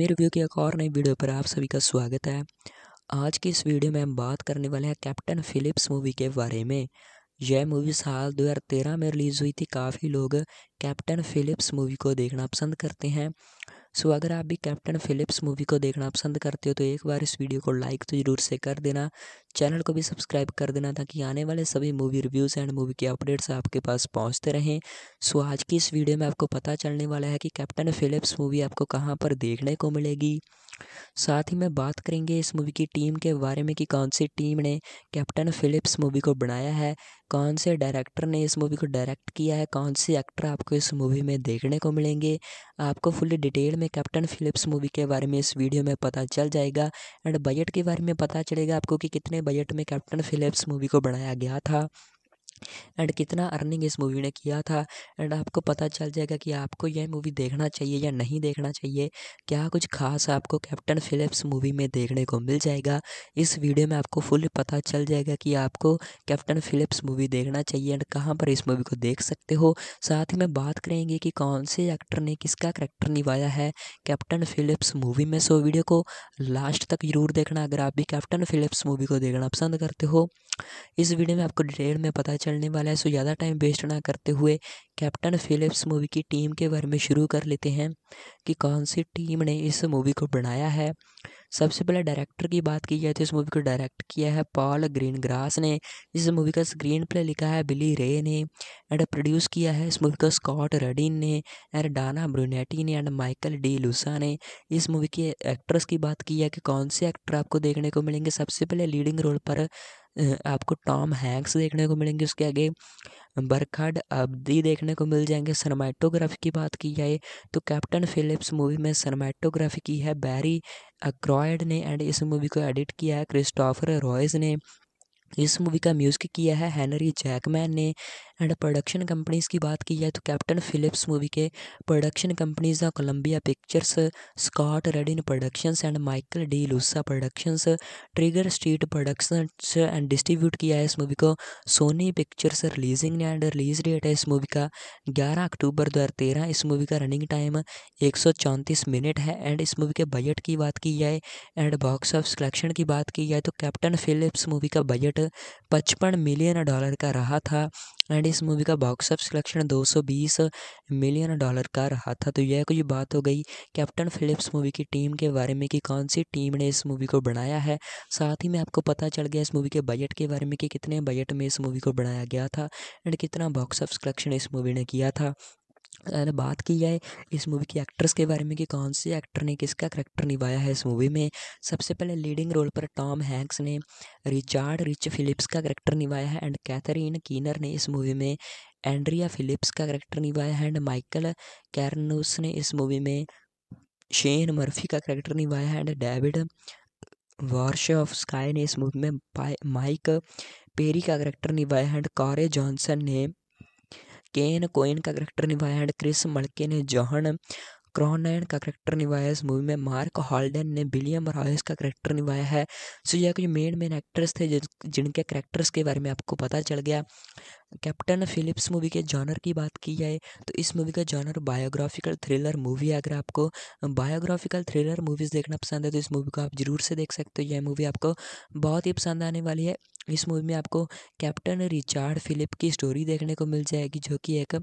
फिल्मी रिव्यू की एक और नई वीडियो पर आप सभी का स्वागत है आज की इस वीडियो में हम बात करने वाले हैं कैप्टन फिलिप्स मूवी के बारे में यह मूवी साल 2013 में रिलीज़ हुई थी काफ़ी लोग कैप्टन फिलिप्स मूवी को देखना पसंद करते हैं सो अगर आप भी कैप्टन फिलिप्स मूवी को देखना पसंद करते हो तो एक बार इस वीडियो को लाइक तो ज़रूर से कर देना चैनल को भी सब्सक्राइब कर देना ताकि आने वाले सभी मूवी रिव्यूज़ एंड मूवी के अपडेट्स आपके पास पहुंचते रहें सो आज की इस वीडियो में आपको पता चलने वाला है कि कैप्टन फिलिप्स मूवी आपको कहाँ पर देखने को मिलेगी साथ ही में बात करेंगे इस मूवी की टीम के बारे में कि कौन सी टीम ने कैप्टन फिलिप्स मूवी को बनाया है कौन से डायरेक्टर ने इस मूवी को डायरेक्ट किया है कौन से एक्टर आपको इस मूवी में देखने को मिलेंगे आपको फुल डिटेल में कैप्टन फिलिप्स मूवी के बारे में इस वीडियो में पता चल जाएगा एंड बजट के बारे में पता चलेगा आपको कि कितने बजट में कैप्टन फिलिप्स मूवी को बनाया गया था एंड कितना अर्निंग इस मूवी ने किया था एंड आपको पता चल जाएगा कि आपको यह मूवी देखना चाहिए या नहीं देखना चाहिए क्या कुछ खास आपको कैप्टन फिलिप्स मूवी में देखने को मिल जाएगा इस वीडियो में आपको फुल पता चल जाएगा कि आपको कैप्टन फिलिप्स मूवी देखना चाहिए एंड कहाँ पर इस मूवी को देख सकते हो साथ ही में बात करेंगे कि कौन से एक्टर ने किसका करेक्टर निभाया है कैप्टन फिलिप्स मूवी में सो वीडियो को लास्ट तक जरूर देखना अगर आप भी कैप्टन फिलिप्स मूवी को देखना पसंद करते हो इस वीडियो में आपको डिटेल में पता चल चलने वाला है सो ज़्यादा टाइम वेस्ट ना करते हुए कैप्टन फिलिप्स मूवी की टीम के बारे में शुरू कर लेते हैं कि कौन सी टीम ने इस मूवी को बनाया है सबसे पहले डायरेक्टर की बात की जाए तो इस मूवी को डायरेक्ट किया है पॉल ग्रीन ग्रास ने इस मूवी का स्क्रीन प्ले लिखा है बिली रे ने एंड प्रोड्यूस किया है इस मूवी को स्कॉट रडिन ने एंड डाना ब्रूनेटी ने एंड माइकल डी लूसा ने इस मूवी के एक्ट्रेस की बात की है कि कौन से एक्टर आपको देखने को मिलेंगे सबसे पहले लीडिंग रोल पर आपको टॉम हैंक्स देखने को मिलेंगे उसके आगे बरखड अब्दी देखने को मिल जाएंगे सनमैटोग्राफी की बात की जाए तो कैप्टन फिलिप्स मूवी में सनमैटोग्राफी की है बैरी अक्रॉयड ने एंड इस मूवी को एडिट किया है क्रिस्टोफर रॉयस ने इस मूवी का म्यूज़िक किया है हेनरी जैकमैन ने एंड प्रोडक्शन कंपनीज़ की बात की जाए तो कैप्टन फिलिप्स मूवी के प्रोडक्शन कंपनीज़ हैं Columbia pictures Scott Rudin productions and Michael D Luca productions Trigger Street productions and distribute किया है इस मूवी को Sony pictures releasing and release date है इस मूवी का ग्यारह अक्टूबर दो हज़ार तेरह इस मूवी का रनिंग टाइम एक सौ चौंतीस मिनट है एंड इस मूवी के बजट की बात की जाए एंड बॉक्स ऑफिस कलेक्शन की बात की जाए तो कैप्टन फिलिप्स मूवी का बजट पचपन मिलियन डॉलर का रहा था एंड इस मूवी का box office selection 220 million dollar का रहा था तो यह कुछ बात हो गई कैप्टन फिलिप्स मूवी की टीम के बारे में कि कौन सी टीम ने इस मूवी को बनाया है साथ ही में आपको पता चल गया इस मूवी के बजट के बारे में कि कितने बजट में इस मूवी को बनाया गया था एंड कितना बॉक्स ऑफ कलेक्शन इस मूवी ने किया था अगर बात की जाए इस मूवी के एक्ट्रेस के बारे में कि कौन से एक्टर ने किसका करेक्टर निभाया है इस मूवी में सबसे पहले लीडिंग रोल पर टॉम हैंक्स ने रिचार्ड रिच फिलिप्स का करेक्टर निभाया है एंड कैथरीन कीनर ने इस मूवी में एंड्रिया फिलिप्स का करेक्टर निभाया है एंड माइकल कैरनूस ने इस मूवी में शेन मर्फी का करेक्टर निभाया है and David Warshofsky ने इस मूवी में माइक पेरी का करेक्टर निभाया है एंड कॉरे जॉनसन ने केन कोइन का करेक्टर निभाया है एंड क्रिस मलके ने जॉहन क्रॉनैन का करेक्टर निभाया इस मूवी में मार्क हॉल्डन ने विलियम रॉयस का करेक्टर निभाया है सो यह कुछ मेन मेन एक्टर्स थे जिन जिनके करेक्टर्स के बारे में आपको पता चल गया कैप्टन फिलिप्स मूवी के जॉनर की बात की जाए तो इस मूवी का जॉनर बायोग्राफिकल थ्रिलर मूवी है अगर आपको बायोग्राफिकल थ्रिलर मूवीज़ देखना पसंद है तो इस मूवी को आप जरूर से देख सकते हो यह मूवी आपको बहुत ही पसंद आने वाली है इस मूवी में आपको कैप्टन रिचार्ड फिलिप की स्टोरी देखने को मिल जाएगी जो कि एक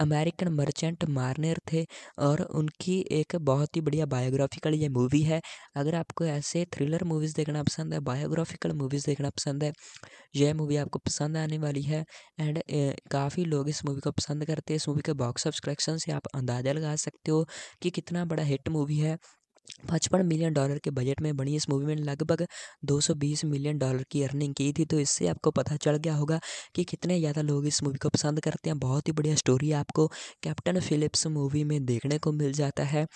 अमेरिकन मर्चेंट मारनेर थे और उनकी एक बहुत ही बढ़िया बायोग्राफिकल ये मूवी है अगर आपको ऐसे थ्रिलर मूवीज़ देखना पसंद है बायोग्राफिकल मूवीज़ देखना पसंद है यह मूवी आपको पसंद आने वाली है एंड काफ़ी लोग इस मूवी को पसंद करते हैं इस मूवी के बॉक्स ऑफ कलेक्शन से आप अंदाज़ा लगा सकते हो कि कितना बड़ा हिट मूवी है पचपन मिलियन डॉलर के बजट में बनी इस मूवी में लगभग 220 मिलियन डॉलर की अर्निंग की थी तो इससे आपको पता चल गया होगा कि कितने ज़्यादा लोग इस मूवी को पसंद करते हैं बहुत ही बढ़िया स्टोरी आपको कैप्टन फिलिप्स मूवी में देखने को मिल जाता है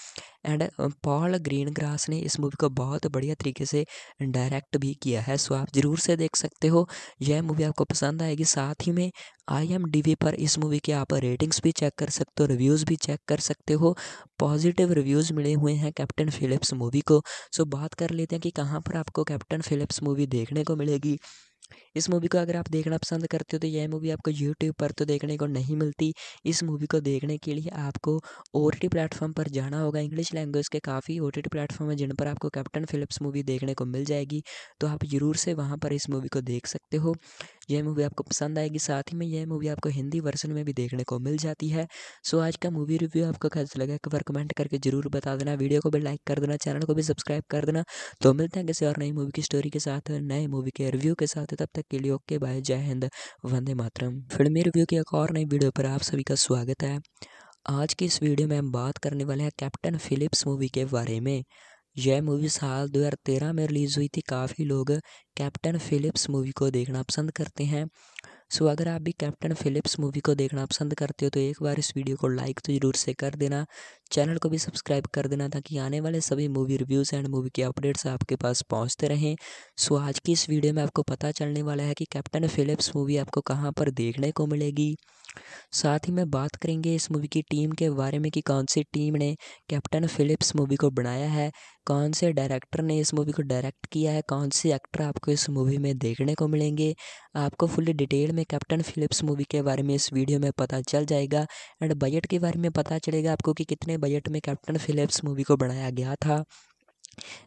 एंड पॉल ग्रीन ग्रास ने इस मूवी को बहुत बढ़िया तरीके से डायरेक्ट भी किया है सो आप ज़रूर से देख सकते हो यह मूवी आपको पसंद आएगी साथ ही में आई पर इस मूवी के आप रेटिंग्स भी चेक कर सकते हो रिव्यूज़ भी चेक कर सकते हो पॉजिटिव रिव्यूज़ मिले हुए हैं कैप्टन फिलिप्स मूवी को सो बात कर लेते हैं कि कहाँ पर आपको कैप्टन फिलिप्स मूवी देखने को मिलेगी इस मूवी को अगर आप देखना पसंद करते हो तो यह मूवी आपको यूट्यूब पर तो देखने को नहीं मिलती इस मूवी को देखने के लिए आपको ओ टी प्लेटफॉर्म पर जाना होगा इंग्लिश लैंग्वेज के काफ़ी ओ टी प्लेटफॉर्म है जिन पर आपको कैप्टन फिलिप्स मूवी देखने को मिल जाएगी तो आप ज़रूर से वहाँ पर इस मूवी को देख सकते हो यह मूवी आपको पसंद आएगी साथ ही में यह मूवी आपको हिंदी वर्जन में भी देखने को मिल जाती है सो आज का मूवी रिव्यू आपको कैसा लगा एक बार कमेंट करके जरूर बता देना वीडियो को भी लाइक कर देना चैनल को भी सब्सक्राइब कर देना तो मिलते हैं किसी और नई मूवी की स्टोरी के साथ नए मूवी के रिव्यू के साथ तब तक के लिए ओके बाय जय हिंद वंदे मातरम फिल्मी रिव्यू की एक और नई वीडियो पर आप सभी का स्वागत है आज की इस वीडियो में हम बात करने वाले हैं कैप्टन फिलिप्स मूवी के बारे में यह मूवी साल 2013 में रिलीज़ हुई थी काफ़ी लोग कैप्टन फिलिप्स मूवी को देखना पसंद करते हैं सो अगर आप भी कैप्टन फिलिप्स मूवी को देखना पसंद करते हो तो एक बार इस वीडियो को लाइक तो ज़रूर से कर देना चैनल को भी सब्सक्राइब कर देना ताकि आने वाले सभी मूवी रिव्यूज़ एंड मूवी के अपडेट्स आपके पास पहुंचते रहें सो आज की इस वीडियो में आपको पता चलने वाला है कि कैप्टन फिलिप्स मूवी आपको कहाँ पर देखने को मिलेगी साथ ही में बात करेंगे इस मूवी की टीम के बारे में कि कौन सी टीम ने कैप्टन फिलिप्स मूवी को बनाया है कौन से डायरेक्टर ने इस मूवी को डायरेक्ट किया है कौन से एक्टर आपको इस मूवी में देखने को मिलेंगे आपको फुल डिटेल में कैप्टन फिलिप्स मूवी के बारे में इस वीडियो में पता चल जाएगा एंड बजट के बारे में पता चलेगा आपको कि कितने बजट में कैप्टन फिलिप्स मूवी को बनाया गया था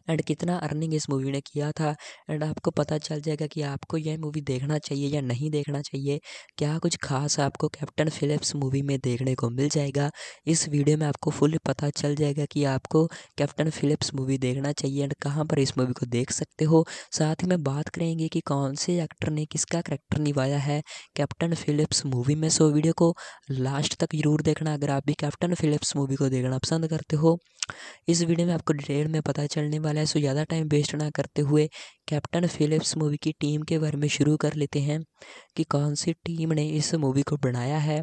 एंड कितना अर्निंग इस मूवी ने किया था एंड आपको पता चल जाएगा कि आपको यह मूवी देखना चाहिए या नहीं देखना चाहिए क्या कुछ खास आपको कैप्टन फिलिप्स मूवी में देखने को मिल जाएगा इस वीडियो में आपको फुल पता चल जाएगा कि आपको कैप्टन फिलिप्स मूवी देखना चाहिए एंड कहाँ पर इस मूवी को देख सकते हो साथ ही में बात करेंगे कि कौन से एक्टर ने किसका करैक्टर निभाया है कैप्टन फिलिप्स मूवी में सो वीडियो को लास्ट तक जरूर देखना अगर आप भी कैप्टन फिलिप्स मूवी को देखना पसंद करते हो इस वीडियो में आपको डिटेल में पता चल चलने वाला है सो ज़्यादा टाइम वेस्ट ना करते हुए कैप्टन फिलिप्स मूवी की टीम के बारे में शुरू कर लेते हैं कि कौन सी टीम ने इस मूवी को बनाया है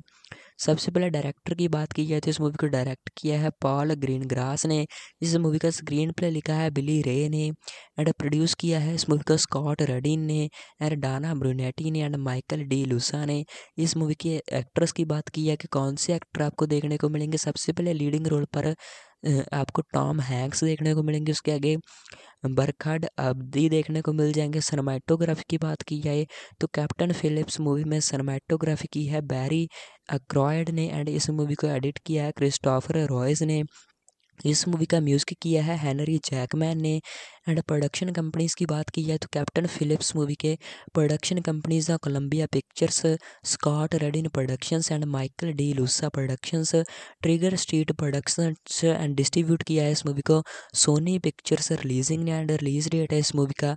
सबसे पहले डायरेक्टर की बात की जाए तो इस मूवी को डायरेक्ट किया है पॉल ग्रीन ग्रास ने इस मूवी का स्क्रीन प्ले लिखा है बिली रे ने एंड प्रोड्यूस किया है इस मूवी को स्कॉट रडिन ने एंड डाना ब्रूनेटी ने एंड माइकल डी लूसा ने इस मूवी के एक्ट्रेस की बात की है कि कौन से एक्टर आपको देखने को मिलेंगे सबसे पहले लीडिंग रोल पर आपको टॉम हैंक्स देखने को मिलेंगे उसके आगे बरखाड अब्दी देखने को मिल जाएंगे सनमैटोग्राफी की बात की जाए तो कैप्टन फिलिप्स मूवी में सनमैटोग्राफी की है बैरी अक्रॉयड ने एंड इस मूवी को एडिट किया है क्रिस्टोफर रॉयज़ ने इस मूवी का म्यूजिक किया है हैनरी जैकमैन ने एंड प्रोडक्शन कंपनीज़ की बात की जाए तो कैप्टन फिलिप्स मूवी के प्रोडक्शन कंपनीज हैं Columbia pictures Scott Rudin productions and Michael D Luca productions Trigger Street productions and distribute किया है इस मूवी को सोनी पिक्चर्स रिलीजिंग ने एंड रिलीज डेट है इस मूवी का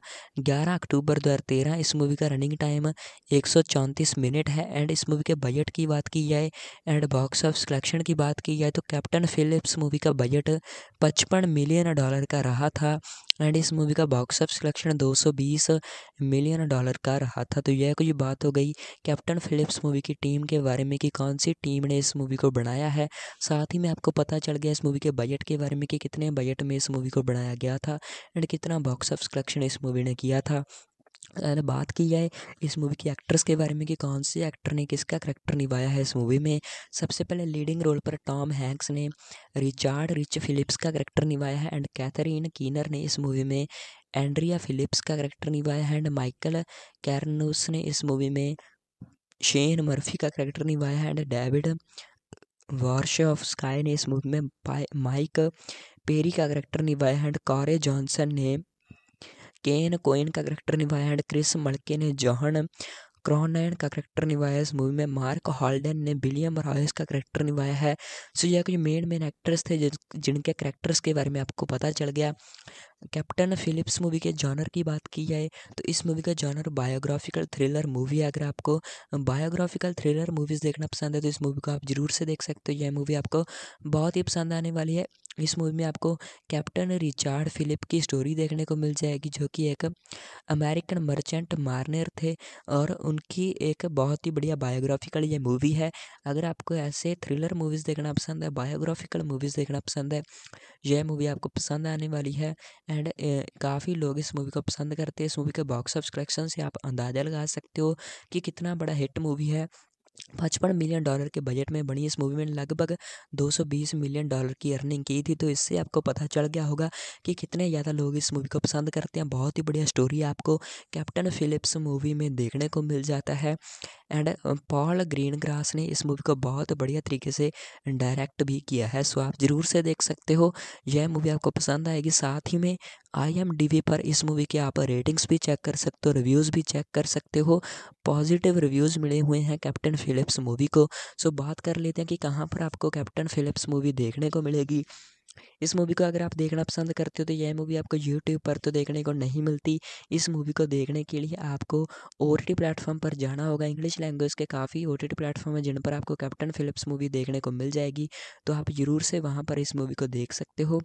ग्यारह अक्टूबर दो हज़ार तेरह इस मूवी का रनिंग टाइम एक सौ चौंतीस मिनट है एंड इस मूवी के बजट की बात की जाए एंड बॉक्स ऑफ कलेक्शन की बात की जाए तो कैप्टन फिलिप्स मूवी का बजट पचपन मिलियन डॉलर का रहा था एंड इस मूवी का box office collection 220 million dollar का रहा था तो यह कुछ बात हो गई कैप्टन फिलिप्स मूवी की टीम के बारे में कि कौन सी टीम ने इस मूवी को बनाया है साथ ही में आपको पता चल गया इस मूवी के बजट के बारे में कि कितने बजट में इस मूवी को बनाया गया था एंड कितना बॉक्स ऑफ कलेक्शन इस मूवी ने किया था अगर बात की जाए इस मूवी की एक्ट्रेस के बारे में कि कौन सी एक्टर ने किसका करेक्टर निभाया है इस मूवी में सबसे पहले लीडिंग रोल पर टॉम हैंक्स ने रिचार्ड रिच फिलिप्स का करेक्टर निभाया है एंड कैथरीन कीनर ने इस मूवी में एंड्रिया फिलिप्स का करेक्टर निभाया है एंड माइकल कैरनोस ने इस मूवी में शेन मर्फी का करेक्टर निभाया है and David Warshofsky ने इस मूवी में माइक पेरी का करेक्टर निभाया है एंड कॉरे जॉनसन ने केन कोइन का करेक्टर निभाया है एंड क्रिस मलके ने जॉहन क्रॉनैन का करेक्टर निभाया इस मूवी में मार्क हॉल्डन ने विलियम रॉयस का करेक्टर निभाया है सो यह कुछ मेन मेन एक्टर्स थे जिनके करेक्टर्स के बारे में आपको पता चल गया कैप्टन फिलिप्स मूवी के जॉनर की बात की जाए तो इस मूवी का जॉनर बायोग्राफिकल थ्रिलर मूवी है अगर आपको बायोग्राफिकल थ्रिलर मूवीज़ देखना पसंद है तो इस मूवी को आप जरूर से देख सकते हो यह मूवी आपको बहुत ही पसंद आने वाली है इस मूवी में आपको कैप्टन रिचार्ड फिलिप की स्टोरी देखने को मिल जाएगी जो कि एक अमेरिकन मर्चेंट मार्नर थे और उनकी एक बहुत ही बढ़िया बायोग्राफिकल ये मूवी है अगर आपको ऐसे थ्रिलर मूवीज़ देखना पसंद है बायोग्राफिकल मूवीज़ देखना पसंद है यह मूवी आपको पसंद आने वाली है एंड काफ़ी लोग इस मूवी को पसंद करते हैं इस मूवी के बॉक्स ऑफ कलेक्शन से आप अंदाज़ा लगा सकते हो कि कितना बड़ा हिट मूवी है पचपन मिलियन डॉलर के बजट में बनी इस मूवी में लगभग 220 मिलियन डॉलर की अर्निंग की थी तो इससे आपको पता चल गया होगा कि कितने ज़्यादा लोग इस मूवी को पसंद करते हैं बहुत ही बढ़िया स्टोरी आपको कैप्टन फिलिप्स मूवी में देखने को मिल जाता है एंड पॉल ग्रीन ग्रास ने इस मूवी को बहुत बढ़िया तरीके से डायरेक्ट भी किया है सो आप ज़रूर से देख सकते हो यह मूवी आपको पसंद आएगी साथ ही में आई एम डी वी पर इस मूवी के आप रेटिंग्स भी चेक कर सकते हो रिव्यूज़ भी चेक कर सकते हो पॉजिटिव रिव्यूज़ मिले हुए हैं कैप्टन फिलिप्स मूवी को सो बात कर लेते हैं कि कहाँ पर आपको कैप्टन फिलिप्स मूवी देखने को मिलेगी इस मूवी को अगर आप देखना पसंद करते हो तो यह मूवी आपको यूट्यूब पर तो देखने को नहीं मिलती इस मूवी को देखने के लिए आपको ओ टी प्लेटफॉर्म पर जाना होगा इंग्लिश लैंग्वेज के काफ़ी ओ टी प्लेटफॉर्म है जिन पर आपको कैप्टन फिलिप्स मूवी देखने को मिल जाएगी तो आप ज़रूर से वहाँ पर इस मूवी को देख सकते हो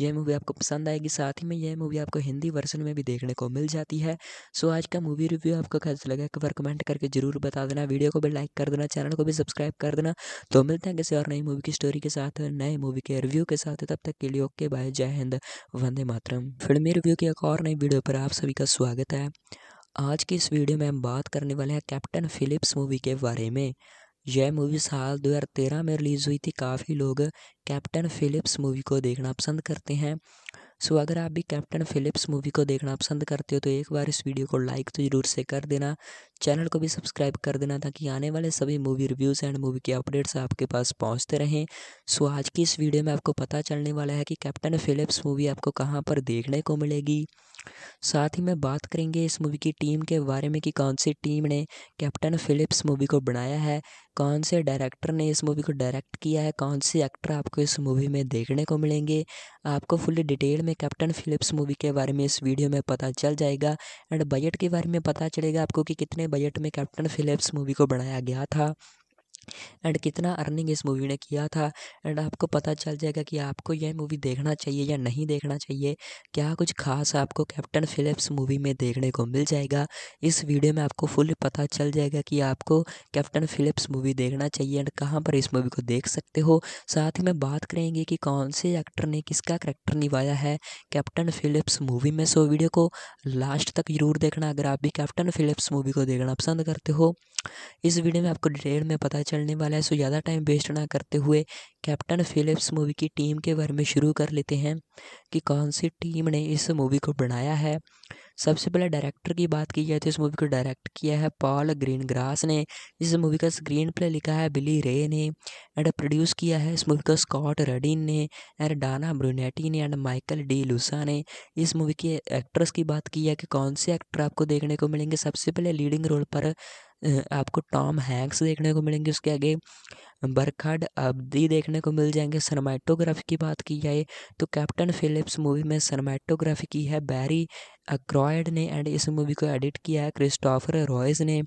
यह मूवी आपको पसंद आएगी साथ ही में यह मूवी आपको हिंदी वर्सन में भी देखने को मिल जाती है सो आज का मूवी रिव्यू आपको कैसा लगा एक बार कमेंट करके जरूर बता देना वीडियो को भी लाइक कर देना चैनल को भी सब्सक्राइब कर देना तो मिलते हैं किसी और नई मूवी की स्टोरी के साथ नए मूवी के रिव्यू के साथ तब तक के लिए ओके बाय जय हिंद वंदे मातरम फिल्मी रिव्यू की एक और नई वीडियो पर आप सभी का स्वागत है आज की इस वीडियो में हम बात करने वाले हैं कैप्टन फिलिप्स मूवी के बारे में यह मूवी साल 2013 में रिलीज़ हुई थी काफ़ी लोग कैप्टन फिलिप्स मूवी को देखना पसंद करते हैं सो अगर आप भी कैप्टन फिलिप्स मूवी को देखना पसंद करते हो तो एक बार इस वीडियो को लाइक तो ज़रूर से कर देना चैनल को भी सब्सक्राइब कर देना ताकि आने वाले सभी मूवी रिव्यूज़ एंड मूवी के अपडेट्स आपके पास पहुँचते रहें सो आज की इस वीडियो में आपको पता चलने वाला है कि कैप्टन फिलिप्स मूवी आपको कहाँ पर देखने को मिलेगी साथ ही में बात करेंगे इस मूवी की टीम के बारे में कि कौन सी टीम ने कैप्टन फिलिप्स मूवी को बनाया है कौन से डायरेक्टर ने इस मूवी को डायरेक्ट किया है कौन से एक्टर आपको इस मूवी में देखने को मिलेंगे आपको फुल डिटेल में कैप्टन फिलिप्स मूवी के बारे में इस वीडियो में पता चल जाएगा एंड बजट के बारे में पता चलेगा आपको कि कितने बजट में कैप्टन फिलिप्स मूवी को बनाया गया था एंड कितना अर्निंग इस मूवी ने किया था एंड आपको पता चल जाएगा कि आपको यह मूवी देखना चाहिए या नहीं देखना चाहिए क्या कुछ खास आपको कैप्टन फिलिप्स मूवी में देखने को मिल जाएगा इस वीडियो में आपको फुल पता चल जाएगा कि आपको कैप्टन फिलिप्स मूवी देखना चाहिए एंड कहाँ पर इस मूवी को देख सकते हो साथ ही में बात करेंगे कि कौन से एक्टर ने किसका करेक्टर निभाया है कैप्टन फिलिप्स मूवी में सो वीडियो को लास्ट तक जरूर देखना अगर आप भी कैप्टन फिलिप्स मूवी को देखना पसंद करते हो इस वीडियो में आपको डिटेल में पता चलने वाला है सो ज़्यादा टाइम वेस्ट ना करते हुए कैप्टन फिलिप्स मूवी की टीम के बारे में शुरू कर लेते हैं कि कौन सी टीम ने इस मूवी को बनाया है सबसे पहले डायरेक्टर की बात की जाए तो इस मूवी को डायरेक्ट किया है पॉल ग्रीन ग्रास ने इस मूवी का स्क्रीन प्ले लिखा है बिली रे ने एंड प्रोड्यूस किया है इस मूवी को स्कॉट रडिन ने एंड डाना ब्रूनेटी ने एंड माइकल डी लूसा ने इस मूवी के एक्ट्रेस की बात की है कि कौन से एक्टर आपको देखने को मिलेंगे सबसे पहले लीडिंग रोल पर आपको टॉम हैंक्स देखने को मिलेंगे उसके आगे बरखड अब्दी देखने को मिल जाएंगे सरमाइटोग्राफी की बात की जाए तो कैप्टन फिलिप्स मूवी में सरमाइटोग्राफी की है बैरी अक्रॉयड ने एंड इस मूवी को एडिट किया है क्रिस्टोफर रॉयज ने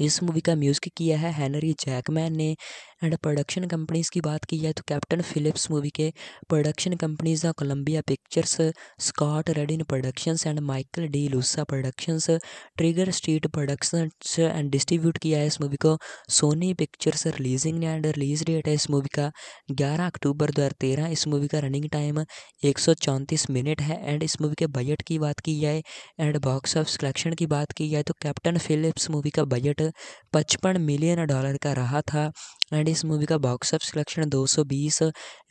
इस मूवी का म्यूज़िक किया है हैनरी जैकमैन ने एंड प्रोडक्शन कंपनीज़ की बात की जाए तो कैप्टन फिलिप्स मूवी के production companies of Columbia pictures Scott Rudin productions and Michael D Luca productions Trigger Street productions and distribute किया है इस मूवी को Sony pictures releasing and release date है इस मूवी का ग्यारह अक्टूबर दो हज़ार तेरह इस मूवी का रनिंग टाइम एक सौ चौंतीस मिनट है एंड इस मूवी के बजट की बात की जाए एंड बॉक्स ऑफ कलेक्शन की बात की जाए तो कैप्टन फिलिप्स मूवी का बजट पचपन मिलियन डॉलर का रहा था एंड इस मूवी का box office selection 220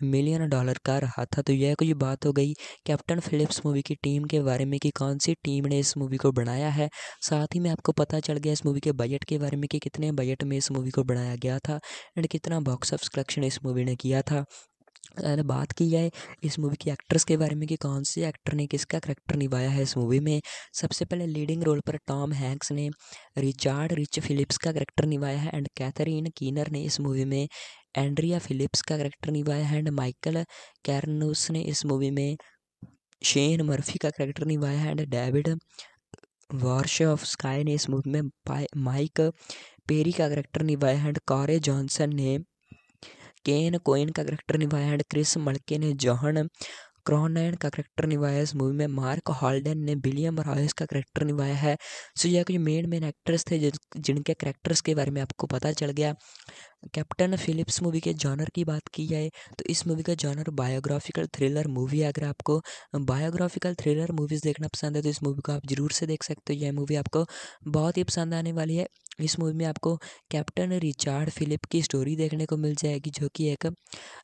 million dollar का रहा था तो यह कुछ बात हो गई कैप्टन फिलिप्स मूवी की टीम के बारे में कि कौन सी टीम ने इस मूवी को बनाया है साथ ही में आपको पता चल गया इस मूवी के बजट के बारे में कि कितने बजट में इस मूवी को बनाया गया था एंड कितना बॉक्स ऑफ सिलेक्शन इस मूवी ने किया था अगर बात की जाए इस मूवी की एक्ट्रेस के बारे में कि कौन सी एक्टर ने किसका करैक्टर निभाया है इस मूवी में सबसे पहले लीडिंग रोल पर टॉम हैंक्स ने रिचार्ड रिच फिलिप्स का करैक्टर निभाया है एंड कैथरीन कीनर ने इस मूवी में एंड्रिया फिलिप्स का करैक्टर निभाया है एंड माइकल कैरनूस ने इस मूवी में शेन मर्फी का करैक्टर निभाया है and David Warshofsky ने इस मूवी में माइक पेरी का करेक्टर निभाया है एंड कॉरे जॉनसन ने केन कोइन का करेक्टर निभाया एंड क्रिस मलके ने जॉहन क्रॉनैन का करेक्टर निभाया इस मूवी में मार्क हॉल्डन ने विलियम रॉयस का करेक्टर निभाया है सो यह कुछ मेन मेन एक्टर्स थे जिनके करेक्टर्स के बारे में आपको पता चल गया कैप्टन फिलिप्स मूवी के जॉनर की बात की जाए तो इस मूवी का जॉनर बायोग्राफिकल थ्रिलर मूवी है अगर आपको बायोग्राफिकल थ्रिलर मूवीज़ देखना पसंद है तो इस मूवी को आप जरूर से देख सकते हो यह मूवी आपको बहुत ही पसंद आने वाली है इस मूवी में आपको कैप्टन रिचार्ड फिलिप की स्टोरी देखने को मिल जाएगी जो कि एक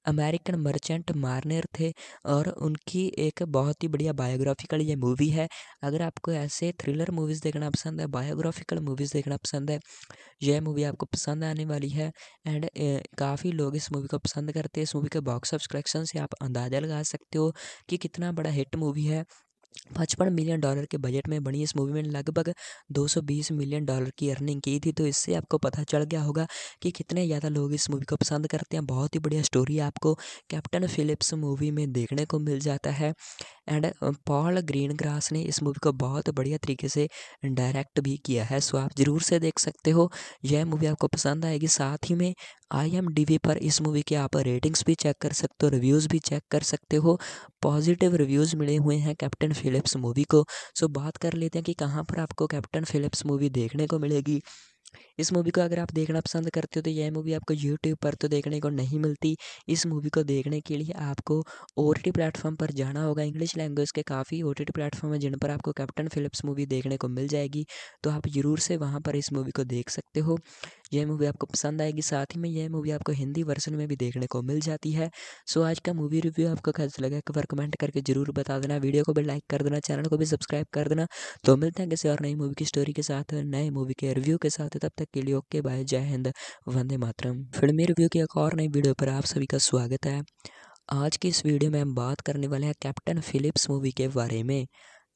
अमेरिकन मर्चेंट मार्नर थे और उनकी एक बहुत ही बढ़िया बायोग्राफिकल ये मूवी है अगर आपको ऐसे थ्रिलर मूवीज़ देखना पसंद है बायोग्राफिकल मूवीज़ देखना पसंद है यह मूवी आपको पसंद आने वाली है एंड काफ़ी लोग इस मूवी को पसंद करते हैं इस मूवी के बॉक्स ऑफ कलेक्शन से आप अंदाज़ा लगा सकते हो कि कितना बड़ा हिट मूवी है पचपन मिलियन डॉलर के बजट में बनी इस मूवी में लगभग 220 मिलियन डॉलर की अर्निंग की थी तो इससे आपको पता चल गया होगा कि कितने ज़्यादा लोग इस मूवी को पसंद करते हैं बहुत ही बढ़िया स्टोरी आपको कैप्टन फिलिप्स मूवी में देखने को मिल जाता है एंड पॉल ग्रीन ग्रास ने इस मूवी को बहुत बढ़िया तरीके से डायरेक्ट भी किया है सो आप ज़रूर से देख सकते हो यह मूवी आपको पसंद आएगी साथ ही में आई पर इस मूवी के आप रेटिंग्स भी चेक कर सकते हो रिव्यूज़ भी चेक कर सकते हो पॉजिटिव रिव्यूज़ मिले हुए हैं कैप्टन फिलिप्स मूवी को सो बात कर लेते हैं कि कहाँ पर आपको कैप्टन फिलिप्स मूवी देखने को मिलेगी इस मूवी को अगर आप देखना पसंद करते हो तो यह मूवी आपको यूट्यूब पर तो देखने को नहीं मिलती इस मूवी को देखने के लिए आपको ओ टी प्लेटफॉर्म पर जाना होगा इंग्लिश लैंग्वेज के काफ़ी ओ टी प्लेटफॉर्म है जिन पर आपको कैप्टन फिलिप्स मूवी देखने को मिल जाएगी तो आप ज़रूर से वहाँ पर इस मूवी को देख सकते हो यह मूवी आपको पसंद आएगी साथ ही में यह मूवी आपको हिंदी वर्जन में भी देखने को मिल जाती है सो आज का मूवी रिव्यू आपको कैसा लगा एक बार कमेंट करके जरूर बता देना वीडियो को भी लाइक कर देना चैनल को भी सब्सक्राइब कर देना तो मिलते हैं किसी और नई मूवी की स्टोरी के साथ नए मूवी के रिव्यू के साथ तब तक तक के लिए ओके बाय जय हिंद वंदे मातरम फिल्मी रिव्यू की एक और नई वीडियो पर आप सभी का स्वागत है आज की इस वीडियो में हम बात करने वाले हैं कैप्टन फिलिप्स मूवी के बारे में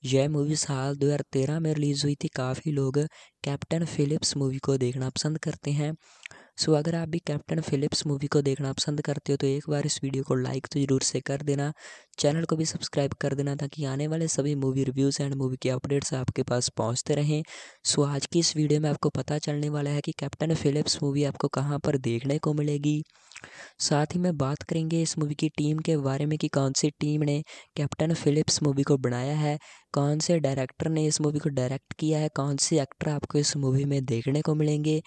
यह मूवी साल 2013 में रिलीज़ हुई थी काफ़ी लोग कैप्टन फिलिप्स मूवी को देखना पसंद करते हैं सो अगर आप भी कैप्टन फिलिप्स मूवी को देखना पसंद करते हो तो एक बार इस वीडियो को लाइक तो ज़रूर से कर देना चैनल को भी सब्सक्राइब कर देना ताकि आने वाले सभी मूवी रिव्यूज़ एंड मूवी के अपडेट्स आपके पास पहुंचते रहें सो आज की इस वीडियो में आपको पता चलने वाला है कि कैप्टन फिलिप्स मूवी आपको कहाँ पर देखने को मिलेगी साथ ही मैं बात करेंगे इस मूवी की टीम के बारे में कि कौन सी टीम ने कैप्टन फिलिप्स मूवी को बनाया है कौन से डायरेक्टर ने इस मूवी को डायरेक्ट किया है कौन से एक्टर आपको इस मूवी में देखने को मिलेंगे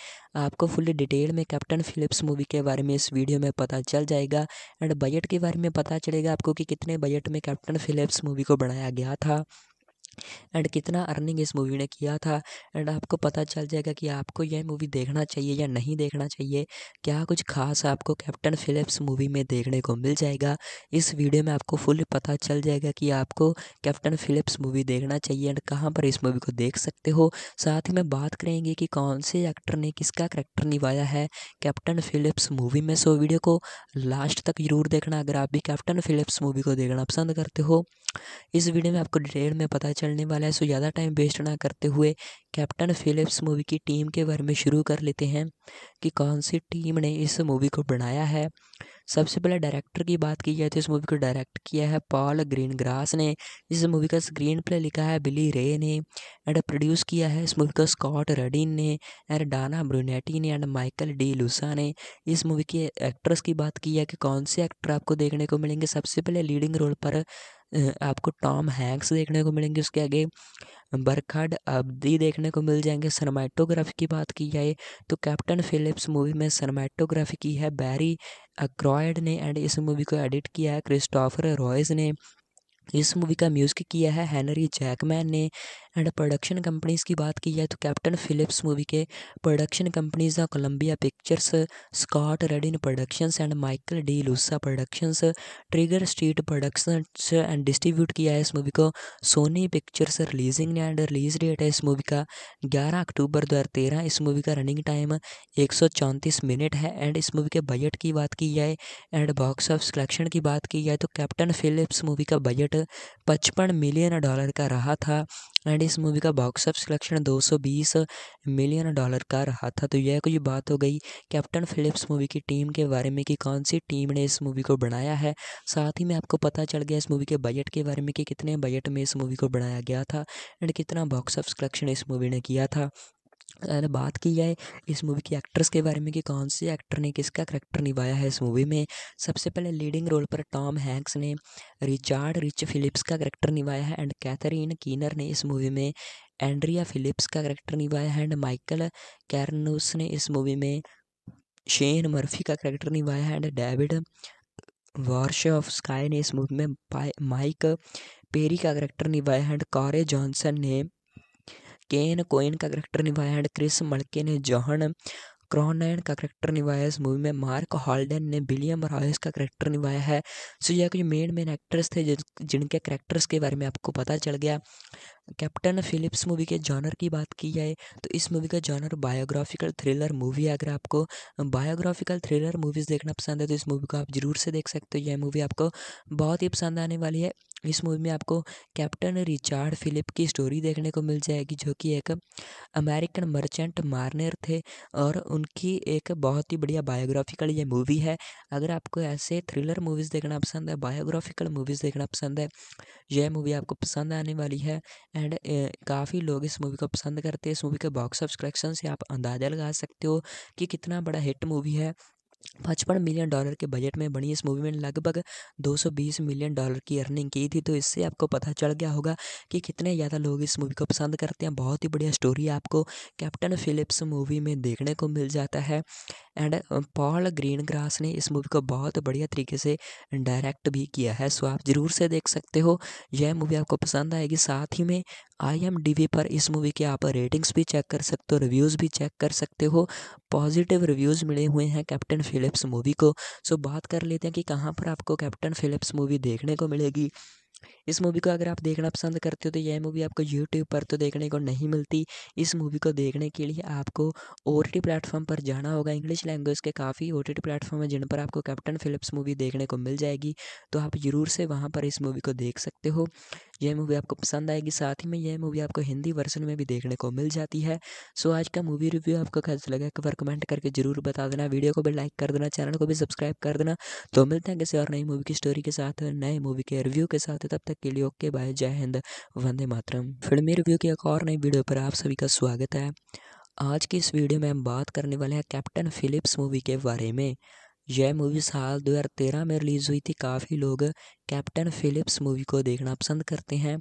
आपको फुल डिटेल में कैप्टन फिलिप्स मूवी के बारे में इस वीडियो में पता चल जाएगा एंड बजट के बारे में पता चलेगा आपको कि कितने बजट में कैप्टन फिलिप्स मूवी को बनाया गया था एंड कितना अर्निंग इस मूवी ने किया था एंड आपको पता चल जाएगा कि आपको यह मूवी देखना चाहिए या नहीं देखना चाहिए क्या कुछ खास आपको कैप्टन फिलिप्स मूवी में देखने को मिल जाएगा इस वीडियो में आपको फुल पता चल जाएगा कि आपको कैप्टन फिलिप्स मूवी देखना चाहिए एंड कहाँ पर इस मूवी को देख सकते हो साथ ही में बात करेंगे कि कौन से एक्टर ने किसका करेक्टर निभाया है कैप्टन फिलिप्स मूवी में सो वीडियो को लास्ट तक जरूर देखना अगर आप भी कैप्टन फिलिप्स मूवी को देखना पसंद करते हो इस वीडियो में आपको डिटेल में पता चल मिलने वाला है सो ज़्यादा टाइम वेस्ट ना करते हुए कैप्टन फिलिप्स मूवी की टीम के बारे में शुरू कर लेते हैं कि कौन सी टीम ने इस मूवी को बनाया है सबसे पहले डायरेक्टर की बात की जाए तो इस मूवी को डायरेक्ट किया है पॉल ग्रीन ग्रास ने इस मूवी का स्क्रीन प्ले लिखा है बिली रे ने एंड प्रोड्यूस किया है इस मूवी को स्कॉट रडिन ने एंड डाना ब्रूनेटी ने एंड माइकल डी लूसा ने इस मूवी के एक्ट्रेस की बात की है कि कौन से एक्टर आपको देखने को मिलेंगे सबसे पहले लीडिंग रोल पर आपको टॉम हैंक्स देखने को मिलेंगे उसके आगे बरखड अब्दी देखने को मिल जाएंगे सरमाइटोग्राफी की बात की जाए तो कैप्टन फिलिप्स मूवी में सरमाइटोग्राफी की है बैरी अक्रॉयड ने एंड इस मूवी को एडिट किया है क्रिस्टोफर रॉयज़ ने इस मूवी का म्यूज़िक किया है हैनरी जैकमैन ने एंड प्रोडक्शन कंपनीज़ की बात की जाए तो कैप्टन फिलिप्स मूवी के production companies of Columbia pictures Scott Rudin productions and Michael D Luca productions Trigger Street productions and distribute किया है इस मूवी को सोनी पिक्चर्स रिलीजिंग ने एंड रिलीज डेट है इस मूवी का ग्यारह अक्टूबर दो इस मूवी का रनिंग टाइम एक मिनट है एंड इस मूवी के बजट की बात की जाए एंड बॉक्स ऑफ कलेक्शन की बात की जाए तो कैप्टन फिलिप्स मूवी का बजट पचपन मिलियन डॉलर का रहा था एंड इस मूवी का box office selection 220 million dollar का रहा था तो यह कुछ बात हो गई कैप्टन फिलिप्स मूवी की टीम के बारे में कि कौन सी टीम ने इस मूवी को बनाया है साथ ही में आपको पता चल गया इस मूवी के बजट के बारे में कि कितने बजट में इस मूवी को बनाया गया था एंड कितना बॉक्स ऑफ सिलेक्शन इस मूवी ने किया था એરે વાત કી ગયા હૈ ઇસ મૂવી કે એક્ટર્સ કે બારે મે કે કૌનસે એક્ટર ને કિસકા કેરેક્ટર નિબાયા હૈ ઇસ મૂવી મે સબસે પહેલે લીડિંગ રોલ પર ટૉમ હેન્ક્સ ને રિચાર્ડ રિચ ફિલિપ્સ કા કેરેક્ટર નિબાયા હૈ એન્ડ કેથેરીન કીનર ને ઇસ મૂવી મે એન્ડ્રિયા ફિલિપ્સ કા કેરેક્ટર નિબાયા હૈ એન્ડ માઈકલ કેર્નસ ને ઇસ મૂવી મે શેન મર્ફી કા કેરેક્ટર નિબાયા હૈ and David Warshofsky ને ઇસ મૂવી મે માઈક પેરી કા કેરેક્ટર નિબાયા હૈ એન્ડ કારે જான்સન ને केन कोइन का करेक्टर निभाया एंड क्रिस मलके ने जॉहन क्रॉनैन का करेक्टर निभाया इस मूवी में मार्क हॉल्डन ने विलियम रॉयस का करेक्टर निभाया है सो यह कुछ मेन मेन एक्टर्स थे जिनके करेक्टर्स के बारे में आपको पता चल गया कैप्टन फिलिप्स मूवी के जॉनर की बात की जाए तो इस मूवी का जॉनर बायोग्राफिकल थ्रिलर मूवी है अगर आपको बायोग्राफिकल थ्रिलर मूवीज़ देखना पसंद है तो इस मूवी को आप ज़रूर से देख सकते हो यह मूवी आपको बहुत ही पसंद आने वाली है इस मूवी में आपको कैप्टन रिचार्ड फिलिप की स्टोरी देखने को मिल जाएगी जो कि एक अमेरिकन मर्चेंट मार्नर थे और उनकी एक बहुत ही बढ़िया बायोग्राफिकल ये मूवी है अगर आपको ऐसे थ्रिलर मूवीज़ देखना पसंद है बायोग्राफिकल मूवीज़ देखना पसंद है यह मूवी आपको पसंद आने वाली है एंड काफ़ी लोग इस मूवी को पसंद करते हैं इस मूवी के बॉक्स ऑफ कलेक्शन से आप अंदाज़ा लगा सकते हो कि कितना बड़ा हिट मूवी है पचपन मिलियन डॉलर के बजट में बनी इस मूवी में लगभग 220 मिलियन डॉलर की अर्निंग की थी तो इससे आपको पता चल गया होगा कि कितने ज़्यादा लोग इस मूवी को पसंद करते हैं बहुत ही बढ़िया स्टोरी आपको कैप्टन फिलिप्स मूवी में देखने को मिल जाता है एंड पॉल ग्रीन ग्रास ने इस मूवी को बहुत बढ़िया तरीके से डायरेक्ट भी किया है सो आप ज़रूर से देख सकते हो यह मूवी आपको पसंद आएगी साथ ही में आई एम डी पर इस मूवी के आप रेटिंग्स भी चेक कर सकते हो रिव्यूज़ भी चेक कर सकते हो पॉजिटिव रिव्यूज़ मिले हुए हैं कैप्टन फिलिप्स मूवी को सो बात कर लेते हैं कि कहाँ पर आपको कैप्टन फिलिप्स मूवी देखने को मिलेगी इस मूवी को अगर आप देखना पसंद करते हो तो यह मूवी आपको यूट्यूब पर तो देखने को नहीं मिलती इस मूवी को देखने के लिए आपको ओ टी प्लेटफॉर्म पर जाना होगा इंग्लिश लैंग्वेज के काफ़ी ओ टी टी प्लेटफॉर्म है जिन पर आपको कैप्टन फिलिप्स मूवी देखने को मिल जाएगी तो आप ज़रूर से वहाँ पर इस मूवी को देख सकते हो यह मूवी आपको पसंद आएगी साथ ही में यह मूवी आपको हिंदी वर्जन में भी देखने को मिल जाती है सो आज का मूवी रिव्यू आपको कैसा लगा एक बार कमेंट करके जरूर बता देना वीडियो को भी लाइक कर देना चैनल को भी सब्सक्राइब कर देना तो मिलते हैं किसी और नई मूवी की स्टोरी के साथ नए मूवी के रिव्यू के साथ तब तक के लिए ओके बाय जय हिंद वंदे मातरम मेरे रिव्यू की एक और नई वीडियो पर आप सभी का स्वागत है आज की इस वीडियो में हम बात करने वाले हैं कैप्टन फिलिप्स मूवी के बारे में यह मूवी साल 2013 में रिलीज़ हुई थी काफ़ी लोग कैप्टन फिलिप्स मूवी को देखना पसंद करते हैं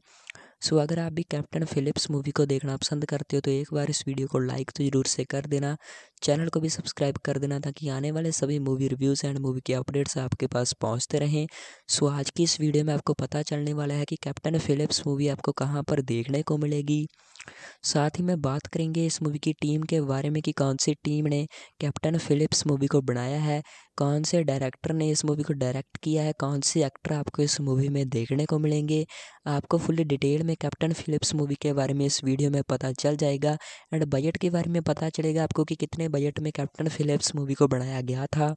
सो अगर आप भी कैप्टन फिलिप्स मूवी को देखना पसंद करते हो तो एक बार इस वीडियो को लाइक तो ज़रूर से कर देना चैनल को भी सब्सक्राइब कर देना ताकि आने वाले सभी मूवी रिव्यूज़ एंड मूवी के अपडेट्स आपके पास पहुंचते रहें सो आज की इस वीडियो में आपको पता चलने वाला है कि कैप्टन फिलिप्स मूवी आपको कहाँ पर देखने को मिलेगी साथ ही मैं बात करेंगे इस मूवी की टीम के बारे में कि कौन सी टीम ने कैप्टन फिलिप्स मूवी को बनाया है कौन से डायरेक्टर ने इस मूवी को डायरेक्ट किया है कौन से एक्टर आपको इस मूवी में देखने को मिलेंगे आपको फुल डिटेल में कैप्टन फिलिप्स मूवी के बारे में इस वीडियो में पता चल जाएगा एंड बजट के बारे में पता चलेगा आपको कि कितने बजट में कैप्टन फिलिप्स मूवी को बनाया गया था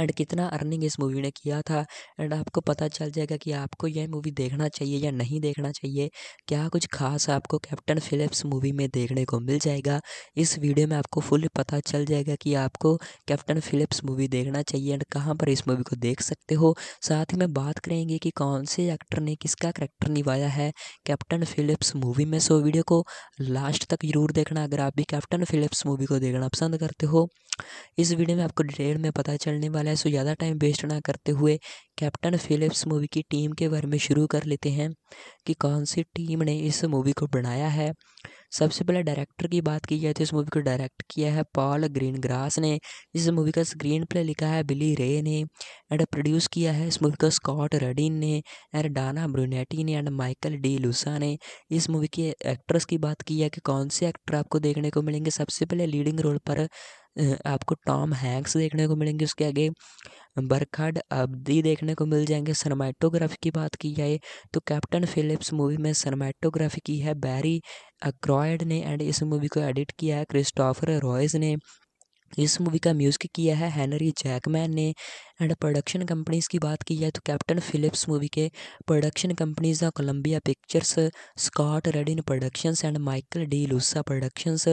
एंड कितना अर्निंग इस मूवी ने किया था एंड आपको पता चल जाएगा कि आपको यह मूवी देखना चाहिए या नहीं देखना चाहिए क्या कुछ खास आपको कैप्टन फिलिप्स मूवी में देखने को मिल जाएगा इस वीडियो में आपको फुल पता चल जाएगा कि आपको कैप्टन फिलिप्स मूवी देखना चाहिए एंड कहाँ पर इस मूवी को देख सकते हो साथ ही में बात करेंगे कि कौन से एक्टर ने किसका करेक्टर निभाया है कैप्टन फिलिप्स मूवी में सो वीडियो को लास्ट तक जरूर देखना अगर आप भी कैप्टन फिलिप्स मूवी को देखना पसंद करते हो इस वीडियो में आपको डिटेल में पता चल चलने वाला है सो ज़्यादा टाइम वेस्ट ना करते हुए कैप्टन फिलिप्स मूवी की टीम के बारे में शुरू कर लेते हैं कि कौन सी टीम ने इस मूवी को बनाया है सबसे पहले डायरेक्टर की बात की जाए तो इस मूवी को डायरेक्ट किया है पॉल ग्रीन ग्रास ने इस मूवी का स्क्रीन प्ले लिखा है बिली रे ने एंड प्रोड्यूस किया है इस मूवी को स्कॉट रडिन ने एंड डाना ब्रुनेटी ने एंड माइकल डी लूसा ने इस मूवी के एक्ट्रेस की बात की है कि कौन से एक्टर आपको देखने को मिलेंगे सबसे पहले लीडिंग रोल पर आपको टॉम हैंक्स देखने को मिलेंगे उसके आगे बरखड अब्दी देखने को मिल जाएंगे सरमाइटोग्राफी की बात की जाए तो कैप्टन फिलिप्स मूवी में सरमाइटोग्राफी की है बैरी अक्रॉयड ने एंड इस मूवी को एडिट किया है क्रिस्टोफर रॉयस ने इस मूवी का म्यूज़िक किया है हैनरी जैकमैन ने एंड प्रोडक्शन कंपनीज़ की बात की जाए तो कैप्टन फिलिप्स मूवी के प्रोडक्शन कंपनीज हैं Columbia pictures Scott Rudin productions and Michael D Luca productions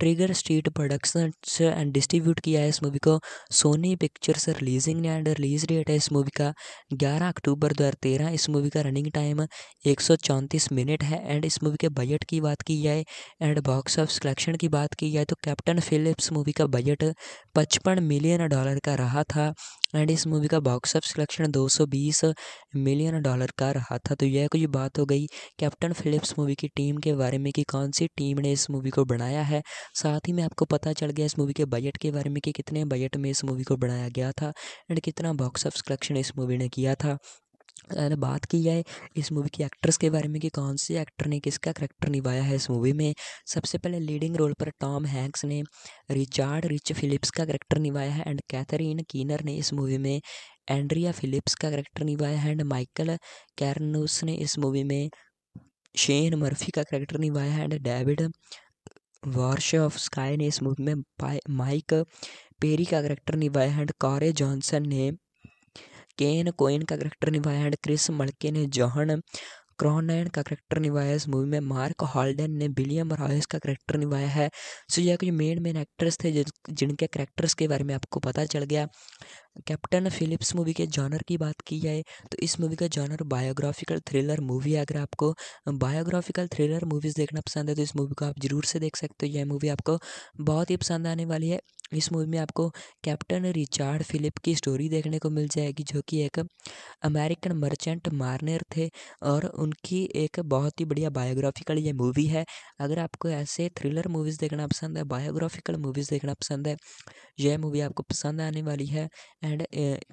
Trigger Street productions and distribute किया है इस मूवी को सोनी पिक्चर्स रिलीजिंग ने एंड रिलीज डेट है इस मूवी का ग्यारह अक्टूबर दो हज़ार तेरह इस मूवी का रनिंग टाइम एक सौ चौंतीस मिनट है एंड इस मूवी के बजट की बात की जाए एंड बॉक्स ऑफ कलेक्शन की बात की जाए तो कैप्टन फिलिप्स मूवी का बजट पचपन मिलियन डॉलर का रहा था एंड इस मूवी का box office selection 220 million dollar का रहा था तो यह कुछ बात हो गई कैप्टन फिलिप्स मूवी की टीम के बारे में कि कौन सी टीम ने इस मूवी को बनाया है साथ ही में आपको पता चल गया इस मूवी के बजट के बारे में कि कितने बजट में इस मूवी को बनाया गया था एंड कितना बॉक्स ऑफ सिलेक्शन इस मूवी ने किया था अगर बात की जाए इस मूवी की एक्ट्रेस के बारे में कि कौन से एक्टर ने किसका करैक्टर निभाया है इस मूवी में सबसे पहले लीडिंग रोल पर टॉम हैंक्स ने रिचार्ड रिच फिलिप्स का करैक्टर निभाया है एंड कैथरीन कीनर ने इस मूवी में एंड्रिया फिलिप्स का करेक्टर निभाया है एंड माइकल कैरनूस ने इस मूवी में शेन मर्फी का करैक्टर निभाया है and David Warshofsky ने इस मूवी में माइक पेरी का करेक्टर निभाया है एंड कॉरे जॉनसन ने केन कोइन का करेक्टर निभाया है क्रिस मलके ने जॉहन क्रॉनैन का करेक्टर निभाया है इस मूवी में मार्क हॉल्डन ने विलियम रॉयस का करेक्टर निभाया है सो यह कुछ मेन मेन एक्टर्स थे जिनके करेक्टर्स के बारे में आपको पता चल गया कैप्टन फिलिप्स मूवी के जॉनर की बात की जाए तो इस मूवी का जॉनर बायोग्राफिकल थ्रिलर मूवी है अगर आपको बायोग्राफिकल थ्रिलर मूवीज़ देखना पसंद है तो इस मूवी को आप ज़रूर से देख सकते हो यह मूवी आपको बहुत ही पसंद आने वाली है इस मूवी में आपको कैप्टन रिचार्ड फिलिप की स्टोरी देखने को मिल जाएगी जो कि एक अमेरिकन मर्चेंट मार्नर थे और उनकी एक बहुत ही बढ़िया बायोग्राफिकल ये मूवी है अगर आपको ऐसे थ्रिलर मूवीज़ देखना पसंद है बायोग्राफिकल मूवीज़ देखना पसंद है यह मूवी आपको पसंद आने वाली है एंड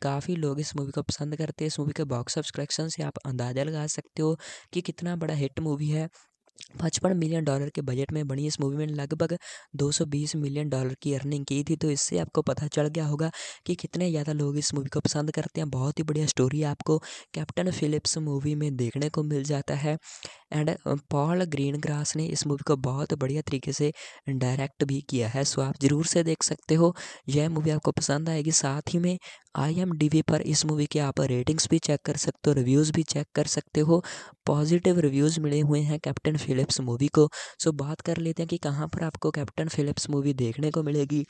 काफ़ी लोग इस मूवी को पसंद करते हैं इस मूवी के बॉक्स ऑफ कलेक्शन से आप अंदाज़ा लगा सकते हो कि कितना बड़ा हिट मूवी है पचपन मिलियन डॉलर के बजट में बनी इस मूवी में लगभग 220 मिलियन डॉलर की अर्निंग की थी तो इससे आपको पता चल गया होगा कि कितने ज़्यादा लोग इस मूवी को पसंद करते हैं बहुत ही बढ़िया स्टोरी आपको कैप्टन फिलिप्स मूवी में देखने को मिल जाता है एंड पॉल ग्रीन ग्रास ने इस मूवी को बहुत बढ़िया तरीके से डायरेक्ट भी किया है सो आप ज़रूर से देख सकते हो यह मूवी आपको पसंद आएगी साथ ही में आई पर इस मूवी के आप रेटिंग्स भी चेक कर सकते हो रिव्यूज़ भी चेक कर सकते हो पॉजिटिव रिव्यूज़ मिले हुए हैं कैप्टन फिलिप्स मूवी को सो बात कर लेते हैं कि कहाँ पर आपको कैप्टन फिलिप्स मूवी देखने को मिलेगी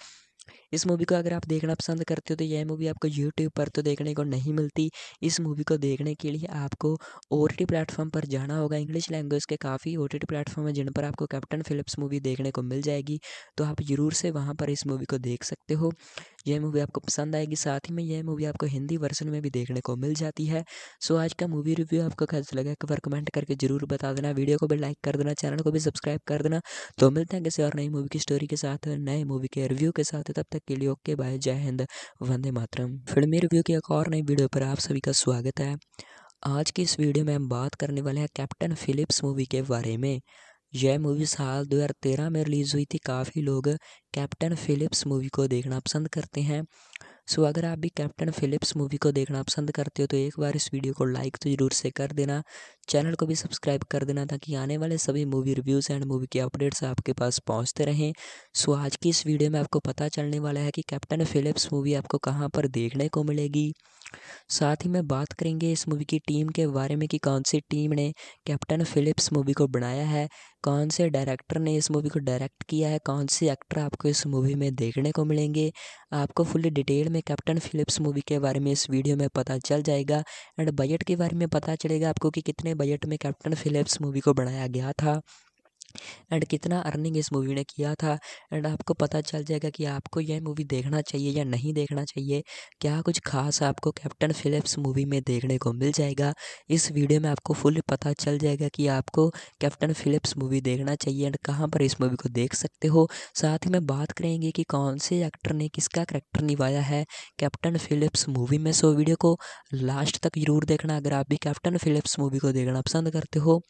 इस मूवी को अगर आप देखना पसंद करते हो तो यह मूवी आपको यूट्यूब पर तो देखने को नहीं मिलती इस मूवी को देखने के लिए आपको ओ टी प्लेटफॉर्म पर जाना होगा इंग्लिश लैंग्वेज के काफ़ी ओ टी टी प्लेटफॉर्म है जिन पर आपको कैप्टन फिलिप्स मूवी देखने को मिल जाएगी तो आप ज़रूर से वहाँ पर इस मूवी को देख सकते हो यह मूवी आपको पसंद आएगी साथ ही में यह मूवी आपको हिंदी वर्जन में भी देखने को मिल जाती है सो आज का मूवी रिव्यू आपको कैसा लगा एक बार कमेंट करके जरूर बता देना वीडियो को भी लाइक कर देना चैनल को भी सब्सक्राइब कर देना तो मिलते हैं किसी और नई मूवी की स्टोरी के साथ नए मूवी के रिव्यू के साथ तब तक के लिए ओके बाय जय हिंद वंदे मातरम फिल्मी रिव्यू की एक और नई वीडियो पर आप सभी का स्वागत है आज की इस वीडियो में हम बात करने वाले हैं कैप्टन फिलिप्स मूवी के बारे में यह मूवी साल 2013 में रिलीज़ हुई थी काफ़ी लोग कैप्टन फिलिप्स मूवी को देखना पसंद करते हैं सो अगर आप भी कैप्टन फिलिप्स मूवी को देखना पसंद करते हो तो एक बार इस वीडियो को लाइक तो ज़रूर से कर देना चैनल को भी सब्सक्राइब कर देना ताकि आने वाले सभी मूवी रिव्यूज़ एंड मूवी के अपडेट्स आपके पास पहुंचते रहें सो आज की इस वीडियो में आपको पता चलने वाला है कि कैप्टन फिलिप्स मूवी आपको कहाँ पर देखने को मिलेगी साथ ही में बात करेंगे इस मूवी की टीम के बारे में कि कौन सी टीम ने कैप्टन फिलिप्स मूवी को बनाया है कौन से डायरेक्टर ने इस मूवी को डायरेक्ट किया है कौन से एक्टर आपको इस मूवी में देखने को मिलेंगे आपको फुल डिटेल में कैप्टन फिलिप्स मूवी के बारे में इस वीडियो में पता चल जाएगा एंड बजट के बारे में पता चलेगा आपको कि कितने बजट में कैप्टन फिलिप्स मूवी को बनाया गया था एंड कितना अर्निंग इस मूवी ने किया था एंड आपको पता चल जाएगा कि आपको यह मूवी देखना चाहिए या नहीं देखना चाहिए क्या कुछ खास आपको कैप्टन फिलिप्स मूवी में देखने को मिल जाएगा इस वीडियो में आपको फुल पता चल जाएगा कि आपको कैप्टन फिलिप्स मूवी देखना चाहिए एंड कहाँ पर इस मूवी को देख सकते हो साथ ही में बात करेंगे कि कौन से एक्टर ने किसका करेक्टर निभाया है कैप्टन फिलिप्स मूवी में सो वीडियो को लास्ट तक जरूर देखना अगर आप भी कैप्टन फिलिप्स मूवी को देखना पसंद करते हो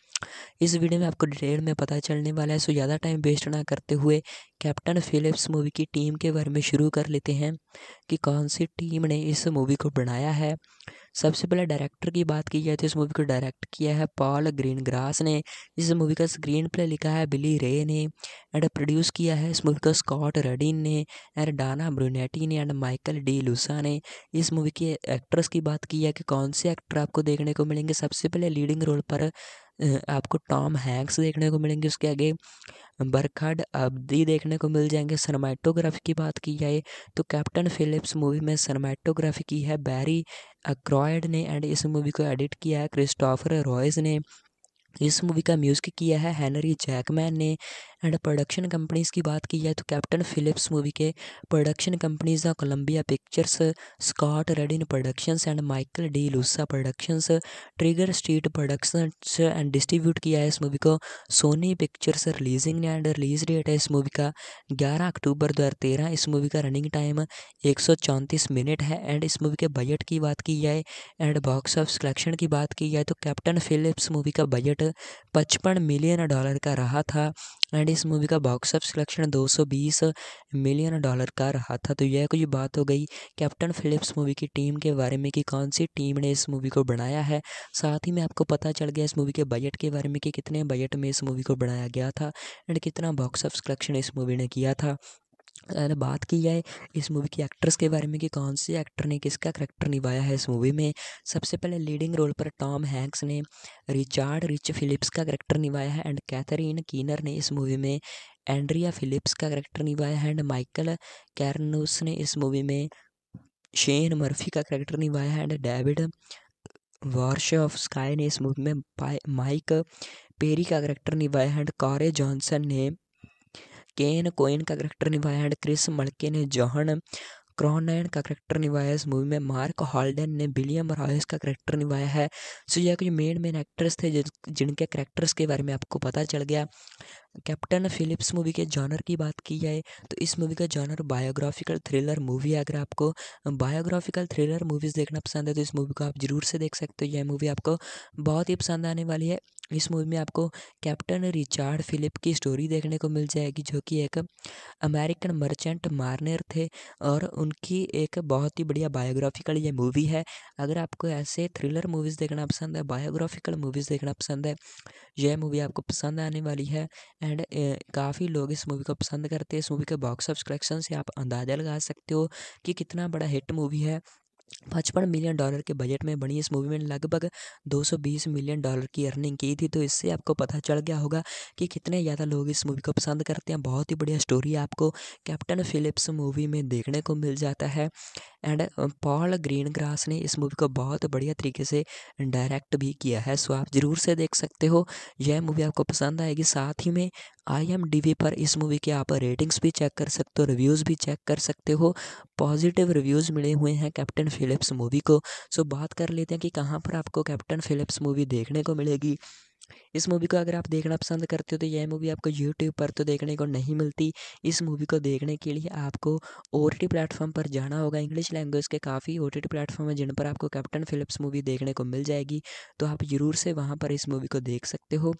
इस वीडियो में आपको डिटेल में पता चल चलने वाला है सो ज़्यादा टाइम वेस्ट ना करते हुए कैप्टन फिलिप्स मूवी की टीम के बारे में शुरू कर लेते हैं कि कौन सी टीम ने इस मूवी को बनाया है सबसे पहले डायरेक्टर की बात की जाए तो इस मूवी को डायरेक्ट किया है पॉल ग्रीन ग्रास ने इस मूवी का स्क्रीन प्ले लिखा है बिली रे ने एंड प्रोड्यूस किया है इस मूवी को स्कॉट रडिन ने एंड डाना ब्रूनेटी ने एंड माइकल डी लूसा ने इस मूवी के एक्ट्रेस की बात की है कि कौन से एक्टर आपको देखने को मिलेंगे सबसे पहले लीडिंग रोल पर आपको टॉम हैंक्स देखने को मिलेंगे उसके आगे बरखाड अब्दी देखने को मिल जाएंगे सनमैटोग्राफी की बात की जाए तो कैप्टन फिलिप्स मूवी में सनमैटोग्राफी की है बैरी अक्रॉयड ने एंड इस मूवी को एडिट किया है क्रिस्टोफर रॉयज ने इस मूवी का म्यूज़िक किया है हैनरी जैकमैन ने एंड प्रोडक्शन कंपनीज़ की बात की जाए तो कैप्टन फिलिप्स मूवी के प्रोडक्शन कंपनीज़ हैं Columbia pictures Scott Rudin productions and Michael D Luca productions Trigger Street productions and distribute किया है इस मूवी को Sony pictures releasing and release date है इस मूवी का ग्यारह अक्टूबर दो हज़ार तेरह इस मूवी का रनिंग टाइम एक सौ चौंतीस मिनट है एंड इस मूवी के बजट की बात की जाए एंड बॉक्स ऑफिस कलेक्शन की बात की जाए तो कैप्टन फिलिप्स मूवी का बजट पचपन मिलियन डॉलर का रहा था एंड इस मूवी का box office selection 220 million dollar का रहा था तो यह कुछ बात हो गई कैप्टन फिलिप्स मूवी की टीम के बारे में कि कौन सी टीम ने इस मूवी को बनाया है साथ ही में आपको पता चल गया इस मूवी के बजट के बारे में कि कितने बजट में इस मूवी को बनाया गया था एंड कितना बॉक्स ऑफ कलेक्शन इस मूवी ने किया था अगर बात की जाए इस मूवी के एक्ट्रेस के बारे में कि कौन से एक्टर ने किसका करैक्टर निभाया है इस मूवी में सबसे पहले लीडिंग रोल पर टॉम हैंक्स ने रिचार्ड रिच फिलिप्स का करैक्टर निभाया है एंड कैथरीन कीनर ने इस मूवी में एंड्रिया फिलिप्स का करैक्टर निभाया है एंड माइकल कैरनूस ने इस मूवी में शेन मर्फी का करैक्टर निभाया है and David Warshofsky ने इस मूवी में माइक पेरी का करैक्टर निभाया है एंड कॉरे जॉनसन ने केन कोइन का करेक्टर निभाया है एंड क्रिस मलके ने जॉहन क्रॉनैन का करेक्टर निभाया इस मूवी में मार्क हॉल्डन ने विलियम रॉयस का करेक्टर निभाया है सो यह कुछ मेन मेन एक्टर्स थे जिनके करेक्टर्स के बारे में आपको पता चल गया कैप्टन फिलिप्स मूवी के जॉनर की बात की जाए तो इस मूवी का जॉनर बायोग्राफिकल थ्रिलर मूवी है अगर आपको बायोग्राफिकल थ्रिलर मूवीज़ देखना पसंद है तो इस मूवी को आप जरूर से देख सकते हो यह मूवी आपको बहुत ही पसंद आने वाली है इस मूवी में आपको कैप्टन रिचार्ड फिलिप की स्टोरी देखने को मिल जाएगी जो कि एक अमेरिकन मर्चेंट मारनेर थे और उनकी एक बहुत ही बढ़िया बायोग्राफिकल ये मूवी है अगर आपको ऐसे थ्रिलर मूवीज़ देखना पसंद है बायोग्राफिकल मूवीज़ देखना पसंद है यह मूवी आपको पसंद आने वाली है एंड काफ़ी लोग इस मूवी को पसंद करते हैं इस मूवी के बॉक्स ऑफ कलेक्शन से आप अंदाज़ा लगा सकते हो कि कितना बड़ा हिट मूवी है पचपन मिलियन डॉलर के बजट में बनी इस मूवी में लगभग 220 मिलियन डॉलर की अर्निंग की थी तो इससे आपको पता चल गया होगा कि कितने ज़्यादा लोग इस मूवी को पसंद करते हैं बहुत ही बढ़िया स्टोरी आपको कैप्टन फिलिप्स मूवी में देखने को मिल जाता है एंड पॉल ग्रीन ग्रास ने इस मूवी को बहुत बढ़िया तरीके से डायरेक्ट भी किया है सो आप ज़रूर से देख सकते हो यह मूवी आपको पसंद आएगी साथ ही में आई एम डी वी पर इस मूवी के आप रेटिंग्स भी चेक कर सकते हो रिव्यूज़ भी चेक कर सकते हो पॉजिटिव रिव्यूज़ मिले हुए हैं कैप्टन फिलिप्स मूवी को सो बात कर लेते हैं कि कहाँ पर आपको कैप्टन फिलिप्स मूवी देखने को मिलेगी इस मूवी को अगर आप देखना पसंद करते हो तो यह मूवी आपको यूट्यूब पर तो देखने को नहीं मिलती इस मूवी को देखने के लिए आपको ओ टी प्लेटफॉर्म पर जाना होगा इंग्लिश लैंग्वेज के काफ़ी ओ टी टी प्लेटफॉर्म है जिन पर आपको कैप्टन फिलिप्स मूवी देखने को मिल जाएगी तो आप ज़रूर से वहाँ पर इस मूवी को देख सकते हो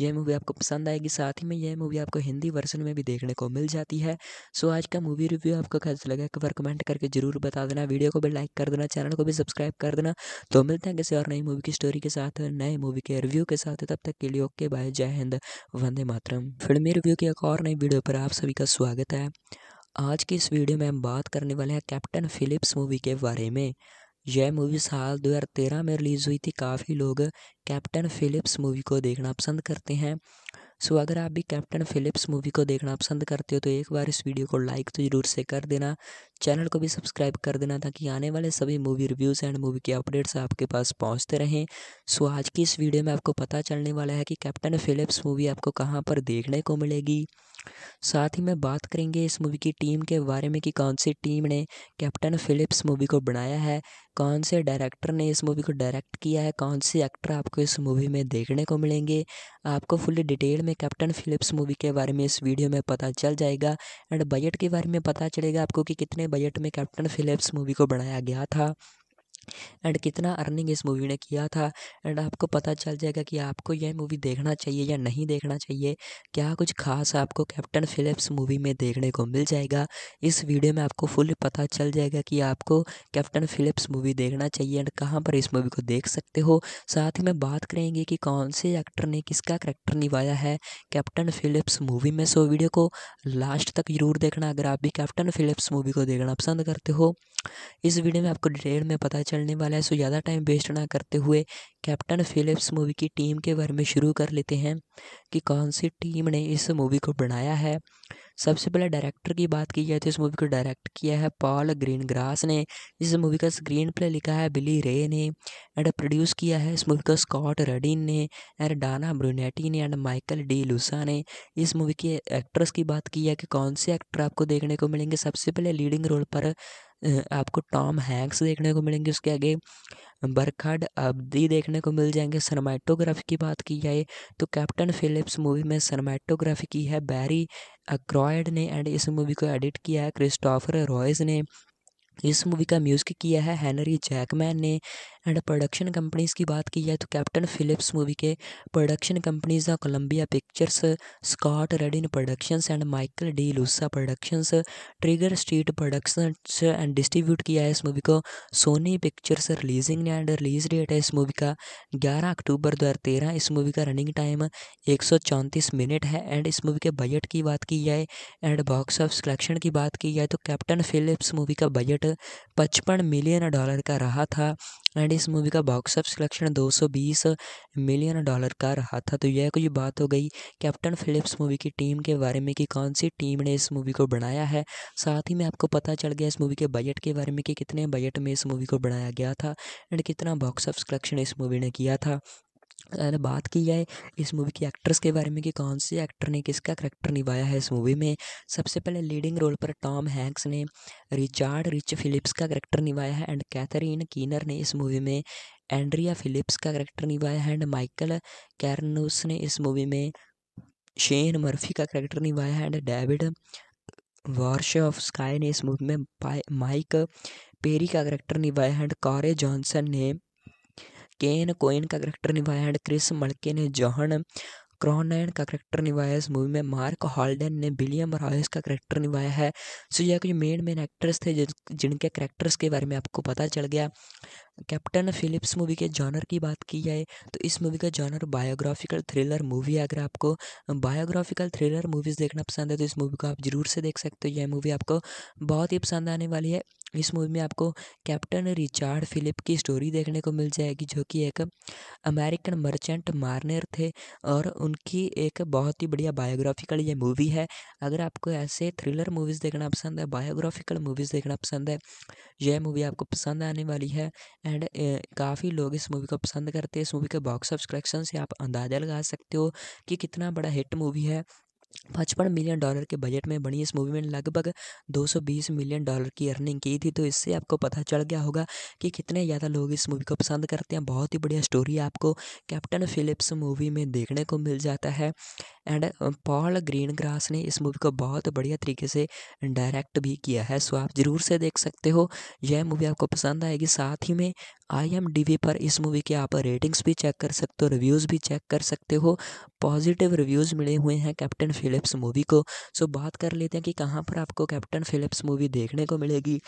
यह मूवी आपको पसंद आएगी साथ ही में यह मूवी आपको हिंदी वर्जन में भी देखने को मिल जाती है सो आज का मूवी रिव्यू आपको कैसा लगा एक बार कमेंट करके जरूर बता देना वीडियो को भी लाइक कर देना चैनल को भी सब्सक्राइब कर देना तो मिलते हैं किसी और नई मूवी की स्टोरी के साथ नए मूवी के रिव्यू के साथ तब तक के लिए ओके बाय जय हिंद वंदे मातरम फिल्मी रिव्यू की एक और नई वीडियो पर आप सभी का स्वागत है आज की इस वीडियो में हम बात करने वाले हैं कैप्टन फिलिप्स मूवी के बारे में यह मूवी साल 2013 में रिलीज़ हुई थी काफ़ी लोग कैप्टन फिलिप्स मूवी को देखना पसंद करते हैं सो अगर आप भी कैप्टन फिलिप्स मूवी को देखना पसंद करते हो तो एक बार इस वीडियो को लाइक तो ज़रूर से कर देना चैनल को भी सब्सक्राइब कर देना ताकि आने वाले सभी मूवी रिव्यूज़ एंड मूवी के अपडेट्स आपके पास पहुंचते रहें सो आज की इस वीडियो में आपको पता चलने वाला है कि कैप्टन फिलिप्स मूवी आपको कहाँ पर देखने को मिलेगी साथ ही में बात करेंगे इस मूवी की टीम के बारे में कि कौन सी टीम ने कैप्टन फिलिप्स मूवी को बनाया है कौन से डायरेक्टर ने इस मूवी को डायरेक्ट किया है कौन से एक्टर आपको इस मूवी में देखने को मिलेंगे आपको फुल डिटेल में कैप्टन फिलिप्स मूवी के बारे में इस वीडियो में पता चल जाएगा एंड बजट के बारे में पता चलेगा आपको कि कितने बजट में कैप्टन फिलिप्स मूवी को बनाया गया था एंड कितना अर्निंग इस मूवी ने किया था एंड आपको पता चल जाएगा कि आपको यह मूवी देखना चाहिए या नहीं देखना चाहिए क्या कुछ खास आपको कैप्टन फिलिप्स मूवी में देखने को मिल जाएगा इस वीडियो में आपको फुल पता चल जाएगा कि आपको कैप्टन फिलिप्स मूवी देखना चाहिए एंड कहाँ पर इस मूवी को देख सकते हो साथ ही में बात करेंगे कि कौन से एक्टर ने किसका करैक्टर निभाया है कैप्टन फिलिप्स मूवी में सो वीडियो को लास्ट तक जरूर देखना अगर आप भी कैप्टन फिलिप्स मूवी को देखना पसंद करते हो इस वीडियो में आपको डिटेल में पता चल चलने वाला है सो ज़्यादा टाइम वेस्ट ना करते हुए कैप्टन फिलिप्स मूवी की टीम के बारे में शुरू कर लेते हैं कि कौन सी टीम ने इस मूवी को बनाया है सबसे पहले डायरेक्टर की बात की जाए तो इस मूवी को डायरेक्ट किया है पॉल ग्रीन ग्रास ने इस मूवी का स्क्रीन प्ले लिखा है बिली रे ने एंड प्रोड्यूस किया है इस मूवी को स्कॉट रडिन ने एंड डाना ब्रूनेटी ने एंड माइकल डी लूसा ने इस मूवी के एक्ट्रेस की बात की है कि कौन से एक्टर आपको देखने को मिलेंगे सबसे पहले लीडिंग रोल पर आपको टॉम हैंक्स देखने को मिलेंगे उसके आगे बरखाड अब्दी देखने को मिल जाएंगे सनमैटोग्राफी की बात की जाए तो कैप्टन फिलिप्स मूवी में सनमैटोग्राफी की है बैरी अक्रॉयड ने एंड इस मूवी को एडिट किया है क्रिस्टोफर रॉयज़ ने इस मूवी का म्यूजिक किया है हैनरी जैकमैन ने एंड प्रोडक्शन कंपनीज़ की बात की जाए तो कैप्टन फिलिप्स मूवी के प्रोडक्शन कंपनीज हैं Columbia pictures Scott Rudin productions and Michael D Luca productions Trigger Street productions and distribute किया है इस मूवी को सोनी पिक्चर्स रिलीजिंग ने एंड रिलीज डेट है इस मूवी का ग्यारह अक्टूबर दो हज़ार तेरह इस मूवी का रनिंग टाइम एक सौ चौंतीस मिनट है एंड इस मूवी के बजट की बात की जाए एंड बॉक्स ऑफ कलेक्शन की बात की जाए तो कैप्टन फिलिप्स मूवी का बजट पचपन मिलियन डॉलर का रहा था एंड इस मूवी का box office collection 220 million dollar का रहा था तो यह कुछ बात हो गई कैप्टन फिलिप्स मूवी की टीम के बारे में कि कौन सी टीम ने इस मूवी को बनाया है साथ ही में आपको पता चल गया इस मूवी के बजट के बारे में कि कितने बजट में इस मूवी को बनाया गया था एंड कितना बॉक्स ऑफ कलेक्शन इस मूवी ने किया था अगर बात की जाए इस मूवी की एक्ट्रेस के बारे में कि कौन सी एक्टर ने किसका करेक्टर निभाया है इस मूवी में सबसे पहले लीडिंग रोल पर टॉम हैंक्स ने रिचार्ड रिच फिलिप्स का करेक्टर निभाया है एंड कैथरीन कीनर ने इस मूवी में एंड्रिया फिलिप्स का करेक्टर निभाया है एंड माइकल कैरनोस ने इस मूवी में शेन मर्फी का करेक्टर निभाया है and David Warshofsky ने इस मूवी में माइक पेरी का करेक्टर निभाया है एंड कॉरे जॉनसन ने केन कोइन का करेक्टर निभाया है एंड क्रिस मलके ने जॉहन क्रॉनैन का करेक्टर निभाया इस मूवी में मार्क हॉल्डन ने विलियम रॉयस का करेक्टर निभाया है सो यह कुछ मेन मेन एक्टर्स थे जिनके करेक्टर्स के बारे में आपको पता चल गया कैप्टन फिलिप्स मूवी के जॉनर की बात की जाए तो इस मूवी का जॉनर बायोग्राफिकल थ्रिलर मूवी है अगर आपको बायोग्राफिकल थ्रिलर मूवीज़ देखना पसंद है तो इस मूवी को आप जरूर से देख सकते हो यह मूवी आपको बहुत ही पसंद आने वाली है इस मूवी में आपको कैप्टन रिचार्ड फिलिप की स्टोरी देखने को मिल जाएगी जो कि एक अमेरिकन मर्चेंट मार्नर थे और उनकी एक बहुत ही बढ़िया बायोग्राफिकल ये मूवी है अगर आपको ऐसे थ्रिलर मूवीज़ देखना पसंद है बायोग्राफिकल मूवीज़ देखना पसंद है यह मूवी आपको पसंद आने वाली है एंड काफ़ी लोग इस मूवी को पसंद करते हैं इस मूवी के बॉक्स ऑफ कलेक्शन से आप अंदाज़ा लगा सकते हो कि कितना बड़ा हिट मूवी है पचपन मिलियन डॉलर के बजट में बनी इस मूवी में लगभग 220 मिलियन डॉलर की अर्निंग की थी तो इससे आपको पता चल गया होगा कि कितने ज़्यादा लोग इस मूवी को पसंद करते हैं बहुत ही बढ़िया स्टोरी आपको कैप्टन फिलिप्स मूवी में देखने को मिल जाता है एंड पॉल ग्रीन ग्रास ने इस मूवी को बहुत बढ़िया तरीके से डायरेक्ट भी किया है सो आप ज़रूर से देख सकते हो यह मूवी आपको पसंद आएगी साथ ही में आई पर इस मूवी के आप रेटिंग्स भी चेक कर सकते हो रिव्यूज़ भी चेक कर सकते हो पॉजिटिव रिव्यूज़ मिले हुए हैं कैप्टन फिलिप्स मूवी को सो बात कर लेते हैं कि कहाँ पर आपको कैप्टन फिलिप्स मूवी देखने को मिलेगी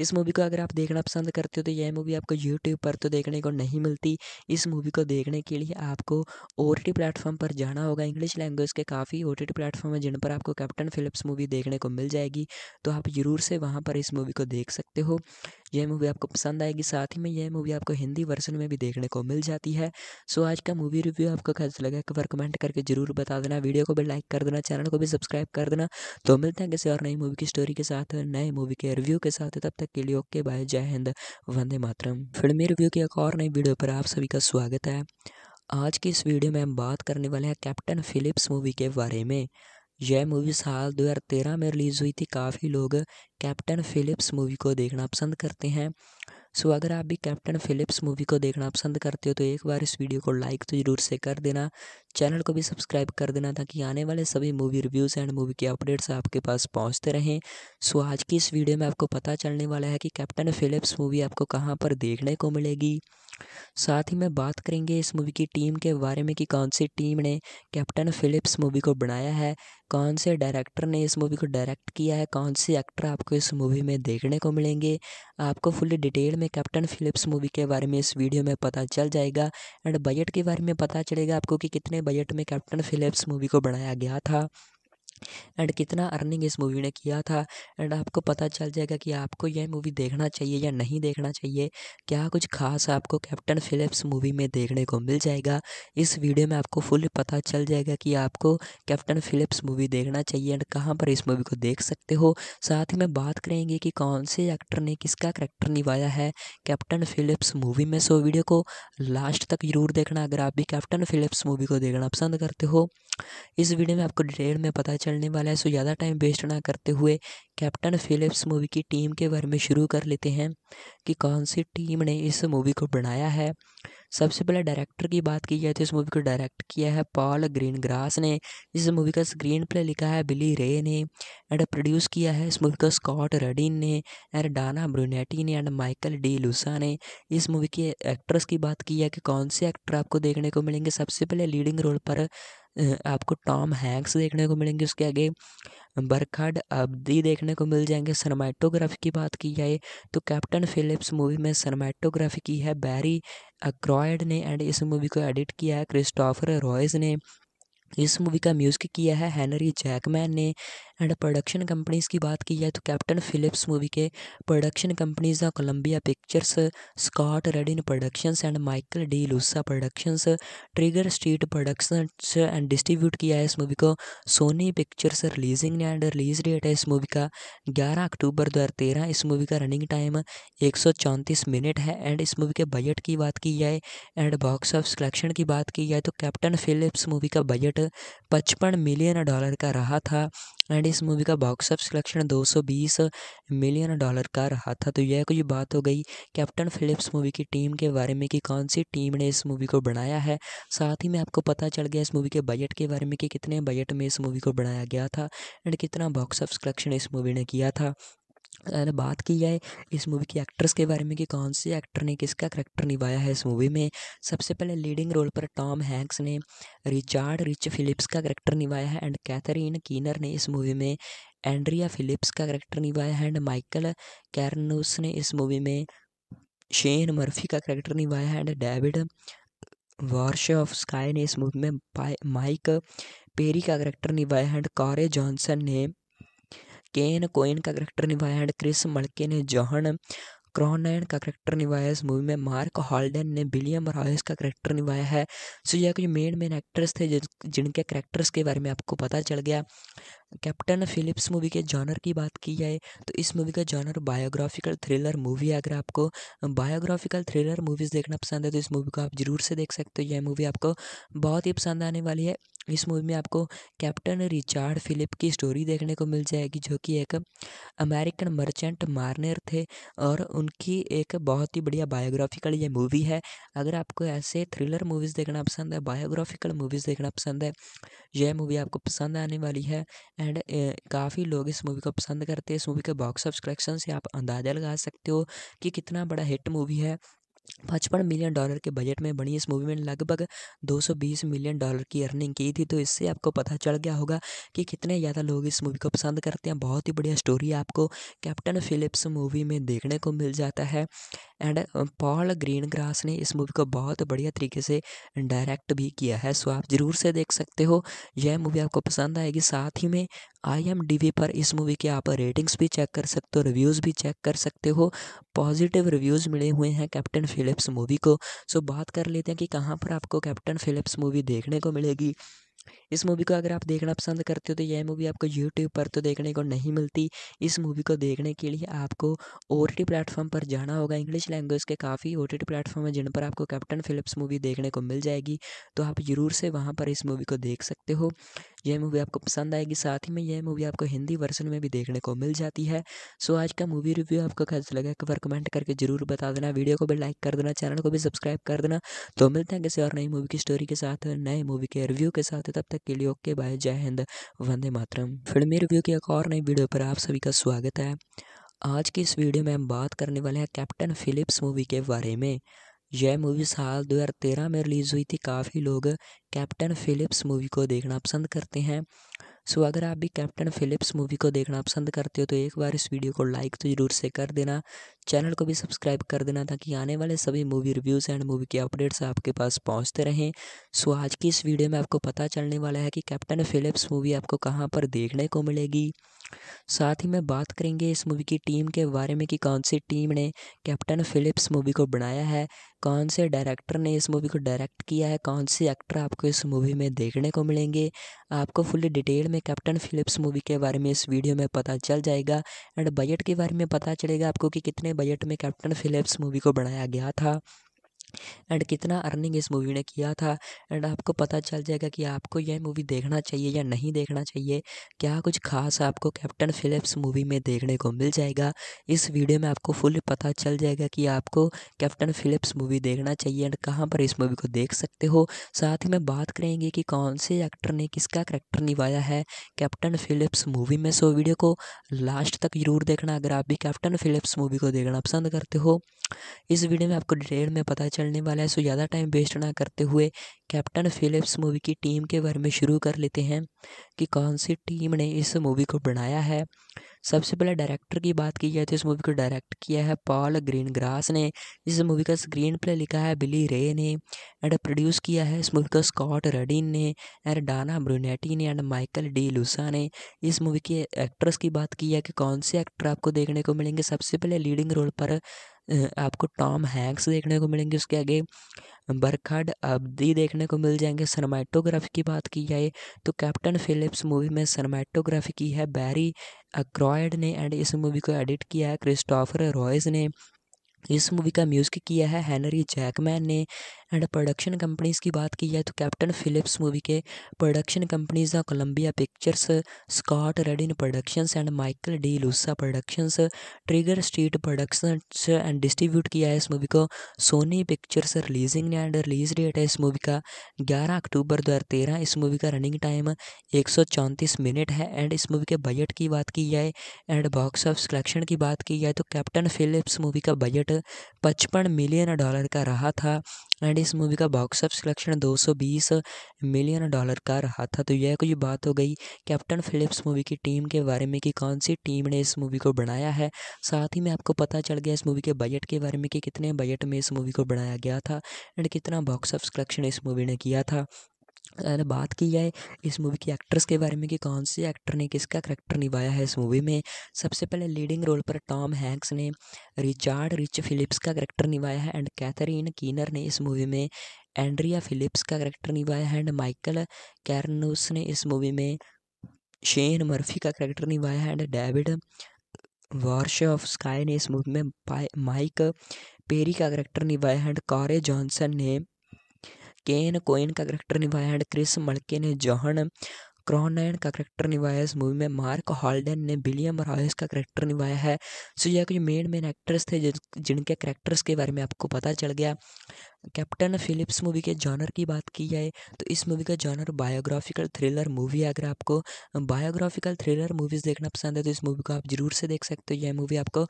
इस मूवी को अगर आप देखना पसंद करते हो तो यह मूवी आपको यूट्यूब पर तो देखने को नहीं मिलती इस मूवी को देखने के लिए आपको ओ टी प्लेटफॉर्म पर जाना होगा इंग्लिश लैंग्वेज के काफ़ी ओ टी प्लेटफॉर्म है जिन पर आपको कैप्टन फिलिप्स मूवी देखने को मिल जाएगी तो आप ज़रूर से वहाँ पर इस मूवी को देख सकते हो यह मूवी आपको पसंद आएगी साथ ही में यह मूवी आपको हिंदी वर्जन में भी देखने को मिल जाती है सो आज का मूवी रिव्यू आपको कैसा लगा एक बार कमेंट करके जरूर बता देना वीडियो को भी लाइक कर देना चैनल को भी सब्सक्राइब कर देना तो मिलते हैं किसी और नई मूवी की स्टोरी के साथ नए मूवी के रिव्यू के साथ तब तक के लिए ओके बाय जय हिंद वंदे मातरम फिल्मी रिव्यू की एक और नई वीडियो पर आप सभी का स्वागत है आज की इस वीडियो में हम बात करने वाले हैं कैप्टन फिलिप्स मूवी के बारे में यह मूवी साल 2013 में रिलीज़ हुई थी काफ़ी लोग कैप्टन फिलिप्स मूवी को देखना पसंद करते हैं सो अगर आप भी कैप्टन फिलिप्स मूवी को देखना पसंद करते हो तो एक बार इस वीडियो को लाइक तो ज़रूर से कर देना चैनल को भी सब्सक्राइब कर देना ताकि आने वाले सभी मूवी रिव्यूज़ एंड मूवी के अपडेट्स आपके पास पहुंचते रहें सो आज की इस वीडियो में आपको पता चलने वाला है कि कैप्टन फिलिप्स मूवी आपको कहाँ पर देखने को मिलेगी साथ ही मैं बात करेंगे इस मूवी की टीम के बारे में कि कौन सी टीम ने कैप्टन फिलिप्स मूवी को बनाया है कौन से डायरेक्टर ने इस मूवी को डायरेक्ट किया है कौन से एक्टर आपको इस मूवी में देखने को मिलेंगे आपको फुल डिटेल में कैप्टन फिलिप्स मूवी के बारे में इस वीडियो में पता चल जाएगा एंड बजट के बारे में पता चलेगा आपको कि कितने बजट में कैप्टन फिलिप्स मूवी को बनाया गया था एंड कितना अर्निंग इस मूवी ने किया था एंड आपको पता चल जाएगा कि आपको यह मूवी देखना चाहिए या नहीं देखना चाहिए क्या कुछ खास आपको कैप्टन फिलिप्स मूवी में देखने को मिल जाएगा इस वीडियो में आपको फुल पता चल जाएगा कि आपको कैप्टन फिलिप्स मूवी देखना चाहिए एंड कहाँ पर इस मूवी को देख सकते हो साथ ही में बात करेंगे कि कौन से एक्टर ने किसका करेक्टर निभाया है कैप्टन फिलिप्स मूवी में सो वीडियो को लास्ट तक जरूर देखना अगर आप भी कैप्टन फिलिप्स मूवी को देखना पसंद करते हो इस वीडियो में आपको डिटेल में पता चलने वाला है सो ज़्यादा टाइम वेस्ट ना करते हुए कैप्टन फिलिप्स मूवी की टीम के बारे में शुरू कर लेते हैं कि कौन सी टीम ने इस मूवी को बनाया है सबसे पहले डायरेक्टर की बात की जाए तो इस मूवी को डायरेक्ट किया है पॉल ग्रीन ग्रास ने इस मूवी का स्क्रीन प्ले लिखा है बिली रे ने एंड प्रोड्यूस किया है इस मूवी को स्कॉट रडिन ने एंड डाना ब्रूनेटी ने एंड माइकल डी लूसा ने इस मूवी के एक्ट्रेस की बात की है कि कौन से एक्टर आपको देखने को मिलेंगे सबसे पहले लीडिंग रोल पर आपको टॉम हैंक्स देखने को मिलेंगे उसके आगे बरखड अब्दी देखने को मिल जाएंगे सनमैटोग्राफी की बात की जाए तो कैप्टन फिलिप्स मूवी में सनमैटोग्राफी की है बैरी अक्रॉयड ने एंड इस मूवी को एडिट किया है क्रिस्टोफर रॉयज ने इस मूवी का म्यूज़िक किया है हैनरी जैकमैन ने एंड प्रोडक्शन कंपनीज़ की बात की जाए तो कैप्टन फिलिप्स मूवी के प्रोडक्शन कंपनीज हैं Columbia pictures Scott Rudin productions and Michael D Luca productions Trigger Street productions and distribute किया है इस मूवी को Sony pictures releasing and release date है इस मूवी का ग्यारह अक्टूबर दो हज़ार तेरह इस मूवी का रनिंग टाइम एक सौ चौंतीस मिनट है एंड इस मूवी के बजट की बात की जाए एंड बॉक्स ऑफ कलेक्शन की बात की जाए तो कैप्टन फिलिप्स मूवी का बजट पचपन मिलियन डॉलर का रहा था एंड इस मूवी का box office selection 220 million dollar का रहा था तो यह कुछ बात हो गई कैप्टन फिलिप्स मूवी की टीम के बारे में कि कौन सी टीम ने इस मूवी को बनाया है साथ ही में आपको पता चल गया इस मूवी के बजट के बारे में कि कितने बजट में इस मूवी को बनाया गया था एंड कितना बॉक्स ऑफ सिलेक्शन इस मूवी ने किया था अगर बात की जाए इस मूवी की एक्ट्रेस के बारे में कि कौन से एक्टर ने किसका करेक्टर निभाया है इस मूवी में सबसे पहले लीडिंग रोल पर टॉम हैंक्स ने रिचार्ड रिच फिलिप्स का करेक्टर निभाया है एंड कैथरीन कीनर ने इस मूवी में एंड्रिया फिलिप्स का करेक्टर निभाया है एंड माइकल कैरनूस ने इस मूवी में शेन मर्फी का करेक्टर निभाया है and David Warshofsky ने इस मूवी में माइक पेरी का करेक्टर निभाया है एंड कॉरे जॉनसन ने केन कोइन का करेक्टर निभाया एंड क्रिस मलके ने जॉहन क्रॉनैन का करेक्टर निभाया इस मूवी में मार्क हॉल्डन ने विलियम रॉयस का करेक्टर निभाया है सो यह कुछ मेन मेन एक्टर्स थे जिनके करेक्टर्स के बारे में आपको पता चल गया कैप्टन फिलिप्स मूवी के जॉनर की बात की जाए तो इस मूवी का जॉनर बायोग्राफिकल थ्रिलर मूवी है अगर आपको बायोग्राफिकल थ्रिलर मूवीज़ देखना पसंद है तो इस मूवी को आप ज़रूर से देख सकते हो यह मूवी आपको बहुत ही पसंद आने वाली है इस मूवी में आपको कैप्टन रिचार्ड फिलिप की स्टोरी देखने को मिल जाएगी जो कि एक अमेरिकन मर्चेंट मार्नर थे और उनकी एक बहुत ही बढ़िया बायोग्राफिकल ये मूवी है अगर आपको ऐसे थ्रिलर मूवीज़ देखना पसंद है बायोग्राफिकल मूवीज़ देखना पसंद है यह मूवी आपको पसंद आने वाली है एंड काफ़ी लोग इस मूवी को पसंद करते हैं इस मूवी के बॉक्स ऑफ कलेक्शन से आप अंदाज़ा लगा सकते हो कि कितना बड़ा हिट मूवी है पचपन मिलियन डॉलर के बजट में बनी इस मूवी में लगभग 220 मिलियन डॉलर की अर्निंग की थी तो इससे आपको पता चल गया होगा कि कितने ज़्यादा लोग इस मूवी को पसंद करते हैं बहुत ही बढ़िया स्टोरी आपको कैप्टन फिलिप्स मूवी में देखने को मिल जाता है एंड पॉल ग्रीन ग्रास ने इस मूवी को बहुत बढ़िया तरीके से डायरेक्ट भी किया है सो आप ज़रूर से देख सकते हो यह मूवी आपको पसंद आएगी साथ ही में आई पर इस मूवी के आप रेटिंग्स भी चेक कर सकते हो रिव्यूज़ भी चेक कर सकते हो पॉजिटिव रिव्यूज़ मिले हुए हैं कैप्टन फिलिप्स मूवी को सो बात कर लेते हैं कि कहाँ पर आपको कैप्टन फिलिप्स मूवी देखने को मिलेगी इस मूवी को अगर आप देखना पसंद करते हो तो यह मूवी आपको यूट्यूब पर तो देखने को नहीं मिलती इस मूवी को देखने के लिए आपको ओ टी प्लेटफॉर्म पर जाना होगा इंग्लिश लैंग्वेज के काफ़ी ओ टी प्लेटफॉर्म है जिन पर आपको कैप्टन फिलिप्स मूवी देखने को मिल जाएगी तो आप ज़रूर से वहाँ पर इस मूवी को देख सकते हो यह मूवी आपको पसंद आएगी साथ ही में यह मूवी आपको हिंदी वर्जन में भी देखने को मिल जाती है सो आज का मूवी रिव्यू आपको कैसा लगा एक बार कमेंट करके जरूर बता देना वीडियो को भी लाइक कर देना चैनल को भी सब्सक्राइब कर देना तो मिलते हैं किसी और नई मूवी की स्टोरी के साथ नए मूवी के रिव्यू के साथ तब तक के लिए ओके बाय जय हिंद वंदे मातरम फिल्मी रिव्यू की एक और नई वीडियो पर आप सभी का स्वागत है आज की इस वीडियो में हम बात करने वाले हैं कैप्टन फिलिप्स मूवी के बारे में यह मूवी साल 2013 में रिलीज़ हुई थी काफ़ी लोग कैप्टन फिलिप्स मूवी को देखना पसंद करते हैं सो अगर आप भी कैप्टन फिलिप्स मूवी को देखना पसंद करते हो तो एक बार इस वीडियो को लाइक तो ज़रूर से कर देना चैनल को भी सब्सक्राइब कर देना ताकि आने वाले सभी मूवी रिव्यूज़ एंड मूवी के अपडेट्स आपके पास पहुंचते रहें सो आज की इस वीडियो में आपको पता चलने वाला है कि कैप्टन फिलिप्स मूवी आपको कहाँ पर देखने को मिलेगी साथ ही मैं बात करेंगे इस मूवी की टीम के बारे में कि कौन सी टीम ने कैप्टन फिलिप्स मूवी को बनाया है कौन से डायरेक्टर ने इस मूवी को डायरेक्ट किया है कौन से एक्टर आपको इस मूवी में देखने को मिलेंगे आपको फुल डिटेल में कैप्टन फिलिप्स मूवी के बारे में इस वीडियो में पता चल जाएगा एंड बजट के बारे में पता चलेगा आपको कि कितने बजट में कैप्टन फिलिप्स मूवी को बनाया गया था एंड कितना अर्निंग इस मूवी ने किया था एंड आपको पता चल जाएगा कि आपको यह मूवी देखना चाहिए या नहीं देखना चाहिए क्या कुछ खास आपको कैप्टन फिलिप्स मूवी में देखने को मिल जाएगा इस वीडियो में आपको फुल पता चल जाएगा कि आपको कैप्टन फिलिप्स मूवी देखना चाहिए एंड कहाँ पर इस मूवी को देख सकते हो साथ ही में बात करेंगे कि कौन से एक्टर ने किसका करेक्टर निभाया है कैप्टन फिलिप्स मूवी में सो वीडियो को लास्ट तक जरूर देखना अगर आप भी कैप्टन फिलिप्स मूवी को देखना पसंद करते हो इस वीडियो में आपको डिटेल में पता चलने वाला है सो ज़्यादा टाइम वेस्ट ना करते हुए कैप्टन फिलिप्स मूवी की टीम के बारे में शुरू कर लेते हैं कि कौन सी टीम ने इस मूवी को बनाया है सबसे पहले डायरेक्टर की बात की जाए तो इस मूवी को डायरेक्ट किया है पॉल ग्रीन ग्रास ने इस मूवी का स्क्रीन प्ले लिखा है बिली रे ने एंड प्रोड्यूस किया है इस मूवी को स्कॉट रडिन ने एंड डाना ब्रूनेटी ने एंड माइकल डी लूसा ने इस मूवी के एक्ट्रेस की बात की है कि कौन से एक्टर आपको देखने को मिलेंगे सबसे पहले लीडिंग रोल पर आपको टॉम हैंक्स देखने को मिलेंगे उसके आगे बरखड अब्दी देखने को मिल जाएंगे सरमाइटोग्राफी की बात की जाए तो कैप्टन फिलिप्स मूवी में सरमाइटोग्राफी की है बैरी अक्रॉयड ने एंड इस मूवी को एडिट किया है क्रिस्टोफर रॉयस ने इस मूवी का म्यूज़िक किया है हैनरी जैकमैन ने एंड प्रोडक्शन कंपनीज़ की बात की जाए तो कैप्टन फिलिप्स मूवी के प्रोडक्शन कंपनीज हैं Columbia pictures Scott Rudin productions and Michael D Luca productions Trigger Street productions and distribute किया है इस मूवी को सोनी पिक्चर्स रिलीजिंग ने एंड रिलीज डेट है इस मूवी का ग्यारह अक्टूबर दो इस मूवी का रनिंग टाइम एक मिनट है एंड इस मूवी के बजट की बात की जाए एंड बॉक्स ऑफ कलेक्शन की बात की जाए तो कैप्टन फिलिप्स मूवी का बजट टोटल पचपन मिलियन डॉलर का रहा था एंड इस मूवी का box office selection 220 million dollar का रहा था तो यह कुछ बात हो गई कैप्टन फिलिप्स मूवी की टीम के बारे में कि कौन सी टीम ने इस मूवी को बनाया है साथ ही में आपको पता चल गया इस मूवी के बजट के बारे में कि कितने बजट में इस मूवी को बनाया गया था एंड कितना बॉक्स ऑफ सिलेक्शन इस मूवी ने किया था अगर बात की जाए इस मूवी के एक्ट्रेस के बारे में कि कौन से एक्टर ने किसका करेक्टर निभाया है इस मूवी में सबसे पहले लीडिंग रोल पर टॉम हैंक्स ने रिचार्ड रिच फिलिप्स का करेक्टर निभाया है एंड कैथरीन कीनर ने इस मूवी में एंड्रिया फिलिप्स का करेक्टर निभाया है एंड माइकल कैरनूस ने इस मूवी में शेन मर्फी का करेक्टर निभाया है and David Warshofsky ने इस मूवी में माइक पेरी का करेक्टर निभाया है एंड कॉरे जॉनसन ने केन कोइन का करेक्टर निभाया एंड क्रिस मलके ने जॉहन क्रॉनैन का करेक्टर निभाया इस मूवी में मार्क हॉल्डन ने विलियम रॉयस का करेक्टर निभाया है सो यह कुछ मेन मेन एक्टर्स थे जिनके करेक्टर्स के बारे में आपको पता चल गया कैप्टन फिलिप्स मूवी के जॉनर की बात की जाए तो इस मूवी का जॉनर बायोग्राफिकल थ्रिलर मूवी है अगर आपको बायोग्राफिकल थ्रिलर मूवीज़ देखना पसंद है तो इस मूवी को आप ज़रूर से देख सकते हो यह मूवी आपको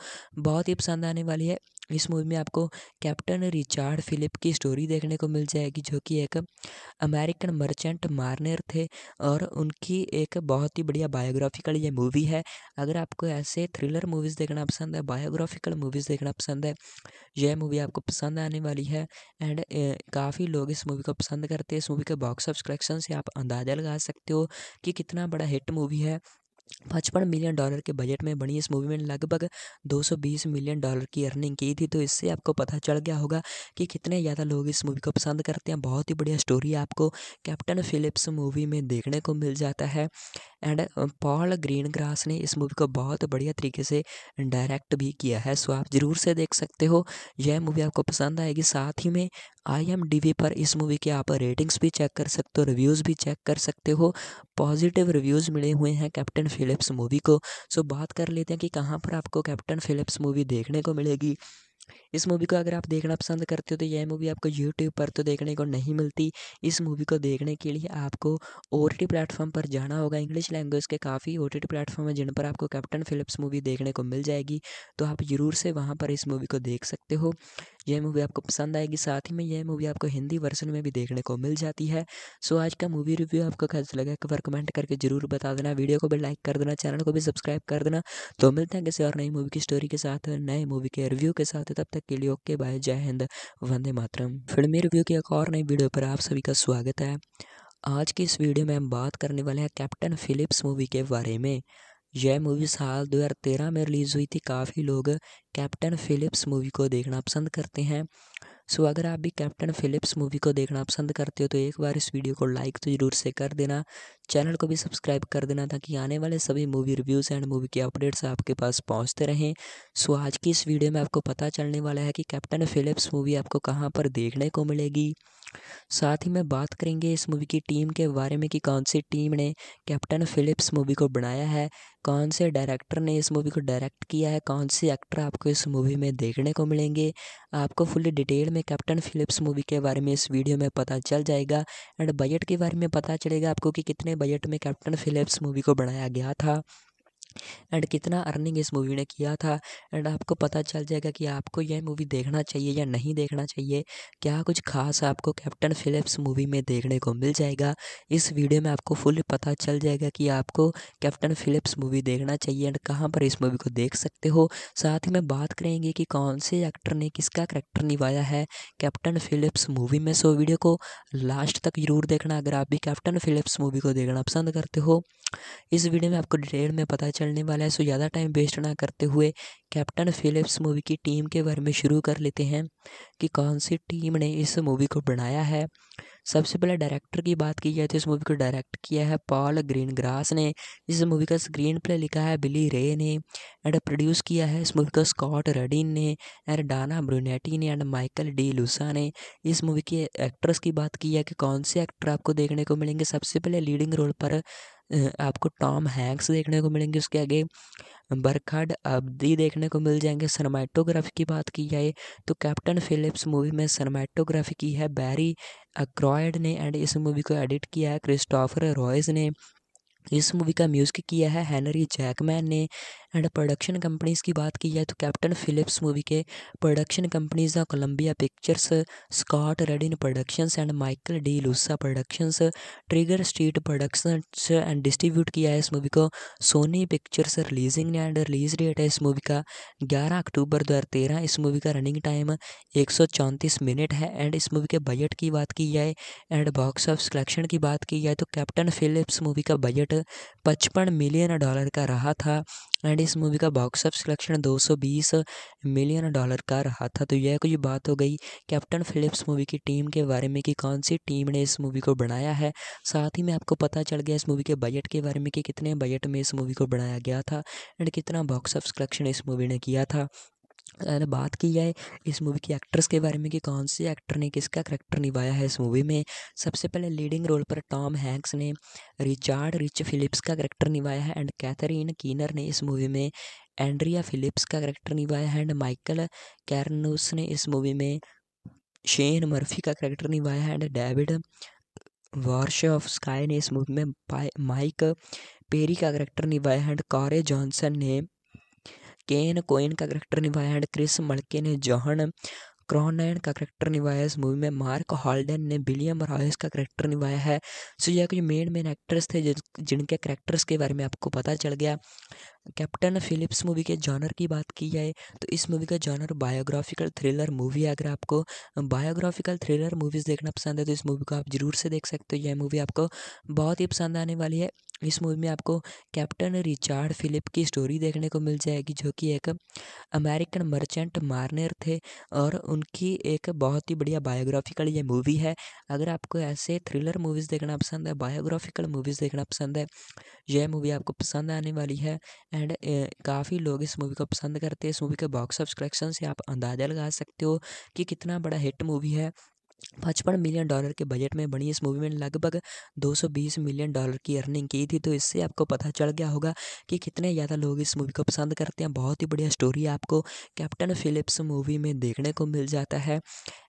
बहुत ही पसंद आने वाली है इस मूवी में आपको कैप्टन रिचार्ड फिलिप की स्टोरी देखने को मिल जाएगी जो कि एक अमेरिकन मर्चेंट मारनेर थे और उनकी एक बहुत ही बढ़िया बायोग्राफिकल ये मूवी है अगर आपको ऐसे थ्रिलर मूवीज़ देखना पसंद है बायोग्राफिकल मूवीज़ देखना पसंद है यह मूवी आपको पसंद आने वाली है एंड काफ़ी लोग इस मूवी को पसंद करते हैं इस मूवी के बॉक्स ऑफ कलेक्शन से आप अंदाज़ा लगा सकते हो कि कितना बड़ा हिट मूवी है पचपन मिलियन डॉलर के बजट में बनी इस मूवी में लगभग 220 मिलियन डॉलर की अर्निंग की थी तो इससे आपको पता चल गया होगा कि कितने ज़्यादा लोग इस मूवी को पसंद करते हैं बहुत ही बढ़िया स्टोरी आपको कैप्टन फिलिप्स मूवी में देखने को मिल जाता है एंड पॉल ग्रीन ग्रास ने इस मूवी को बहुत बढ़िया तरीके से डायरेक्ट भी किया है सो आप ज़रूर से देख सकते हो यह मूवी आपको पसंद आएगी साथ ही में आई एम डी पर इस मूवी के आप रेटिंग्स भी चेक कर सकते हो रिव्यूज़ भी चेक कर सकते हो पॉजिटिव रिव्यूज़ मिले हुए हैं कैप्टन फिलिप्स मूवी को सो बात कर लेते हैं कि कहाँ पर आपको कैप्टन फिलिप्स मूवी देखने को मिलेगी इस मूवी को अगर आप देखना पसंद करते हो तो यह मूवी आपको यूट्यूब पर तो देखने को नहीं मिलती इस मूवी को देखने के लिए आपको ओ टी प्लेटफॉर्म पर जाना होगा इंग्लिश लैंग्वेज के काफ़ी ओ टी प्लेटफॉर्म है जिन पर आपको कैप्टन फिलिप्स मूवी देखने को मिल जाएगी तो आप ज़रूर से वहाँ पर इस मूवी को देख सकते हो यह मूवी आपको पसंद आएगी साथ ही में यह मूवी आपको हिंदी वर्सन में भी देखने को मिल जाती है सो आज का मूवी रिव्यू आपको कैसा लगा एक बार कमेंट करके जरूर बता देना वीडियो को भी लाइक कर देना चैनल को भी सब्सक्राइब कर देना तो मिलते हैं किसी और नई मूवी की स्टोरी के साथ नए मूवी के रिव्यू के साथ तब तक के लिए ओके बाय जय हिंद वंदे मातरम फिल्मी रिव्यू की एक और नई वीडियो पर आप सभी का स्वागत है आज की इस वीडियो में हम बात करने वाले हैं कैप्टन फिलिप्स मूवी के बारे में यह मूवी साल 2013 में रिलीज़ हुई थी काफ़ी लोग कैप्टन फिलिप्स मूवी को देखना पसंद करते हैं सो अगर आप भी कैप्टन फिलिप्स मूवी को देखना पसंद करते हो तो एक बार इस वीडियो को लाइक तो ज़रूर से कर देना चैनल को भी सब्सक्राइब कर देना ताकि आने वाले सभी मूवी रिव्यूज़ एंड मूवी के अपडेट्स आपके पास पहुंचते रहें सो आज की इस वीडियो में आपको पता चलने वाला है कि कैप्टन फिलिप्स मूवी आपको कहाँ पर देखने को मिलेगी साथ ही मैं बात करेंगे इस मूवी की टीम के बारे में कि कौन सी टीम ने कैप्टन फिलिप्स मूवी को बनाया है कौन से डायरेक्टर ने इस मूवी को डायरेक्ट किया है कौन से एक्टर आपको इस मूवी में देखने को मिलेंगे आपको फुल डिटेल में कैप्टन फिलिप्स मूवी के बारे में इस वीडियो में पता चल जाएगा एंड बजट के बारे में पता चलेगा आपको कि कितने बजट में कैप्टन फिलिप्स मूवी को बनाया गया था एंड कितना अर्निंग इस मूवी ने किया था एंड आपको पता चल जाएगा कि आपको यह मूवी देखना चाहिए या नहीं देखना चाहिए क्या कुछ खास आपको कैप्टन फिलिप्स मूवी में देखने को मिल जाएगा इस वीडियो में आपको फुल पता चल जाएगा कि आपको कैप्टन फिलिप्स मूवी देखना चाहिए एंड कहाँ पर इस मूवी को देख सकते हो साथ ही में बात करेंगे कि कौन से एक्टर ने किसका करेक्टर निभाया है कैप्टन फिलिप्स मूवी में सो वीडियो को लास्ट तक जरूर देखना अगर आप भी कैप्टन फिलिप्स मूवी को देखना पसंद करते हो इस वीडियो में आपको डिटेल में पता चल चलने वाला है सो ज़्यादा टाइम वेस्ट ना करते हुए कैप्टन फिलिप्स मूवी की टीम के बारे में शुरू कर लेते हैं कि कौन सी टीम ने इस मूवी को बनाया है सबसे पहले डायरेक्टर की बात की जाए तो इस मूवी को डायरेक्ट किया है पॉल ग्रीन ग्रास ने इस मूवी का स्क्रीन प्ले लिखा है बिली रे ने एंड प्रोड्यूस किया है इस मूवी को स्कॉट रडिन ने एंड डाना ब्रूनेटी ने एंड माइकल डी लूसा ने इस मूवी के एक्ट्रेस की बात की है कि कौन से एक्टर आपको देखने को मिलेंगे सबसे पहले लीडिंग रोल पर आपको टॉम हैंक्स देखने को मिलेंगे उसके आगे बरखड अब्दी देखने को मिल जाएंगे सरमाइटोग्राफी की बात की जाए तो कैप्टन फिलिप्स मूवी में सरमाटोग्राफी की है बैरी अक्रॉयड ने एंड इस मूवी को एडिट किया है क्रिस्टोफर रॉयज़ ने इस मूवी का म्यूज़िक किया है हैनरी जैकमैन ने एंड प्रोडक्शन कंपनीज़ की बात की जाए तो कैप्टन फिलिप्स मूवी के प्रोडक्शन कंपनीज हैं Columbia pictures Scott Rudin productions and Michael D Luca productions Trigger Street productions and distribute किया है इस मूवी को सोनी पिक्चर्स रिलीजिंग ने एंड रिलीज डेट है इस मूवी का ग्यारह अक्टूबर दो इस मूवी का रनिंग टाइम एक मिनट है एंड इस मूवी के बजट की बात की जाए एंड बॉक्स ऑफ कलेक्शन की बात की जाए तो कैप्टन फिलिप्स मूवी का बजट पचपन मिलियन डॉलर का रहा था एंड इस मूवी का box office selection 220 million dollar का रहा था तो यह कुछ बात हो गई कैप्टन फिलिप्स मूवी की टीम के बारे में कि कौन सी टीम ने इस मूवी को बनाया है साथ ही में आपको पता चल गया इस मूवी के बजट के बारे में कि कितने बजट में इस मूवी को बनाया गया था एंड कितना बॉक्स ऑफ सिलेक्शन इस मूवी ने किया था अगर बात की जाए इस मूवी के एक्ट्रेस के बारे में कि कौन से एक्टर ने किसका करैक्टर निभाया है इस मूवी में सबसे पहले लीडिंग रोल पर टॉम हैंक्स ने रिचार्ड रिच फिलिप्स का करैक्टर निभाया है एंड कैथरीन कीनर ने इस मूवी में एंड्रिया फिलिप्स का करैक्टर निभाया है एंड माइकल कैरनूस ने इस मूवी में शेन मर्फी का करैक्टर निभाया है and David Warshofsky ने इस मूवी में माइक पेरी का करेक्टर निभाया है एंड कॉरे जॉनसन ने केन कोइन का करेक्टर निभाया है क्रिस मलके ने जॉहन क्रॉनैन का करेक्टर निभाया है इस मूवी में मार्क हॉल्डन ने विलियम रॉयस का करेक्टर निभाया है सो यह कुछ मेन मेन एक्टर्स थे जिनके करेक्टर्स के बारे में आपको पता चल गया कैप्टन फिलिप्स मूवी के जॉनर की बात की जाए तो इस मूवी का जॉनर बायोग्राफिकल थ्रिलर मूवी है अगर आपको बायोग्राफिकल थ्रिलर मूवीज़ देखना पसंद है तो इस मूवी को आप ज़रूर से देख सकते हो यह मूवी आपको बहुत ही पसंद आने वाली है इस मूवी में आपको कैप्टन रिचार्ड फिलिप की स्टोरी देखने को मिल जाएगी जो कि एक अमेरिकन मर्चेंट मार्नर थे और उनकी एक बहुत ही बढ़िया बायोग्राफिकल ये मूवी है अगर आपको ऐसे थ्रिलर मूवीज़ देखना पसंद है बायोग्राफिकल मूवीज़ देखना पसंद है यह मूवी आपको पसंद आने वाली है एंड काफ़ी लोग इस मूवी को पसंद करते हैं इस मूवी के बॉक्स ऑफ कलेक्शन से आप अंदाज़ा लगा सकते हो कि कितना बड़ा हिट मूवी है पचपन मिलियन डॉलर के बजट में बनी इस मूवी में लगभग 220 मिलियन डॉलर की अर्निंग की थी तो इससे आपको पता चल गया होगा कि कितने ज़्यादा लोग इस मूवी को पसंद करते हैं बहुत ही बढ़िया स्टोरी आपको कैप्टन फिलिप्स मूवी में देखने को मिल जाता है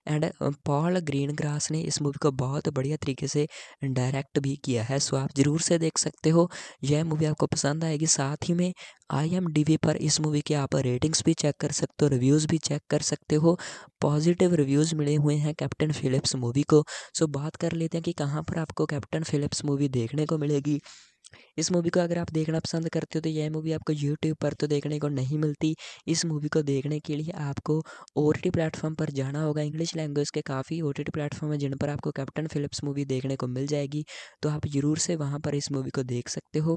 एंड पॉल ग्रीन ग्रास ने इस मूवी को बहुत बढ़िया तरीके से डायरेक्ट भी किया है सो आप ज़रूर से देख सकते हो यह मूवी आपको पसंद आएगी साथ ही में आई एम डी वी पर इस मूवी के आप रेटिंग्स भी चेक कर सकते हो रिव्यूज़ भी चेक कर सकते हो पॉजिटिव रिव्यूज़ मिले हुए हैं कैप्टन फिलिप्स मूवी को सो बात कर लेते हैं कि कहाँ पर आपको कैप्टन फिलिप्स मूवी देखने को मिलेगी इस मूवी को अगर आप देखना पसंद करते हो तो यह मूवी आपको यूट्यूब पर तो देखने को नहीं मिलती इस मूवी को देखने के लिए आपको ओ टी प्लेटफॉर्म पर जाना होगा इंग्लिश लैंग्वेज के काफ़ी ओ टी टी प्लेटफॉर्म है जिन पर आपको कैप्टन फिलिप्स मूवी देखने को मिल जाएगी तो आप ज़रूर से वहाँ पर इस मूवी को देख सकते हो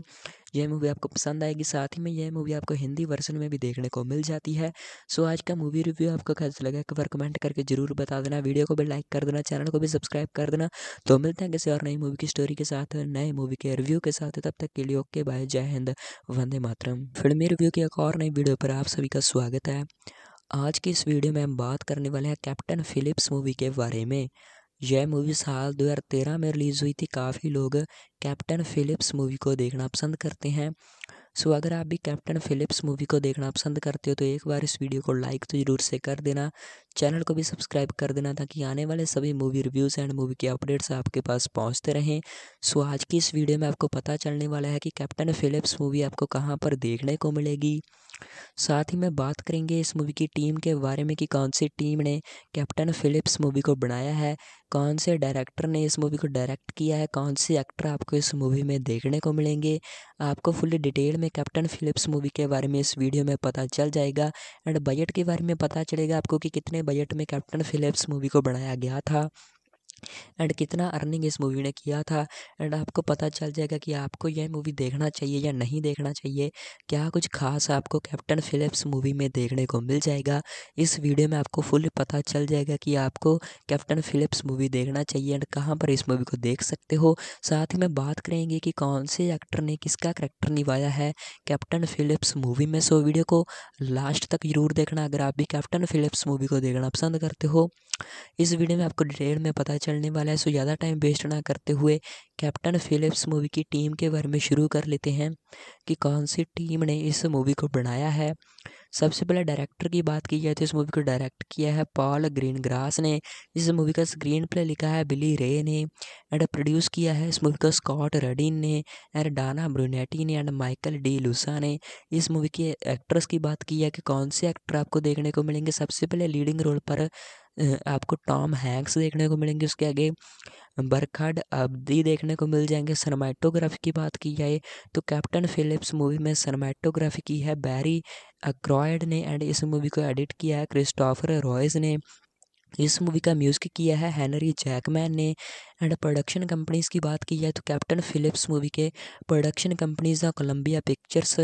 यह मूवी आपको पसंद आएगी साथ ही में यह मूवी आपको हिंदी वर्जन में भी देखने को मिल जाती है सो आज का मूवी रिव्यू आपको कैसा लगा एक बार कमेंट करके जरूर बता देना वीडियो को भी लाइक कर देना चैनल को भी सब्सक्राइब कर देना तो मिलते हैं किसी और नई मूवी की स्टोरी के साथ नए मूवी के रिव्यू के साथ तब तक के लिए ओके बाय जय हिंद वंदे मातरम फिल्मी रिव्यू की एक और नई वीडियो पर आप सभी का स्वागत है आज की इस वीडियो में हम बात करने वाले हैं कैप्टन फिलिप्स मूवी के बारे में यह मूवी साल 2013 में रिलीज़ हुई थी काफ़ी लोग कैप्टन फिलिप्स मूवी को देखना पसंद करते हैं सो अगर आप भी कैप्टन फिलिप्स मूवी को देखना पसंद करते हो तो एक बार इस वीडियो को लाइक तो ज़रूर से कर देना चैनल को भी सब्सक्राइब कर देना ताकि आने वाले सभी मूवी रिव्यूज़ एंड मूवी के अपडेट्स आपके पास पहुंचते रहें सो आज की इस वीडियो में आपको पता चलने वाला है कि कैप्टन फिलिप्स मूवी आपको कहाँ पर देखने को मिलेगी साथ ही में बात करेंगे इस मूवी की टीम के बारे में कि कौन सी टीम ने कैप्टन फिलिप्स मूवी को बनाया है कौन से डायरेक्टर ने इस मूवी को डायरेक्ट किया है कौन से एक्टर आपको इस मूवी में देखने को मिलेंगे आपको फुल डिटेल में कैप्टन फिलिप्स मूवी के बारे में इस वीडियो में पता चल जाएगा एंड बजट के बारे में पता चलेगा आपको कि कितने बजट में कैप्टन फिलिप्स मूवी को बनाया गया था एंड कितना अर्निंग इस मूवी ने किया था एंड आपको पता चल जाएगा कि आपको यह मूवी देखना चाहिए या नहीं देखना चाहिए क्या कुछ खास आपको कैप्टन फिलिप्स मूवी में देखने को मिल जाएगा इस वीडियो में आपको फुल पता चल जाएगा कि आपको कैप्टन फिलिप्स मूवी देखना चाहिए एंड कहाँ पर इस मूवी को देख सकते हो साथ ही में बात करेंगे कि कौन से एक्टर ने किसका करेक्टर निभाया है कैप्टन फिलिप्स मूवी में सो वीडियो को लास्ट तक जरूर देखना अगर आप भी कैप्टन फिलिप्स मूवी को देखना पसंद करते हो इस वीडियो में आपको डिटेल में पता चल चलने वाला है सो ज़्यादा टाइम वेस्ट ना करते हुए कैप्टन फिलिप्स मूवी की टीम के बारे में शुरू कर लेते हैं कि कौन सी टीम ने इस मूवी को बनाया है सबसे पहले डायरेक्टर की बात की जाए तो इस मूवी को डायरेक्ट किया है पॉल ग्रीन ग्रास ने इस मूवी का स्क्रीन प्ले लिखा है बिली रे ने एंड प्रोड्यूस किया है इस मूवी को स्कॉट रडिन ने एंड डाना ब्रूनेटी ने एंड माइकल डी लूसा ने इस मूवी के एक्ट्रेस की बात की है कि कौन से एक्टर आपको देखने को मिलेंगे सबसे पहले लीडिंग रोल पर आपको टॉम हैंक्स देखने को मिलेंगे उसके आगे बरखाड अब्दी देखने को मिल जाएंगे सनमैटोग्राफी की बात की जाए तो कैप्टन फिलिप्स मूवी में सनमैटोग्राफी की है बैरी अक्रॉयड ने एंड इस मूवी को एडिट किया है क्रिस्टोफर रॉयज ने इस मूवी का म्यूजिक किया है हैनरी जैकमैन ने एंड प्रोडक्शन कंपनीज़ की बात की जाए तो कैप्टन फिलिप्स मूवी के प्रोडक्शन कंपनीज़ हैं Columbia pictures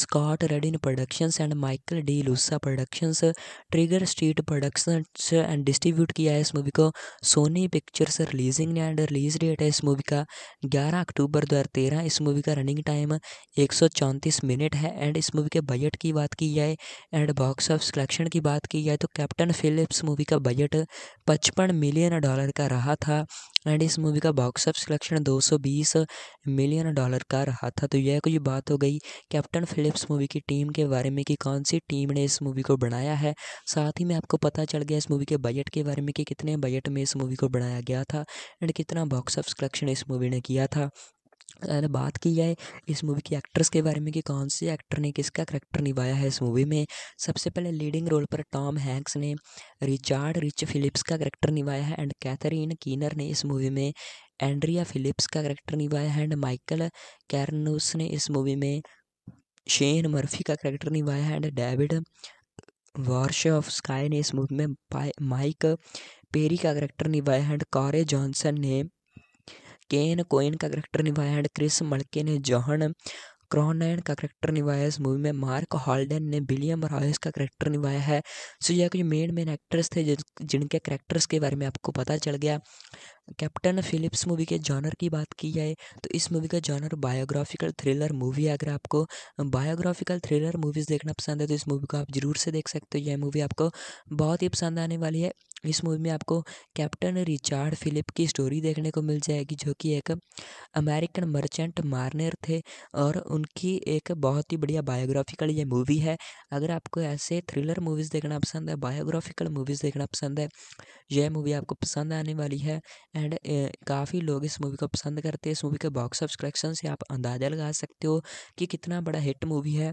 Scott Rudin productions and Michael D Luca productions Trigger Street productions and distribute किया है इस मूवी को Sony pictures releasing and release date है इस मूवी का ग्यारह अक्टूबर दो हज़ार तेरह इस मूवी का रनिंग टाइम एक सौ चौंतीस मिनट है एंड इस मूवी के बजट की बात की जाए एंड बॉक्स ऑफिस कलेक्शन की बात की जाए तो कैप्टन फिलिप्स मूवी का बजट पचपन मिलियन डॉलर का रहा था एंड इस मूवी का box office selection 220 million dollar का रहा था तो यह कुछ बात हो गई कैप्टन फिलिप्स मूवी की टीम के बारे में कि कौन सी टीम ने इस मूवी को बनाया है साथ ही में आपको पता चल गया इस मूवी के बजट के बारे में कि कितने बजट में इस मूवी को बनाया गया था एंड कितना बॉक्स ऑफ कलेक्शन इस मूवी ने किया था अगर बात की जाए इस मूवी के एक्ट्रेस के बारे में कि कौन से एक्टर ने किसका करैक्टर निभाया है इस मूवी में सबसे पहले लीडिंग रोल पर टॉम हैंक्स ने रिचार्ड रिच फिलिप्स का करैक्टर निभाया है एंड कैथरीन कीनर ने इस मूवी में एंड्रिया फिलिप्स का करैक्टर निभाया है एंड माइकल कैरनूस ने इस मूवी में शेन मर्फी का करैक्टर निभाया है and David Warshofsky ने इस मूवी में माइक पेरी का करैक्टर निभाया है एंड कॉरे जॉनसन ने केन कोइन का करेक्टर निभाया एंड क्रिस मलके ने जॉहन क्रॉनैन का करेक्टर निभाया इस मूवी में मार्क हॉल्डन ने विलियम रॉयस का करेक्टर निभाया है सो यह कुछ मेन मेन एक्टर्स थे जिनके करेक्टर्स के बारे में आपको पता चल गया कैप्टन फिलिप्स मूवी के जॉनर की बात की जाए तो इस मूवी का जॉनर बायोग्राफिकल थ्रिलर मूवी है अगर आपको बायोग्राफिकल थ्रिलर मूवीज़ देखना पसंद है तो इस मूवी को आप ज़रूर से देख सकते हो यह मूवी आपको बहुत ही पसंद आने वाली है इस मूवी में आपको कैप्टन रिचार्ड फिलिप की स्टोरी देखने को मिल जाएगी जो कि एक अमेरिकन मर्चेंट मार्नर थे और उनकी एक बहुत ही बढ़िया बायोग्राफिकल ये मूवी है अगर आपको ऐसे थ्रिलर मूवीज़ देखना पसंद है बायोग्राफिकल मूवीज़ देखना पसंद है यह मूवी आपको पसंद आने वाली है एंड काफ़ी लोग इस मूवी को पसंद करते हैं इस मूवी के बॉक्स ऑफ कलेक्शन से आप अंदाज़ा लगा सकते हो कि कितना बड़ा हिट मूवी है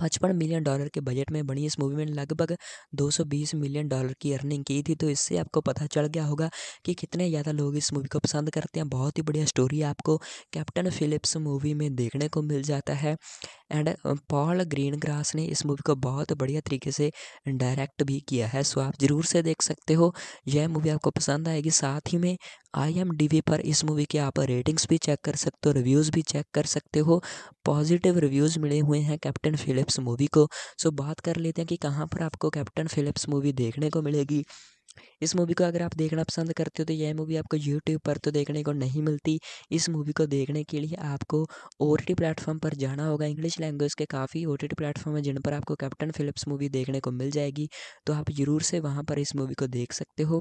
पचपन मिलियन डॉलर के बजट में बनी इस मूवी में लगभग 220 मिलियन डॉलर की अर्निंग की थी तो इससे आपको पता चल गया होगा कि कितने ज़्यादा लोग इस मूवी को पसंद करते हैं बहुत ही बढ़िया स्टोरी आपको कैप्टन फिलिप्स मूवी में देखने को मिल जाता है एंड पॉल ग्रीन ग्रास ने इस मूवी को बहुत बढ़िया तरीके से डायरेक्ट भी किया है सो आप ज़रूर से देख सकते हो यह मूवी आपको पसंद आएगी साथ ही में आई पर इस मूवी के आप रेटिंग्स भी चेक कर सकते हो रिव्यूज़ भी चेक कर सकते हो पॉजिटिव रिव्यूज़ मिले हुए हैं कैप्टन फिलिप्स मूवी को सो बात कर लेते हैं कि कहाँ पर आपको कैप्टन फिलिप्स मूवी देखने को मिलेगी इस मूवी को अगर आप देखना पसंद करते हो तो यह मूवी आपको यूट्यूब पर तो देखने को नहीं मिलती इस मूवी को देखने के लिए आपको ओ टी प्लेटफॉर्म पर जाना होगा इंग्लिश लैंग्वेज के काफ़ी ओ टी प्लेटफॉर्म है जिन पर आपको कैप्टन फिलिप्स मूवी देखने को मिल जाएगी तो आप ज़रूर से वहाँ पर इस मूवी को देख सकते हो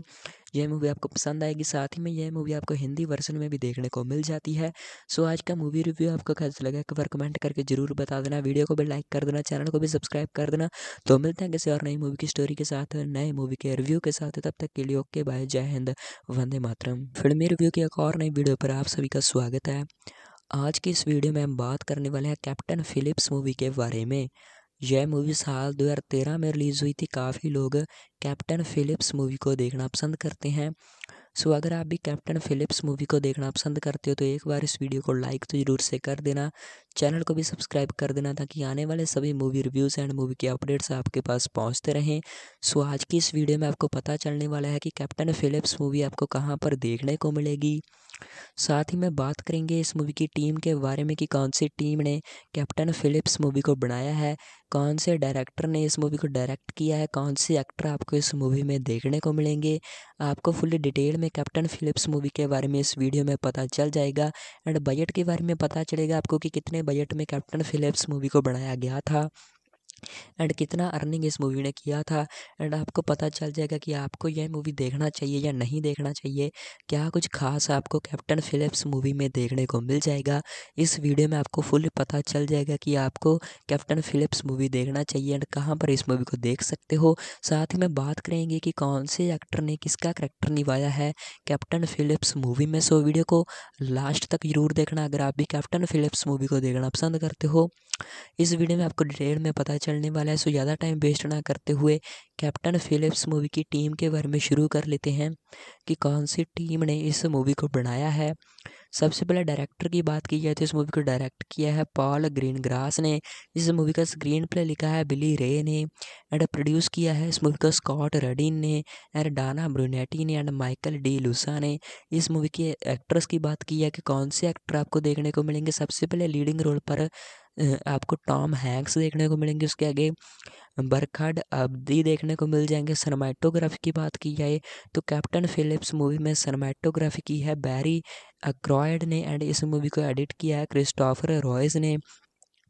यह मूवी आपको पसंद आएगी साथ ही में यह मूवी आपको हिंदी वर्जन में भी देखने को मिल जाती है सो आज का मूवी रिव्यू आपको कैसा लगा एक बार कमेंट करके जरूर बता देना वीडियो को भी लाइक कर देना चैनल को भी सब्सक्राइब कर देना तो मिलते हैं किसी और नई मूवी की स्टोरी के साथ नए मूवी के रिव्यू के साथ तो तब तक के लिए ओके बाय जय हिंद वंदे मातरम फिल्मी रिव्यू की एक और नई वीडियो पर आप सभी का स्वागत है आज की इस वीडियो में हम बात करने वाले हैं कैप्टन फिलिप्स मूवी के बारे में यह मूवी साल 2013 में रिलीज़ हुई थी काफ़ी लोग कैप्टन फिलिप्स मूवी को देखना पसंद करते हैं सो अगर आप भी कैप्टन फिलिप्स मूवी को देखना पसंद करते हो तो एक बार इस वीडियो को लाइक तो ज़रूर से कर देना चैनल को भी सब्सक्राइब कर देना ताकि आने वाले सभी मूवी रिव्यूज़ एंड मूवी के अपडेट्स आपके पास पहुँचते रहें सो आज की इस वीडियो में आपको पता चलने वाला है कि कैप्टन फिलिप्स मूवी आपको कहाँ पर देखने को मिलेगी साथ ही मैं बात करेंगे इस मूवी की टीम के बारे में कि कौन सी टीम ने कैप्टन फिलिप्स मूवी को बनाया है कौन से डायरेक्टर ने इस मूवी को डायरेक्ट किया है कौन से एक्टर आपको इस मूवी में देखने को मिलेंगे आपको फुल डिटेल में कैप्टन फिलिप्स मूवी के बारे में इस वीडियो में पता चल जाएगा एंड बजट के बारे में पता चलेगा आपको कि कितने बजट में कैप्टन फिलिप्स मूवी को बनाया गया था एंड कितना अर्निंग इस मूवी ने किया था एंड आपको पता चल जाएगा कि आपको यह मूवी देखना चाहिए या नहीं देखना चाहिए क्या कुछ खास आपको कैप्टन फिलिप्स मूवी में देखने को मिल जाएगा इस वीडियो में आपको फुल पता चल जाएगा कि आपको कैप्टन फिलिप्स मूवी देखना चाहिए एंड कहाँ पर इस मूवी को देख सकते हो साथ ही में बात करेंगे कि कौन से एक्टर ने किसका करैक्टर निभाया है कैप्टन फिलिप्स मूवी में सो वीडियो को लास्ट तक जरूर देखना अगर आप भी कैप्टन फिलिप्स मूवी को देखना पसंद करते हो इस वीडियो में आपको डिटेल में पता चल चलने वाला है सो ज़्यादा टाइम वेस्ट ना करते हुए कैप्टन फिलिप्स मूवी की टीम के बारे में शुरू कर लेते हैं कि कौन सी टीम ने इस मूवी को बनाया है सबसे पहले डायरेक्टर की बात की जाए तो इस मूवी को डायरेक्ट किया है पॉल ग्रीन ग्रास ने इस मूवी का स्क्रीन प्ले लिखा है बिली रे ने एंड प्रोड्यूस किया है इस मूवी को स्कॉट रडिन ने एंड डाना ब्रूनेटी ने एंड माइकल डी लूसा ने इस मूवी के एक्ट्रेस की बात की है कि कौन से एक्टर आपको देखने को मिलेंगे सबसे पहले लीडिंग रोल पर आपको टॉम हैंक्स देखने को मिलेंगे उसके आगे बरखाड अब्दी देखने को मिल जाएंगे सनमैटोग्राफी की बात की जाए तो कैप्टन फिलिप्स मूवी में सनमैटोग्राफी की है बैरी अक्रॉयड ने एंड इस मूवी को एडिट किया है क्रिस्टोफर रॉयज़ ने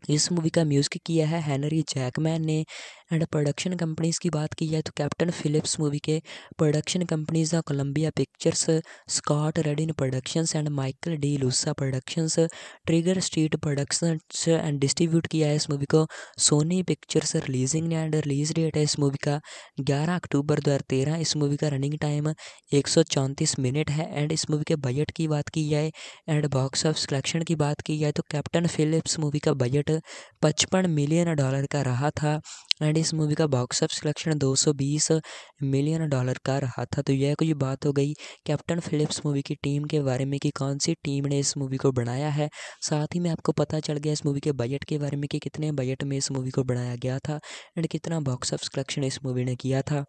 इस मूवी का म्यूजिक किया है हैनरी जैकमैन ने एंड प्रोडक्शन कंपनीज़ की बात की जाए तो कैप्टन फिलिप्स मूवी के प्रोडक्शन कंपनीज हैं Columbia pictures Scott Rudin productions and Michael D Luca productions Trigger Street productions and distribute किया है इस मूवी को सोनी पिक्चर्स रिलीजिंग ने एंड रिलीज डेट है इस मूवी का ग्यारह अक्टूबर दो हज़ार तेरह इस मूवी का रनिंग टाइम एक सौ चौंतीस मिनट है एंड इस मूवी के बजट की बात की जाए एंड बॉक्स ऑफ कलेक्शन की बात की जाए तो कैप्टन फिलिप्स मूवी का बजट पचपन मिलियन डॉलर का रहा था एंड इस मूवी का box office collection 220 million dollar का रहा था तो यह कुछ बात हो गई कैप्टन फिलिप्स मूवी की टीम के बारे में कि कौन सी टीम ने इस मूवी को बनाया है साथ ही में आपको पता चल गया इस मूवी के बजट के बारे में कि कितने बजट में इस मूवी को बनाया गया था एंड कितना बॉक्स ऑफ कलेक्शन इस मूवी ने किया था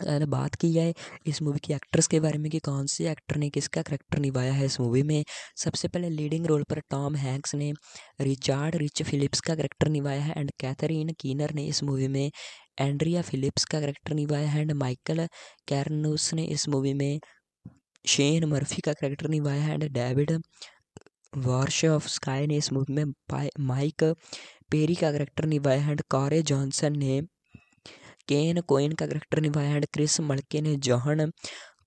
अगर बात की जाए इस मूवी की एक्ट्रेस के बारे में कि कौन से एक्टर ने किसका करैक्टर निभाया है इस मूवी में सबसे पहले लीडिंग रोल पर टॉम हैंक्स ने रिचार्ड रिच फिलिप्स का करैक्टर निभाया है एंड कैथरीन कीनर ने इस मूवी में एंड्रिया फिलिप्स का करैक्टर निभाया है एंड माइकल कैरनूस ने इस मूवी में शेन मर्फी का करैक्टर निभाया है and David Warshofsky ने इस मूवी में माइक पेरी का करेक्टर निभाया है एंड कॉरे जॉनसन ने केन कोइन का करेक्टर निभाया है एंड क्रिस मलके ने जॉहन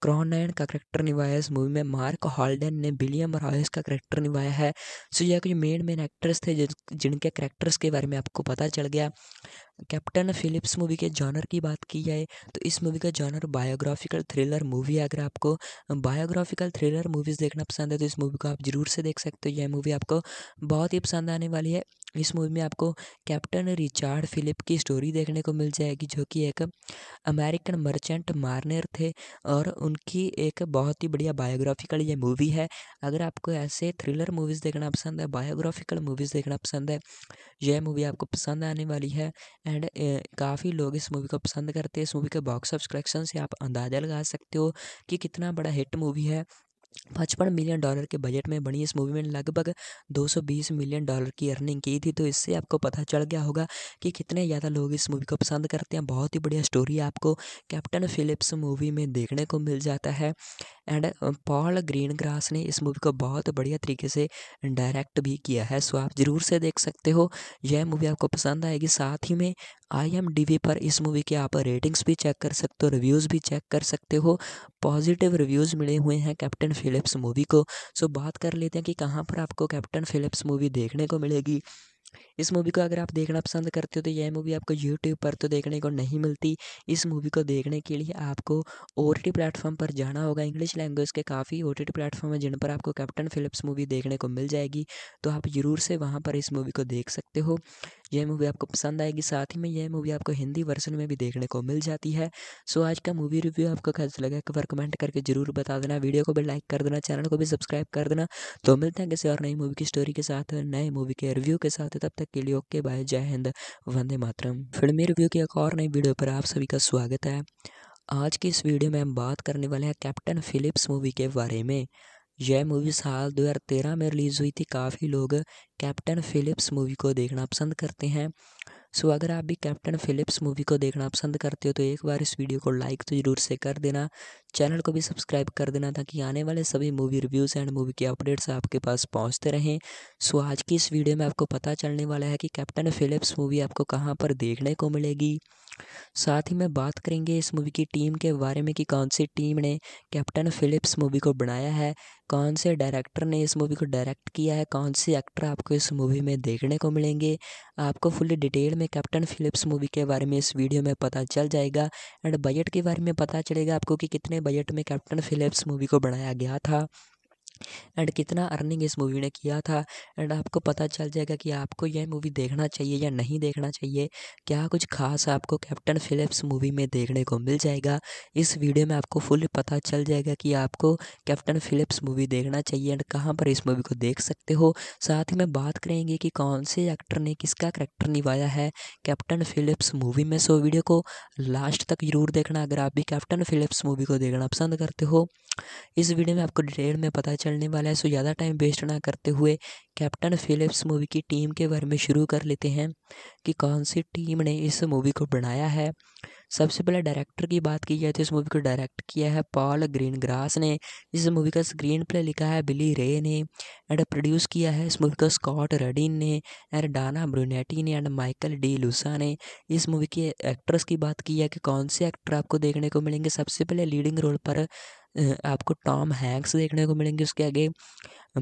क्रॉनैन का करेक्टर निभाया इस मूवी में मार्क हॉल्डन ने विलियम रॉयस का करेक्टर निभाया है सो यह कुछ मेन मेन एक्टर्स थे जिनके करेक्टर्स के बारे में आपको पता चल गया कैप्टन फिलिप्स मूवी के जॉनर की बात की जाए तो इस मूवी का जॉनर बायोग्राफिकल थ्रिलर मूवी है अगर आपको बायोग्राफिकल थ्रिलर मूवीज़ देखना पसंद है तो इस मूवी को आप जरूर से देख सकते हो यह मूवी आपको बहुत ही पसंद आने वाली है इस मूवी में आपको कैप्टन रिचार्ड फिलिप की स्टोरी देखने को मिल जाएगी जो कि एक अमेरिकन मर्चेंट मार्नर थे और उनकी एक बहुत ही बढ़िया बायोग्राफिकल ये मूवी है अगर आपको ऐसे थ्रिलर मूवीज़ देखना पसंद है बायोग्राफिकल मूवीज़ देखना पसंद है यह मूवी आपको पसंद आने वाली है एंड काफ़ी लोग इस मूवी को पसंद करते हैं इस मूवी के बॉक्स ऑफ कलेक्शन से आप अंदाज़ा लगा सकते हो कि कितना बड़ा हिट मूवी है पचपन मिलियन डॉलर के बजट में बनी इस मूवी में लगभग 220 मिलियन डॉलर की अर्निंग की थी तो इससे आपको पता चल गया होगा कि कितने ज़्यादा लोग इस मूवी को पसंद करते हैं बहुत ही बढ़िया स्टोरी आपको कैप्टन फिलिप्स मूवी में देखने को मिल जाता है एंड पॉल ग्रीन ग्रास ने इस मूवी को बहुत बढ़िया तरीके से डायरेक्ट भी किया है सो आप ज़रूर से देख सकते हो यह मूवी आपको पसंद आएगी साथ ही में आई एम डी वी पर इस मूवी के आप रेटिंग्स भी चेक कर सकते हो रिव्यूज़ भी चेक कर सकते हो पॉजिटिव रिव्यूज़ मिले हुए हैं कैप्टन फिलिप्स मूवी को सो बात कर लेते हैं कि कहाँ पर आपको कैप्टन फिलिप्स मूवी देखने को मिलेगी इस मूवी को अगर आप देखना पसंद करते हो तो यह मूवी आपको यूट्यूब पर तो देखने को नहीं मिलती इस मूवी को देखने के लिए आपको ओ टी प्लेटफॉर्म पर जाना होगा इंग्लिश लैंग्वेज के काफ़ी ओ टी प्लेटफॉर्म है जिन पर आपको कैप्टन फिलिप्स मूवी देखने को मिल जाएगी तो आप ज़रूर से वहाँ पर इस मूवी को देख सकते हो यह मूवी आपको पसंद आएगी साथ ही में यह मूवी आपको हिंदी वर्जन में भी देखने को मिल जाती है सो आज का मूवी रिव्यू आपको कैसा लगा एक बार कमेंट करके जरूर बता देना वीडियो को भी लाइक कर देना चैनल को भी सब्सक्राइब कर देना तो मिलते हैं किसी और नई मूवी की स्टोरी के साथ नए मूवी के रिव्यू के साथ तब तक के लिए ओके बाय जय हिंद वंदे मातरम फिल्मी रिव्यू की एक और नई वीडियो पर आप सभी का स्वागत है आज की इस वीडियो में हम बात करने वाले हैं कैप्टन फिलिप्स मूवी के बारे में यह मूवी साल 2013 में रिलीज़ हुई थी काफ़ी लोग कैप्टन फिलिप्स मूवी को देखना पसंद करते हैं सो अगर आप भी कैप्टन फिलिप्स मूवी को देखना पसंद करते हो तो एक बार इस वीडियो को लाइक तो ज़रूर से कर देना चैनल को भी सब्सक्राइब कर देना ताकि आने वाले सभी मूवी रिव्यूज़ एंड मूवी के अपडेट्स आपके पास पहुंचते रहें सो आज की इस वीडियो में आपको पता चलने वाला है कि कैप्टन फिलिप्स मूवी आपको कहाँ पर देखने को मिलेगी साथ ही मैं बात करेंगे इस मूवी की टीम के बारे में कि कौन सी टीम ने कैप्टन फिलिप्स मूवी को बनाया है कौन से डायरेक्टर ने इस मूवी को डायरेक्ट किया है कौन से एक्टर आपको इस मूवी में देखने को मिलेंगे आपको फुल डिटेल में कैप्टन फिलिप्स मूवी के बारे में इस वीडियो में पता चल जाएगा एंड बजट के बारे में पता चलेगा आपको कि कितने बजट में कैप्टन फिलिप्स मूवी को बनाया गया था एंड कितना अर्निंग इस मूवी ने किया था एंड आपको पता चल जाएगा कि आपको यह मूवी देखना चाहिए या नहीं देखना चाहिए क्या कुछ खास आपको कैप्टन फिलिप्स मूवी में देखने को मिल जाएगा इस वीडियो में आपको फुल पता चल जाएगा कि आपको कैप्टन फिलिप्स मूवी देखना चाहिए एंड कहाँ पर इस मूवी को देख सकते हो साथ ही में बात करेंगे कि कौन से एक्टर ने किसका करेक्टर निभाया है कैप्टन फिलिप्स मूवी में सो वीडियो को लास्ट तक जरूर देखना अगर आप भी कैप्टन फिलिप्स मूवी को देखना पसंद करते हो इस वीडियो में आपको डिटेल में पता चलने वाला है सो ज़्यादा टाइम वेस्ट ना करते हुए कैप्टन फिलिप्स मूवी की टीम के बारे में शुरू कर लेते हैं कि कौन सी टीम ने इस मूवी को बनाया है सबसे पहले डायरेक्टर की बात की जाए तो इस मूवी को डायरेक्ट किया है पॉल ग्रीन ग्रास ने इस मूवी का स्क्रीन प्ले लिखा है बिली रे ने एंड प्रोड्यूस किया है इस मूवी को स्कॉट रडिन ने एंड डाना ब्रूनेटी ने एंड माइकल डी लूसा ने इस मूवी के एक्ट्रेस की बात की है कि कौन से एक्टर आपको देखने को मिलेंगे सबसे पहले लीडिंग रोल पर आपको टॉम हैंक्स देखने को मिलेंगे उसके आगे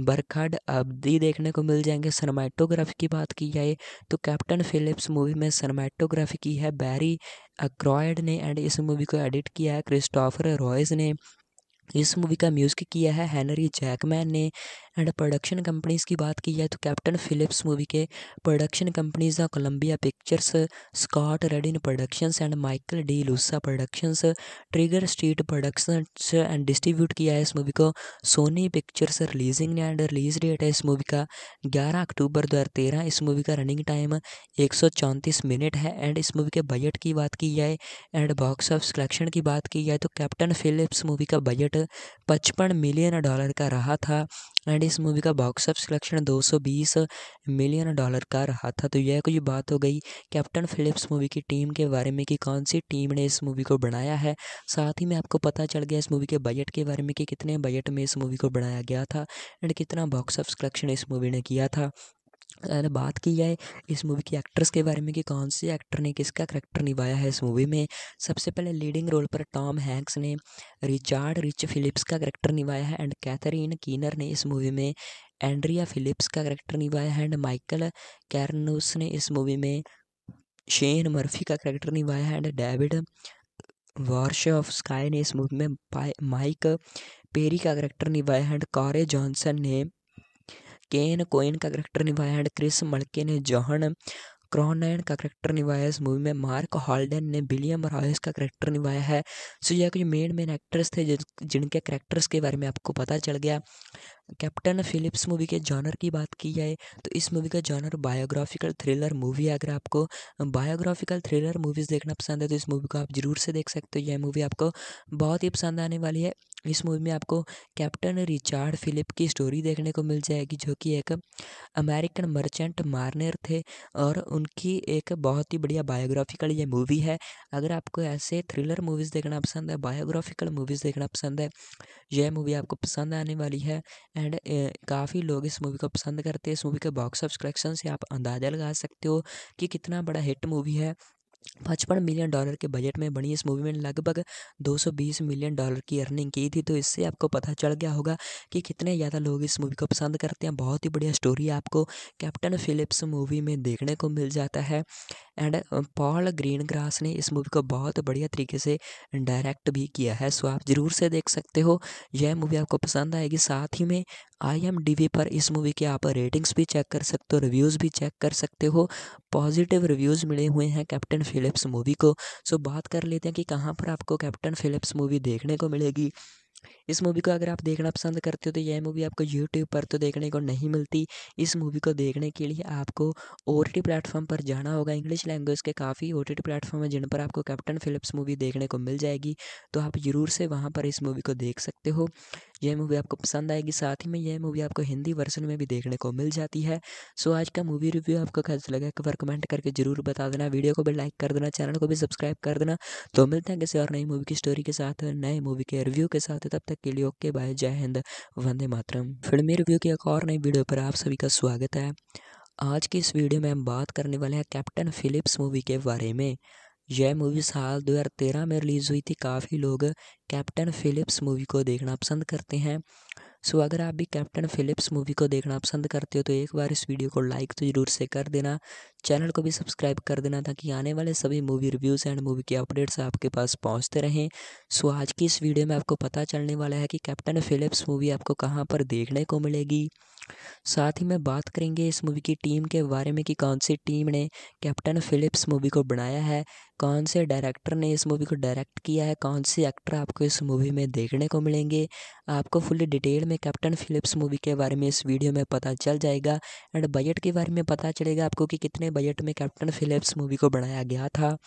बरखड अब्दी देखने को मिल जाएंगे सनमैटोग्राफी की बात की जाए तो कैप्टन फिलिप्स मूवी में सनमैटोग्राफी की है बैरी अक्रॉयड ने एंड इस मूवी को एडिट किया है क्रिस्टोफर रॉयस ने इस मूवी का म्यूज़िक किया है हैनरी जैकमैन ने एंड प्रोडक्शन कंपनीज़ की बात की जाए तो कैप्टन फिलिप्स मूवी के प्रोडक्शन कंपनीज हैं Columbia pictures Scott Rudin productions and Michael D Luca productions Trigger Street productions and distribute किया है इस मूवी को सोनी पिक्चर्स रिलीजिंग ने एंड रिलीज डेट है इस मूवी का ग्यारह अक्टूबर दो इस मूवी का रनिंग टाइम एक मिनट है एंड इस मूवी के बजट की बात की जाए एंड बॉक्स ऑफ कलेक्शन की बात की जाए तो कैप्टन फिलिप्स मूवी का बजट बजट पचपन मिलियन डॉलर का रहा था एंड इस मूवी का box office selection 220 million dollar का रहा था तो यह कोई बात हो गई कैप्टन फिलिप्स मूवी की टीम के बारे में कि कौन सी टीम ने इस मूवी को बनाया है साथ ही में आपको पता चल गया इस मूवी के बजट के बारे में कि कितने बजट में इस मूवी को बनाया गया था एंड कितना बॉक्स ऑफ सिलेक्शन इस मूवी ने किया था अगर बात की जाए इस मूवी की एक्ट्रेस के बारे में कि कौन से एक्टर ने किसका करेक्टर निभाया है इस मूवी में सबसे पहले लीडिंग रोल पर टॉम हैंक्स ने रिचार्ड रिच फिलिप्स का करेक्टर निभाया है एंड कैथरीन कीनर ने इस मूवी में एंड्रिया फिलिप्स का करेक्टर निभाया है एंड माइकल कैरनूस ने इस मूवी में शेन मर्फी का करेक्टर निभाया है and David Warshofsky ने इस मूवी में माइक पेरी का करेक्टर निभाया है एंड कॉरे जॉनसन ने केन कोइन का करेक्टर निभाया एंड क्रिस मलके ने जॉहन क्रॉनैन का करेक्टर निभाया इस मूवी में मार्क हॉल्डन ने विलियम रॉयस का करेक्टर निभाया है सो यह कुछ मेन मेन एक्टर्स थे जिन जिनके करेक्टर्स के बारे में आपको पता चल गया कैप्टन फिलिप्स मूवी के जॉनर की बात की जाए तो इस मूवी का जॉनर बायोग्राफिकल थ्रिलर मूवी है अगर आपको बायोग्राफिकल थ्रिलर मूवीज़ देखना पसंद है तो इस मूवी को आप जरूर से देख सकते हो यह मूवी आपको बहुत ही पसंद आने वाली है इस मूवी में आपको कैप्टन रिचार्ड फिलिप की स्टोरी देखने को मिल जाएगी जो कि एक अमेरिकन मर्चेंट मार्नर थे और उनकी एक बहुत ही बढ़िया बायोग्राफिकल ये मूवी है अगर आपको ऐसे थ्रिलर मूवीज़ देखना पसंद है बायोग्राफिकल मूवीज़ देखना पसंद है यह मूवी आपको पसंद आने वाली है एंड काफ़ी लोग इस मूवी को पसंद करते हैं इस मूवी के बॉक्स ऑफ कलेक्शन से आप अंदाज़ा लगा सकते हो कि कितना बड़ा हिट मूवी है पचपन मिलियन डॉलर के बजट में बनी इस मूवी में लगभग 220 मिलियन डॉलर की अर्निंग की थी तो इससे आपको पता चल गया होगा कि कितने ज़्यादा लोग इस मूवी को पसंद करते हैं बहुत ही बढ़िया स्टोरी आपको कैप्टन फिलिप्स मूवी में देखने को मिल जाता है एंड पॉल ग्रीन ग्रास ने इस मूवी को बहुत बढ़िया तरीके से डायरेक्ट भी किया है सो आप ज़रूर से देख सकते हो यह मूवी आपको पसंद आएगी साथ ही में आई पर इस मूवी के आप रेटिंग्स भी चेक कर सकते हो रिव्यूज़ भी चेक कर सकते हो पॉजिटिव रिव्यूज़ मिले हुए हैं कैप्टन फिलिप्स मूवी को सो बात कर लेते हैं कि कहाँ पर आपको कैप्टन फिलिप्स मूवी देखने को मिलेगी इस मूवी को अगर आप देखना पसंद करते हो तो यह मूवी आपको यूट्यूब पर तो देखने को नहीं मिलती इस मूवी को देखने के लिए आपको ओ टी प्लेटफॉर्म पर जाना होगा इंग्लिश लैंग्वेज के काफ़ी ओ टी प्लेटफॉर्म है जिन पर आपको कैप्टन फिलिप्स मूवी देखने को मिल जाएगी तो आप ज़रूर से वहाँ पर इस मूवी को देख सकते हो यह मूवी आपको पसंद आएगी साथ ही में यह मूवी आपको हिंदी वर्सन में भी देखने को मिल जाती है सो आज का मूवी रिव्यू आपको कैसा लगा एक बार कमेंट करके जरूर बता देना वीडियो को भी लाइक कर देना चैनल को भी सब्सक्राइब कर देना तो मिलते हैं किसी और नई मूवी की स्टोरी के साथ नए मूवी के रिव्यू के साथ तब तक के लिए ओके बाय जय हिंद वंदे मातरम फिल्मी रिव्यू की एक और नई वीडियो पर आप सभी का स्वागत है आज की इस वीडियो में हम बात करने वाले हैं कैप्टन फिलिप्स मूवी के बारे में यह मूवी साल 2013 में रिलीज़ हुई थी काफ़ी लोग कैप्टन फिलिप्स मूवी को देखना पसंद करते हैं सो अगर आप भी कैप्टन फिलिप्स मूवी को देखना पसंद करते हो तो एक बार इस वीडियो को लाइक तो ज़रूर से कर देना चैनल को भी सब्सक्राइब कर देना ताकि आने वाले सभी मूवी रिव्यूज़ एंड मूवी के अपडेट्स आपके पास पहुंचते रहें सो आज की इस वीडियो में आपको पता चलने वाला है कि कैप्टन फिलिप्स मूवी आपको कहाँ पर देखने को मिलेगी साथ ही मैं बात करेंगे इस मूवी की टीम के बारे में कि कौन सी टीम ने कैप्टन फिलिप्स मूवी को बनाया है कौन से डायरेक्टर ने इस मूवी को डायरेक्ट किया है कौन से एक्टर आपको इस मूवी में देखने को मिलेंगे आपको फुल डिटेल में कैप्टन फिलिप्स मूवी के बारे में इस वीडियो में पता चल जाएगा एंड बजट के बारे में पता चलेगा आपको कि कितने बजट में कैप्टन फिलिप्स मूवी को बनाया गया था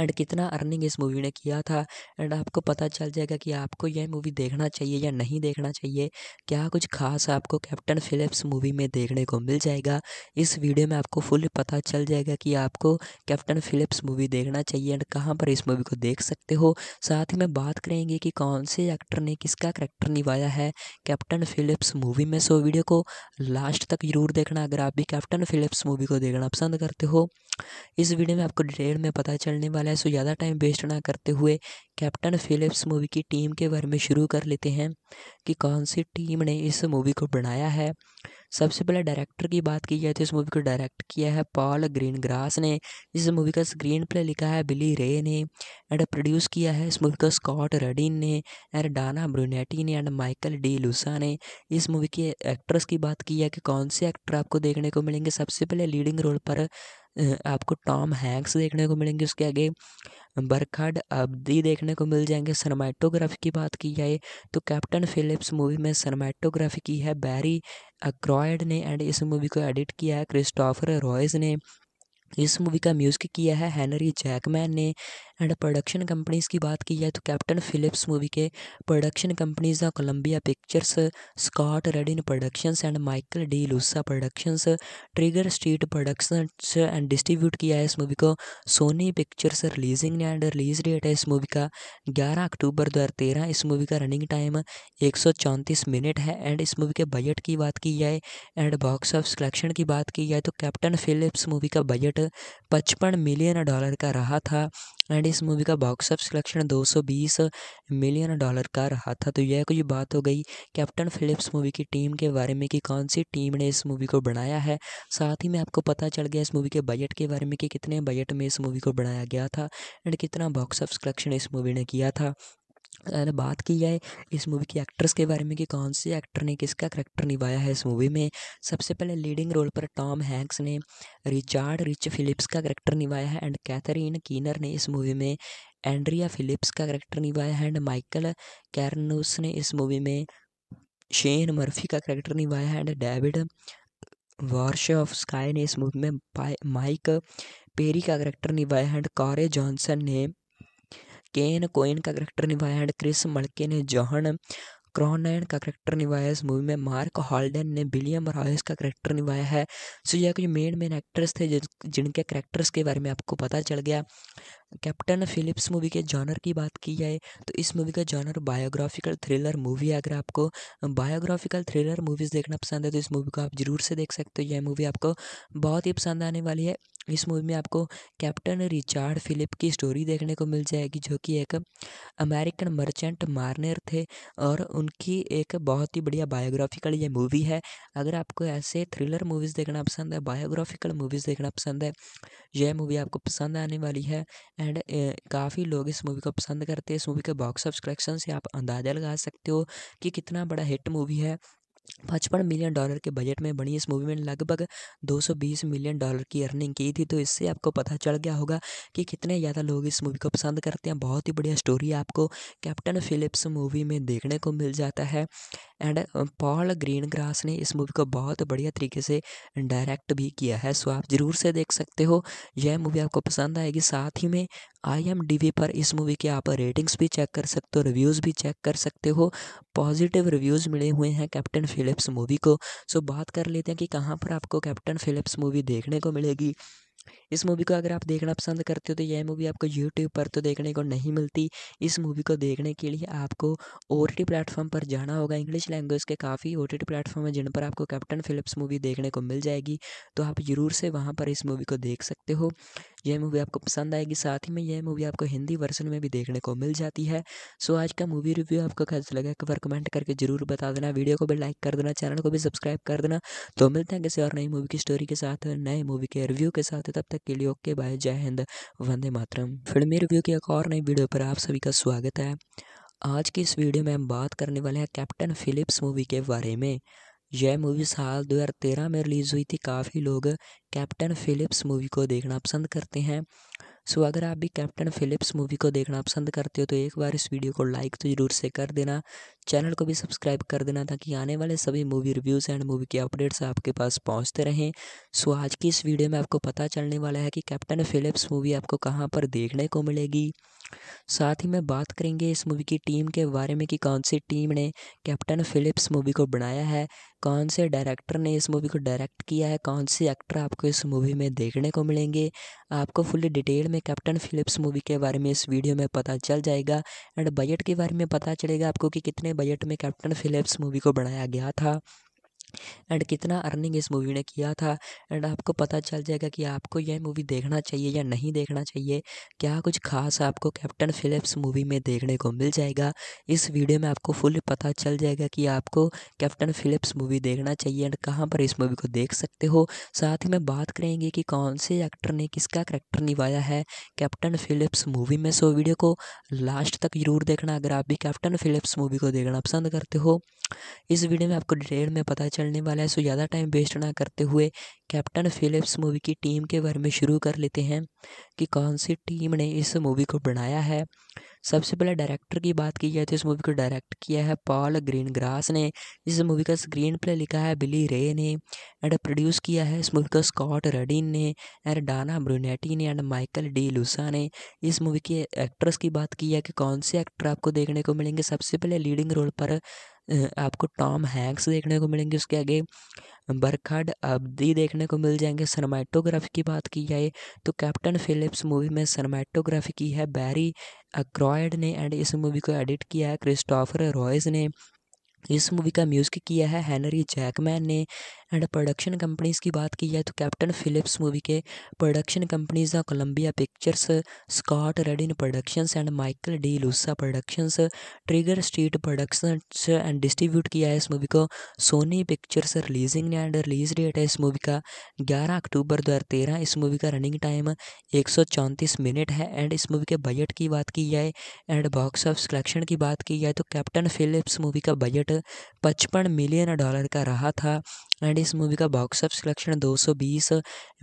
एंड कितना अर्निंग इस मूवी ने किया था एंड आपको पता चल जाएगा कि आपको यह मूवी देखना चाहिए या नहीं देखना चाहिए क्या कुछ खास आपको कैप्टन फिलिप्स मूवी में देखने को मिल जाएगा इस वीडियो में आपको फुल पता चल जाएगा कि आपको कैप्टन फिलिप्स मूवी देखना चाहिए एंड कहाँ पर इस मूवी को देख सकते हो साथ ही में बात करेंगे कि कौन से एक्टर ने किसका करेक्टर निभाया है कैप्टन फिलिप्स मूवी में सो वीडियो को लास्ट तक जरूर देखना अगर आप भी कैप्टन फिलिप्स मूवी को देखना पसंद करते हो इस वीडियो में आपको डिटेल में पता चल चलने वाला है सो ज़्यादा टाइम वेस्ट ना करते हुए कैप्टन फिलिप्स मूवी की टीम के बारे में शुरू कर लेते हैं कि कौन सी टीम ने इस मूवी को बनाया है सबसे पहले डायरेक्टर की बात की जाए तो इस मूवी को डायरेक्ट किया है पॉल ग्रीन ग्रास ने इस मूवी का स्क्रीन प्ले लिखा है बिली रे ने एंड प्रोड्यूस किया है इस मूवी को स्कॉट रडिन ने एंड डाना ब्रूनेटी ने एंड माइकल डी लूसा ने इस मूवी के एक्ट्रेस की बात की है कि कौन से एक्टर आपको देखने को मिलेंगे सबसे पहले लीडिंग रोल पर आपको टॉम हैंक्स देखने को मिलेंगे उसके आगे बरखड अब्दी देखने को मिल जाएंगे सरमाइटोग्राफी की बात की जाए तो कैप्टन फिलिप्स मूवी में सरमाइटोग्राफी की है बैरी अक्रॉयड ने एंड इस मूवी को एडिट किया है क्रिस्टोफर रॉयज़ ने इस मूवी का म्यूज़िक किया है हैनरी जैकमैन ने एंड प्रोडक्शन कंपनीज़ की बात की जाए तो कैप्टन फिलिप्स मूवी के production companies of Columbia pictures Scott Rudin productions and Michael D Luca productions Trigger Street productions and distribute किया है इस मूवी को सोनी पिक्चर्स रिलीजिंग ने एंड रिलीज डेट है इस मूवी का ग्यारह अक्टूबर दो इस मूवी का रनिंग टाइम एक मिनट है एंड इस मूवी के बजट की बात की जाए एंड बॉक्स ऑफ कलेक्शन की बात की जाए तो कैप्टन फिलिप्स मूवी का बजट पचपन मिलियन डॉलर का रहा था एंड इस मूवी का box office selection 220 million dollar का रहा था तो यह कुछ बात हो गई कैप्टन फिलिप्स मूवी की टीम के बारे में कि कौन सी टीम ने इस मूवी को बनाया है साथ ही में आपको पता चल गया इस मूवी के बजट के बारे में कि कितने बजट में इस मूवी को बनाया गया था एंड कितना बॉक्स ऑफ सिलेक्शन इस मूवी ने किया था એરે વાત કી હૈ ઇસ મૂવી કે એક્ટર્સ કે બારે મે કે કૌન સે એક્ટર ને કિસકા કેરેક્ટર નિબાયા હૈ ઇસ મૂવી મે સબસે પહેલે લીડિંગ રોલ પર ટૉમ હેન્ક્સ ને રિચાર્ડ રિચ ફિલિપ્સ કા કેરેક્ટર નિબાયા હૈ એન્ડ કેથેરીન કીનર ને ઇસ મૂવી મે એન્ડ્રિયા ફિલિપ્સ કા કેરેક્ટર નિબાયા હૈ એન્ડ માઈકલ કેર્નસ ને ઇસ મૂવી મે શેન મર્ફી કા કેરેક્ટર નિબાયા હૈ and David Warshofsky ને ઇસ મૂવી મે માઈક પેરી કા કેરેક્ટર નિબાયા હૈ એન્ડ કારે જான்સન ને केन कोइन का करेक्टर निभाया एंड क्रिस मलके ने जॉहन क्रॉनैन का करेक्टर निभाया इस मूवी में मार्क हॉल्डन ने विलियम रॉयस का करेक्टर निभाया है सो यह कुछ मेन मेन एक्टर्स थे जिनके करेक्टर्स के बारे में आपको पता चल गया कैप्टन फिलिप्स मूवी के जॉनर की बात की जाए तो इस मूवी का जॉनर बायोग्राफिकल थ्रिलर मूवी है अगर आपको बायोग्राफिकल थ्रिलर मूवीज़ देखना पसंद है तो इस मूवी को आप ज़रूर से देख सकते हो यह मूवी आपको बहुत ही पसंद आने वाली है इस मूवी में आपको कैप्टन रिचार्ड फिलिप की स्टोरी देखने को मिल जाएगी जो कि एक अमेरिकन मर्चेंट मार्नर थे और उनकी एक बहुत ही बढ़िया बायोग्राफिकल ये मूवी है अगर आपको ऐसे थ्रिलर मूवीज़ देखना पसंद है बायोग्राफिकल मूवीज़ देखना पसंद है यह मूवी आपको पसंद आने वाली है एंड काफ़ी लोग इस मूवी को पसंद करते हैं इस मूवी के बॉक्स ऑफ कलेक्शन से आप अंदाज़ा लगा सकते हो कि कितना बड़ा हिट मूवी है पचपन मिलियन डॉलर के बजट में बनी इस मूवी में लगभग 220 मिलियन डॉलर की अर्निंग की थी तो इससे आपको पता चल गया होगा कि कितने ज़्यादा लोग इस मूवी को पसंद करते हैं बहुत ही बढ़िया स्टोरी आपको कैप्टन फिलिप्स मूवी में देखने को मिल जाता है एंड पॉल ग्रीन ग्रास ने इस मूवी को बहुत बढ़िया तरीके से डायरेक्ट भी किया है सो आप ज़रूर से देख सकते हो यह मूवी आपको पसंद आएगी साथ ही में आई एम वी पर इस मूवी के आप रेटिंग्स भी चेक कर सकते हो रिव्यूज़ भी चेक कर सकते हो पॉजिटिव रिव्यूज़ मिले हुए हैं कैप्टन फिलिप्स मूवी को सो बात कर लेते हैं कि कहाँ पर आपको कैप्टन फिलिप्स मूवी देखने को मिलेगी इस मूवी को अगर आप देखना पसंद करते हो तो यह मूवी आपको यूट्यूब पर तो देखने को नहीं मिलती इस मूवी को देखने के लिए आपको ओ टी प्लेटफॉर्म पर जाना होगा इंग्लिश लैंग्वेज के काफ़ी ओ टी प्लेटफॉर्म है जिन पर आपको कैप्टन फिलिप्स मूवी देखने को मिल जाएगी तो आप ज़रूर से वहाँ पर इस मूवी को देख सकते हो यह मूवी आपको पसंद आएगी साथ ही में यह मूवी आपको हिंदी वर्जन में भी देखने को मिल जाती है सो आज का मूवी रिव्यू आपको कैसा लगा एक बार कमेंट करके जरूर बता देना वीडियो को भी लाइक कर देना चैनल को भी सब्सक्राइब कर देना तो मिलते हैं किसी और नई मूवी की स्टोरी के साथ नए मूवी के रिव्यू के साथ तब तक के लिए ओके बाय जय हिंद वंदे मातरम फिल्मी रिव्यू की एक और नई वीडियो पर आप सभी का स्वागत है आज की इस वीडियो में हम बात करने वाले हैं कैप्टन फिलिप्स मूवी के बारे में यह मूवी साल 2013 में रिलीज़ हुई थी काफ़ी लोग कैप्टन फिलिप्स मूवी को देखना पसंद करते हैं सो अगर आप भी कैप्टन फिलिप्स मूवी को देखना पसंद करते हो तो एक बार इस वीडियो को लाइक तो ज़रूर से कर देना चैनल को भी सब्सक्राइब कर देना ताकि आने वाले सभी मूवी रिव्यूज़ एंड मूवी के अपडेट्स आपके पास पहुंचते रहें सो आज की इस वीडियो में आपको पता चलने वाला है कि कैप्टन फिलिप्स मूवी आपको कहाँ पर देखने को मिलेगी साथ ही मैं बात करेंगे इस मूवी की टीम के बारे में कि कौन सी टीम ने कैप्टन फिलिप्स मूवी को बनाया है कौन से डायरेक्टर ने इस मूवी को डायरेक्ट किया है कौन से एक्टर आपको इस मूवी में देखने को मिलेंगे आपको फुल डिटेल में कैप्टन फिलिप्स मूवी के बारे में इस वीडियो में पता चल जाएगा एंड बजट के बारे में पता चलेगा आपको कि कितने बजट में कैप्टन फिलिप्स मूवी को बनाया गया था एंड कितना अर्निंग इस मूवी ने किया था एंड आपको पता चल जाएगा कि आपको यह मूवी देखना चाहिए या नहीं देखना चाहिए क्या कुछ खास आपको कैप्टन फिलिप्स मूवी में देखने को मिल जाएगा इस वीडियो में आपको फुल पता चल जाएगा कि आपको कैप्टन फिलिप्स मूवी देखना चाहिए एंड कहाँ पर इस मूवी को देख सकते हो साथ ही में बात करेंगे कि कौन से एक्टर ने किसका करेक्टर निभाया है कैप्टन फिलिप्स मूवी में सो वीडियो को लास्ट तक जरूर देखना अगर आप भी कैप्टन फिलिप्स मूवी को देखना पसंद करते हो इस वीडियो में आपको डिटेल में पता चल चलने वाला है सो ज़्यादा टाइम वेस्ट ना करते हुए कैप्टन फिलिप्स मूवी की टीम के बारे में शुरू कर लेते हैं कि कौन सी टीम ने इस मूवी को बनाया है सबसे पहले डायरेक्टर की बात की जाए तो इस मूवी को डायरेक्ट किया है पॉल ग्रीन ग्रास ने इस मूवी का स्क्रीन प्ले लिखा है बिली रे ने एंड प्रोड्यूस किया है इस मूवी को स्कॉट रडिन ने एंड डाना ब्रुनेटी ने एंड माइकल डी लूसा ने इस मूवी के एक्ट्रेस की बात की है कि कौन से एक्टर आपको देखने को मिलेंगे सबसे पहले लीडिंग रोल पर आपको टॉम हैंक्स देखने को मिलेंगे उसके आगे बरखाड अब्दी देखने को मिल जाएंगे सरमाइटोग्राफी की बात की जाए तो कैप्टन फिलिप्स मूवी में सरमाइटोग्राफी की है बैरी अक्रॉयड ने एंड इस मूवी को एडिट किया है क्रिस्टोफर रॉयज़ ने इस मूवी का म्यूज़िक किया है हैनरी जैकमैन ने एंड प्रोडक्शन कंपनीज़ की बात की जाए तो कैप्टन फिलिप्स मूवी के प्रोडक्शन कंपनीज हैं Columbia pictures Scott Rudin productions and Michael D Luca productions Trigger Street productions and distribute किया है इस मूवी को सोनी पिक्चर्स रिलीजिंग ने एंड रिलीज डेट है इस मूवी का ग्यारह अक्टूबर दो तेरह इस मूवी का रनिंग टाइम एक सौ चौंतीस मिनट है एंड इस मूवी के बजट की बात की जाए एंड बॉक्स ऑफ कलेक्शन की बात की जाए तो कैप्टन फिलिप्स मूवी का बजट पचपन मिलियन डॉलर का रहा था एंड इस मूवी का box office collection 220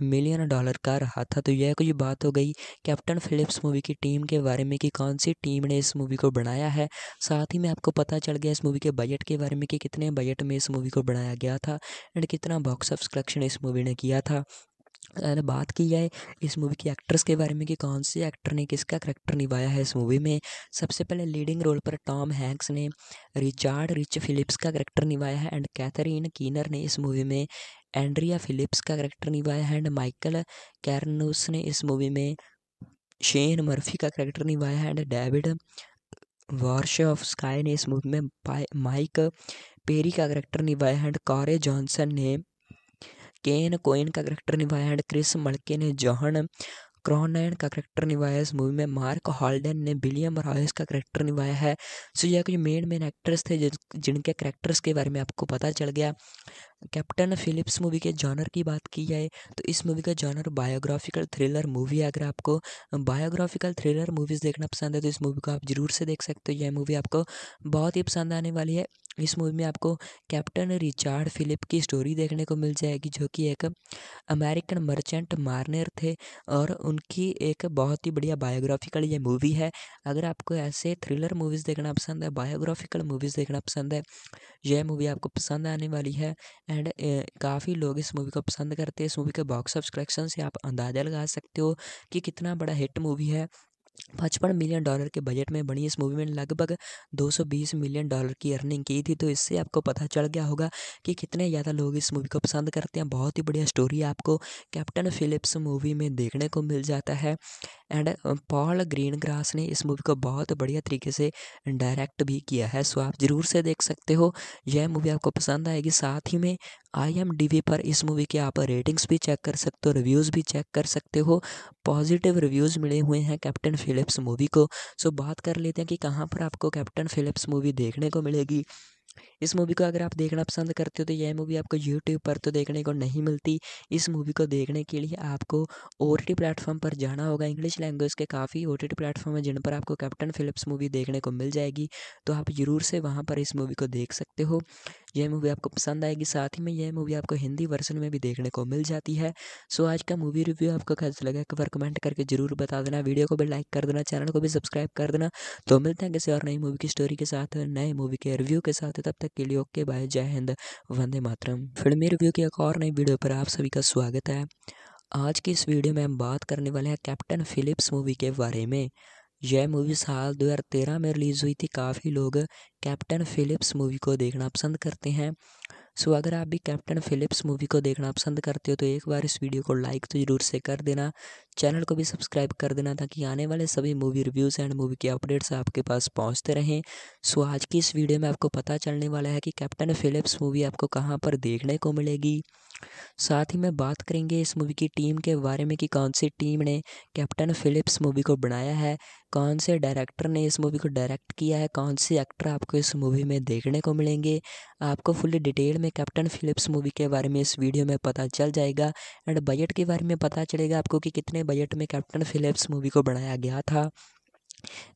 million dollar का रहा था तो यह कुछ बात हो गई कैप्टन फिलिप्स मूवी की टीम के बारे में कि कौन सी टीम ने इस मूवी को बनाया है साथ ही में आपको पता चल गया इस मूवी के बजट के बारे में कि कितने बजट में इस मूवी को बनाया गया था एंड कितना बॉक्स ऑफ कलेक्शन इस मूवी ने किया था अगर बात की जाए इस मूवी के एक्ट्रेस के बारे में कि कौन से एक्टर ने किसका करैक्टर निभाया है इस मूवी में सबसे पहले लीडिंग रोल पर टॉम हैंक्स ने रिचार्ड रिच फिलिप्स का करैक्टर निभाया है एंड कैथरीन कीनर ने इस मूवी में एंड्रिया फिलिप्स का करैक्टर निभाया है एंड माइकल कैरनूस ने इस मूवी में शेन मर्फी का करैक्टर निभाया है and David Warshofsky ने इस मूवी में माइक पेरी का करेक्टर निभाया है एंड कॉरे जॉनसन ने केन कोइन का करेक्टर निभाया है क्रिस मलके ने जॉहन क्रॉनैन का करेक्टर निभाया है इस मूवी में मार्क हॉल्डन ने विलियम रॉयस का करेक्टर निभाया है सो यह कुछ मेन मेन एक्टर्स थे जिनके करेक्टर्स के बारे में आपको पता चल गया कैप्टन फिलिप्स मूवी के जॉनर की बात की जाए तो इस मूवी का जॉनर बायोग्राफिकल थ्रिलर मूवी है अगर आपको बायोग्राफिकल थ्रिलर मूवीज़ देखना पसंद है तो इस मूवी को आप ज़रूर से देख सकते हो यह मूवी आपको बहुत ही पसंद आने वाली है इस मूवी में आपको कैप्टन रिचार्ड फिलिप की स्टोरी देखने को मिल जाएगी जो कि एक अमेरिकन मर्चेंट मार्नर थे और उनकी एक बहुत ही बढ़िया बायोग्राफिकल ये मूवी है अगर आपको ऐसे थ्रिलर मूवीज़ देखना पसंद है बायोग्राफिकल मूवीज़ देखना पसंद है यह मूवी आपको पसंद आने वाली है एंड काफ़ी लोग इस मूवी को पसंद करते हैं इस मूवी के बॉक्स ऑफ कलेक्शन से आप अंदाज़ा लगा सकते हो कि कितना बड़ा हिट मूवी है पचपन मिलियन डॉलर के बजट में बनी इस मूवी में लगभग 220 मिलियन डॉलर की अर्निंग की थी तो इससे आपको पता चल गया होगा कि कितने ज़्यादा लोग इस मूवी को पसंद करते हैं बहुत ही बढ़िया स्टोरी आपको कैप्टन फिलिप्स मूवी में देखने को मिल जाता है एंड पॉल ग्रीन ग्रास ने इस मूवी को बहुत बढ़िया तरीके से डायरेक्ट भी किया है सो आप ज़रूर से देख सकते हो यह मूवी आपको पसंद आएगी साथ ही में आई एम डी पर इस मूवी के आप रेटिंग्स भी चेक कर सकते हो रिव्यूज़ भी चेक कर सकते हो पॉजिटिव रिव्यूज़ मिले हुए हैं कैप्टन फिलिप्स मूवी को सो बात कर लेते हैं कि कहाँ पर आपको कैप्टन फिलिप्स मूवी देखने को मिलेगी इस मूवी को अगर आप देखना पसंद करते हो तो यह मूवी आपको यूट्यूब पर तो देखने को नहीं मिलती इस मूवी को देखने के लिए आपको ओ टी प्लेटफॉर्म पर जाना होगा इंग्लिश लैंग्वेज के काफ़ी ओ टी टी प्लेटफॉर्म है जिन पर आपको कैप्टन फिलिप्स मूवी देखने को मिल जाएगी तो आप ज़रूर से वहाँ पर इस मूवी को देख सकते हो यह मूवी आपको पसंद आएगी साथ ही में यह मूवी आपको हिंदी वर्जन में भी देखने को मिल जाती है सो आज का मूवी रिव्यू आपको कैसा लगा एक बार कमेंट करके जरूर बता देना वीडियो को भी लाइक कर देना चैनल को भी सब्सक्राइब कर देना तो मिलते हैं किसी और नई मूवी की स्टोरी के साथ नए मूवी के रिव्यू के साथ तो तब तक के लिए ओके बाय जय हिंद वंदे मातरम फिल्मी रिव्यू की एक और नई वीडियो पर आप सभी का स्वागत है आज की इस वीडियो में हम बात करने वाले हैं कैप्टन फिलिप्स मूवी के बारे में यह मूवी साल 2013 में रिलीज़ हुई थी काफ़ी लोग कैप्टन फिलिप्स मूवी को देखना पसंद करते हैं सो अगर आप भी कैप्टन फिलिप्स मूवी को देखना पसंद करते हो तो एक बार इस वीडियो को लाइक तो ज़रूर से कर देना चैनल को भी सब्सक्राइब कर देना ताकि आने वाले सभी मूवी रिव्यूज़ एंड मूवी के अपडेट्स आपके पास पहुंचते रहें सो आज की इस वीडियो में आपको पता चलने वाला है कि कैप्टन फिलिप्स मूवी आपको कहाँ पर देखने को मिलेगी साथ ही में बात करेंगे इस मूवी की टीम के बारे में कि कौन सी टीम ने कैप्टन फिलिप्स मूवी को बनाया है कौन से डायरेक्टर ने इस मूवी को डायरेक्ट किया है कौन से एक्टर आपको इस मूवी में देखने को मिलेंगे आपको फुल डिटेल में कैप्टन फिलिप्स मूवी के बारे में इस वीडियो में पता चल जाएगा एंड बजट के बारे में पता चलेगा आपको कि कितने बजट में कैप्टन फिलिप्स मूवी को बनाया गया था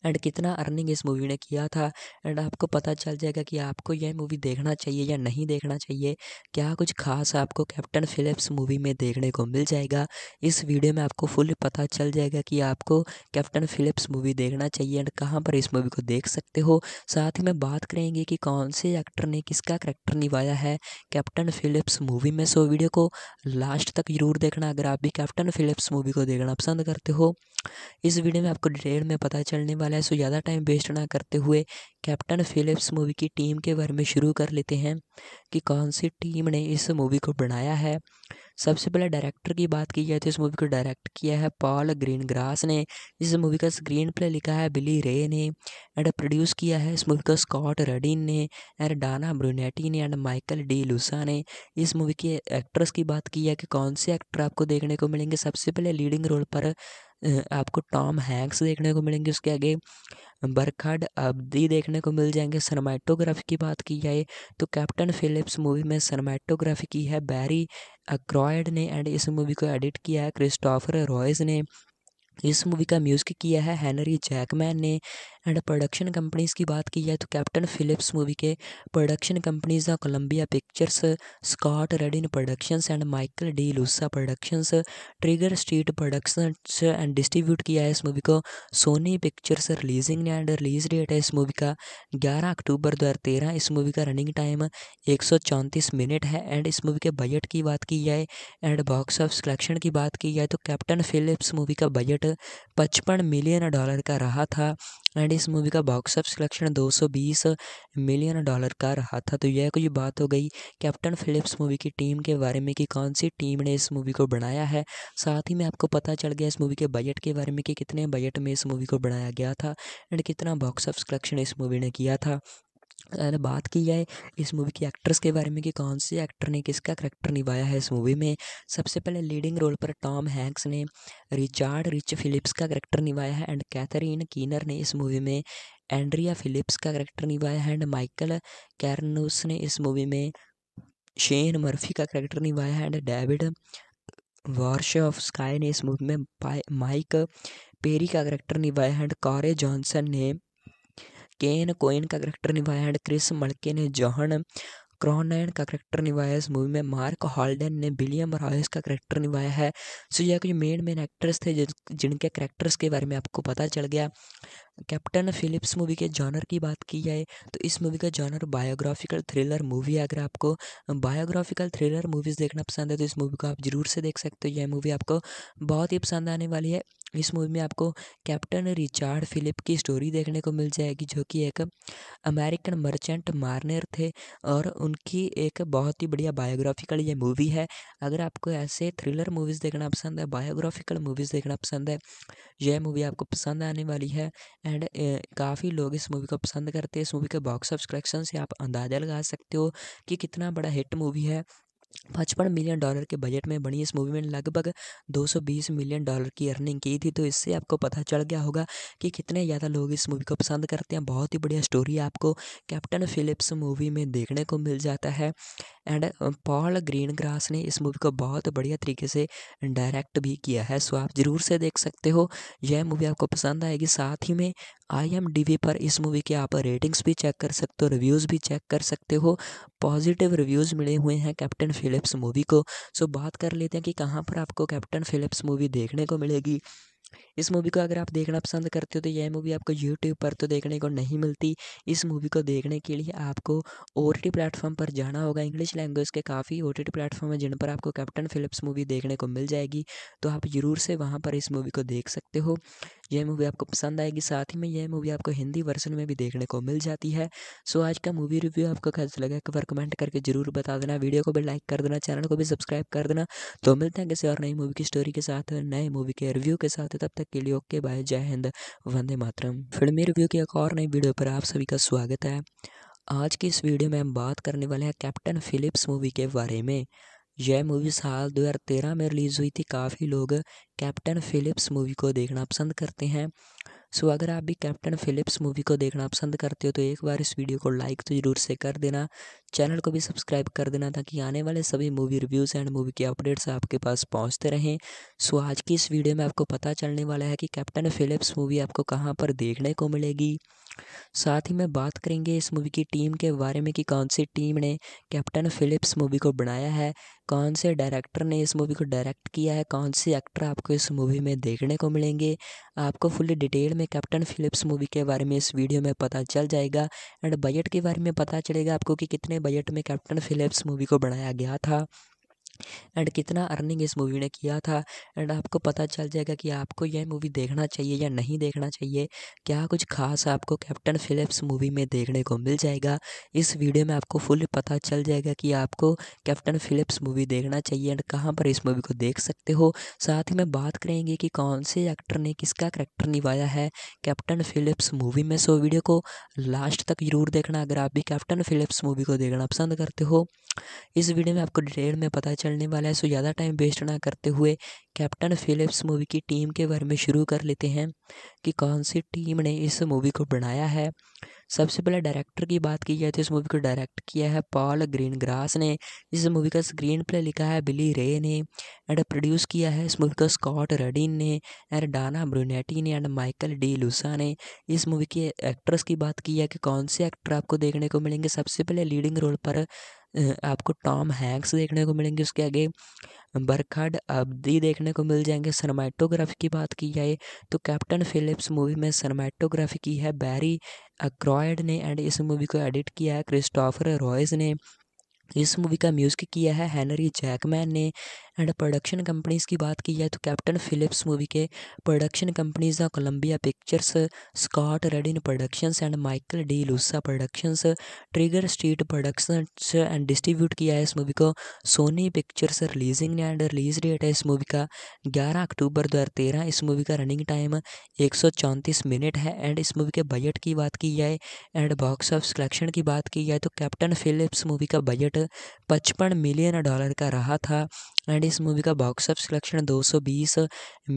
एंड कितना अर्निंग इस मूवी ने किया था एंड आपको पता चल जाएगा कि आपको यह मूवी देखना चाहिए या नहीं देखना चाहिए क्या कुछ खास आपको कैप्टन फिलिप्स मूवी में देखने को मिल जाएगा इस वीडियो में आपको फुल पता चल जाएगा कि आपको कैप्टन फिलिप्स मूवी देखना चाहिए एंड कहाँ पर इस मूवी को देख सकते हो साथ ही में बात करेंगे कि कौन से एक्टर ने किसका करेक्टर निभाया है कैप्टन फिलिप्स मूवी में सो वीडियो को लास्ट तक जरूर देखना अगर आप भी कैप्टन फिलिप्स मूवी को देखना पसंद करते हो इस वीडियो में आपको डिटेल में पता चल चलने वाला है सो ज़्यादा टाइम वेस्ट ना करते हुए कैप्टन फिलिप्स मूवी की टीम के बारे में शुरू कर लेते हैं कि कौन सी टीम ने इस मूवी को बनाया है सबसे पहले डायरेक्टर की बात की जाए तो इस मूवी को डायरेक्ट किया है पॉल ग्रीन ग्रास ने इस मूवी का स्क्रीन प्ले लिखा है बिली रे ने एंड प्रोड्यूस किया है इस मूवी को स्कॉट रडिन ने एंड डाना ब्रूनेटी ने एंड माइकल डी लूसा ने इस मूवी के एक्ट्रेस की बात की है कि कौन से एक्टर आपको देखने को मिलेंगे सबसे पहले लीडिंग रोल पर आपको टॉम हैंक्स देखने को मिलेंगे उसके आगे बरखाड अब्दी देखने को मिल जाएंगे सनमैटोग्राफी की बात की जाए तो कैप्टन फिलिप्स मूवी में सनमैटोग्राफी की है बैरी अक्रॉयड ने एंड इस मूवी को एडिट किया है क्रिस्टोफर रॉयज ने इस मूवी का म्यूज़िक किया है हैनरी जैकमैन ने एंड प्रोडक्शन कंपनीज़ की बात की जाए तो कैप्टन फिलिप्स मूवी के प्रोडक्शन कंपनीज़ हैं Columbia pictures Scott Rudin productions and Michael D Luca productions Trigger Street productions and distribute किया है इस मूवी को Sony pictures releasing and release date है इस मूवी का ग्यारह अक्टूबर दो हज़ार तेरह इस मूवी का रनिंग टाइम एक सौ चौंतीस मिनट है एंड इस मूवी के बजट की बात की जाए एंड बॉक्स ऑफिस कलेक्शन की बात की जाए तो कैप्टन फिलिप्स मूवी का बजट पचपन मिलियन डॉलर का रहा था एंड इस मूवी का box office selection 220 million dollar का रहा था तो यह कुछ बात हो गई कैप्टन फिलिप्स मूवी की टीम के बारे में कि कौन सी टीम ने इस मूवी को बनाया है साथ ही में आपको पता चल गया इस मूवी के बजट के बारे में कि कितने बजट में इस मूवी को बनाया गया था एंड कितना बॉक्स ऑफ कलेक्शन इस मूवी ने किया था अगर बात की जाए इस मूवी के एक्ट्रेस के बारे में कि कौन से एक्टर ने किसका करेक्टर निभाया है इस मूवी में सबसे पहले लीडिंग रोल पर टॉम हैंक्स ने रिचार्ड रिच फिलिप्स का करेक्टर निभाया है एंड कैथरीन कीनर ने इस मूवी में एंड्रिया फिलिप्स का करेक्टर निभाया है एंड माइकल कैरनूस ने इस मूवी में शेन मर्फी का करेक्टर निभाया है and David Warshofsky ने इस मूवी में माइक पेरी का करेक्टर निभाया है एंड कॉरे जॉनसन ने केन कोइन का करेक्टर निभाया एंड क्रिस मलके ने जॉहन क्रॉनैन का करेक्टर निभाया इस मूवी में मार्क हॉल्डन ने विलियम रॉयस का करेक्टर निभाया है सो यह कुछ मेन मेन एक्टर्स थे जिनके करेक्टर्स के बारे में आपको पता चल गया कैप्टन फिलिप्स मूवी के जॉनर की बात की जाए तो इस मूवी का जॉनर बायोग्राफिकल थ्रिलर मूवी है अगर आपको बायोग्राफिकल थ्रिलर मूवीज़ देखना पसंद है तो इस मूवी को आप जरूर से देख सकते हो यह मूवी आपको बहुत ही पसंद आने वाली है इस मूवी में आपको कैप्टन रिचार्ड फिलिप की स्टोरी देखने को मिल जाएगी जो कि एक अमेरिकन मर्चेंट मार्नर थे और उनकी एक बहुत ही बढ़िया बायोग्राफिकल ये मूवी है अगर आपको ऐसे थ्रिलर मूवीज़ देखना पसंद है बायोग्राफिकल मूवीज़ देखना पसंद है यह मूवी आपको पसंद आने वाली है एंड काफ़ी लोग इस मूवी को पसंद करते हैं इस मूवी के बॉक्स ऑफ कलेक्शन से आप अंदाज़ा लगा सकते हो कि कितना बड़ा हिट मूवी है पचपन मिलियन डॉलर के बजट में बनी इस मूवी में लगभग 220 मिलियन डॉलर की अर्निंग की थी तो इससे आपको पता चल गया होगा कि कितने ज़्यादा लोग इस मूवी को पसंद करते हैं बहुत ही बढ़िया स्टोरी आपको कैप्टन फिलिप्स मूवी में देखने को मिल जाता है एंड पॉल ग्रीन ग्रास ने इस मूवी को बहुत बढ़िया तरीके से डायरेक्ट भी किया है सो आप ज़रूर से देख सकते हो यह मूवी आपको पसंद आएगी साथ ही में आई पर इस मूवी के आप रेटिंग्स भी चेक कर सकते हो रिव्यूज़ भी चेक कर सकते हो पॉजिटिव रिव्यूज़ मिले हुए हैं कैप्टन फिलिप्स मूवी को सो बात कर लेते हैं कि कहाँ पर आपको कैप्टन फिलिप्स मूवी देखने को मिलेगी इस मूवी को अगर आप देखना पसंद करते हो तो यह मूवी आपको यूट्यूब पर तो देखने को नहीं मिलती इस मूवी को देखने के लिए आपको ओ टी प्लेटफॉर्म पर जाना होगा इंग्लिश लैंग्वेज के काफ़ी ओ टी प्लेटफॉर्म है जिन पर आपको कैप्टन फिलिप्स मूवी देखने को मिल जाएगी तो आप ज़रूर से वहाँ पर इस मूवी को देख सकते हो यह मूवी आपको पसंद आएगी साथ ही में यह मूवी आपको हिंदी वर्जन में भी देखने को मिल जाती है सो आज का मूवी रिव्यू आपको कैसा लगा एक बार कमेंट करके जरूर बता देना वीडियो को भी लाइक कर देना चैनल को भी सब्सक्राइब कर देना तो मिलते हैं किसी और नई मूवी की स्टोरी के साथ नए मूवी के रिव्यू के साथ तब तक के लिए ओके बाय जय हिंद वंदे मातरम फिल्मी रिव्यू की एक और नई वीडियो पर आप सभी का स्वागत है आज की इस वीडियो में हम बात करने वाले हैं कैप्टन फिलिप्स मूवी के बारे में यह मूवी साल 2013 में रिलीज़ हुई थी काफ़ी लोग कैप्टन फिलिप्स मूवी को देखना पसंद करते हैं सो अगर आप भी कैप्टन फिलिप्स मूवी को देखना पसंद करते हो तो एक बार इस वीडियो को लाइक तो ज़रूर से कर देना चैनल को भी सब्सक्राइब कर देना ताकि आने वाले सभी मूवी रिव्यूज़ एंड मूवी के अपडेट्स आपके पास पहुंचते रहें सो आज की इस वीडियो में आपको पता चलने वाला है कि कैप्टन फिलिप्स मूवी आपको कहाँ पर देखने को मिलेगी साथ ही में बात करेंगे इस मूवी की टीम के बारे में कि कौन सी टीम ने कैप्टन फिलिप्स मूवी को बनाया है कौन से डायरेक्टर ने इस मूवी को डायरेक्ट किया है कौन से एक्टर आपको इस मूवी में देखने को मिलेंगे आपको फुल डिटेल में कैप्टन फिलिप्स मूवी के बारे में इस वीडियो में पता चल जाएगा एंड बजट के बारे में पता चलेगा आपको कि कितने बजट में कैप्टन फिलिप्स मूवी को बढ़ाया गया था एंड कितना अर्निंग इस मूवी ने किया था एंड आपको पता चल जाएगा कि आपको यह मूवी देखना चाहिए या नहीं देखना चाहिए क्या कुछ खास आपको कैप्टन फिलिप्स मूवी में देखने को मिल जाएगा इस वीडियो में आपको फुल पता चल जाएगा कि आपको कैप्टन फिलिप्स मूवी देखना चाहिए एंड कहाँ पर इस मूवी को देख सकते हो साथ ही में बात करेंगे कि कौन से एक्टर ने किसका करैक्टर निभाया है कैप्टन फिलिप्स मूवी में सो वीडियो को लास्ट तक जरूर देखना अगर आप भी कैप्टन फिलिप्स मूवी को देखना पसंद करते हो इस वीडियो में आपको डिटेल में पता चल चलने वाला है सो ज़्यादा टाइम वेस्ट ना करते हुए कैप्टन फिलिप्स मूवी की टीम के बारे में शुरू कर लेते हैं कि कौन सी टीम ने इस मूवी को बनाया है सबसे पहले डायरेक्टर की बात की जाए तो इस मूवी को डायरेक्ट किया है पॉल ग्रीन ग्रास ने इस मूवी का स्क्रीन प्ले लिखा है बिली रे ने एंड प्रोड्यूस किया है इस मूवी का स्कॉट रडिन ने एंड डाना ब्रूनेटी ने एंड माइकल डी लूसा ने इस मूवी के एक्ट्रेस की बात की है कि कौन से एक्टर आपको देखने को मिलेंगे सबसे पहले लीडिंग रोल पर आपको टॉम हैंक्स देखने को मिलेंगे उसके आगे बरखड अब्दी देखने को मिल जाएंगे सनमैटोग्राफी की बात की जाए तो कैप्टन फिलिप्स मूवी में सनमैटोग्राफी की है बैरी अक्रॉयड ने एंड इस मूवी को एडिट किया है क्रिस्टोफर रॉयस ने इस मूवी का म्यूज़िक किया है हैनरी जैकमैन ने एंड प्रोडक्शन कंपनीज़ की बात की जाए तो कैप्टन फिलिप्स मूवी के प्रोडक्शन कंपनीज हैं Columbia pictures Scott Rudin productions and Michael D Luca productions Trigger Street productions and distribute किया है इस मूवी को सोनी पिक्चर्स रिलीजिंग ने एंड रिलीज डेट है इस मूवी का ग्यारह अक्टूबर दो इस मूवी का रनिंग टाइम एक मिनट है एंड इस मूवी के बजट की बात की जाए एंड बॉक्स ऑफ कलेक्शन की बात की जाए तो कैप्टन फिलिप्स मूवी का बजट बजट पचपन मिलियन डॉलर का रहा था एंड इस मूवी का box office collection 220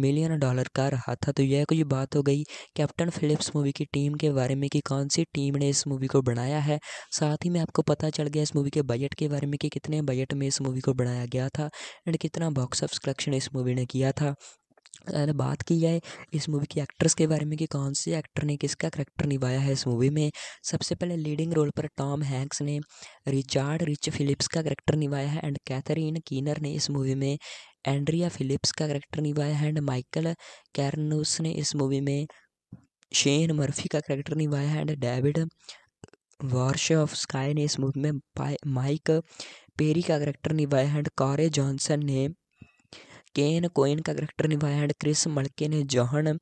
million dollar का रहा था तो यह कुछ बात हो गई कैप्टन फिलिप्स मूवी की टीम के बारे में कि कौन सी टीम ने इस मूवी को बनाया है साथ ही में आपको पता चल गया इस मूवी के बजट के बारे में कि कितने बजट में इस मूवी को बनाया गया था एंड कितना बॉक्स ऑफ कलेक्शन इस मूवी ने किया था अगर बात की जाए इस मूवी की एक्ट्रेस के बारे में कि कौन से एक्टर ने किसका करेक्टर निभाया है इस मूवी में सबसे पहले लीडिंग रोल पर टॉम हैंक्स ने रिचार्ड रिच फिलिप्स का करेक्टर निभाया है एंड कैथरीन कीनर ने इस मूवी में एंड्रिया फिलिप्स का करेक्टर निभाया है एंड माइकल कैरनोस ने इस मूवी में शेन मर्फी का करेक्टर निभाया है and David Warshofsky ने इस मूवी में माइक पेरी का करेक्टर निभाया है एंड कॉरे जॉनसन ने केन कोइन का करेक्टर निभाया है एंड क्रिस मलके ने जॉहन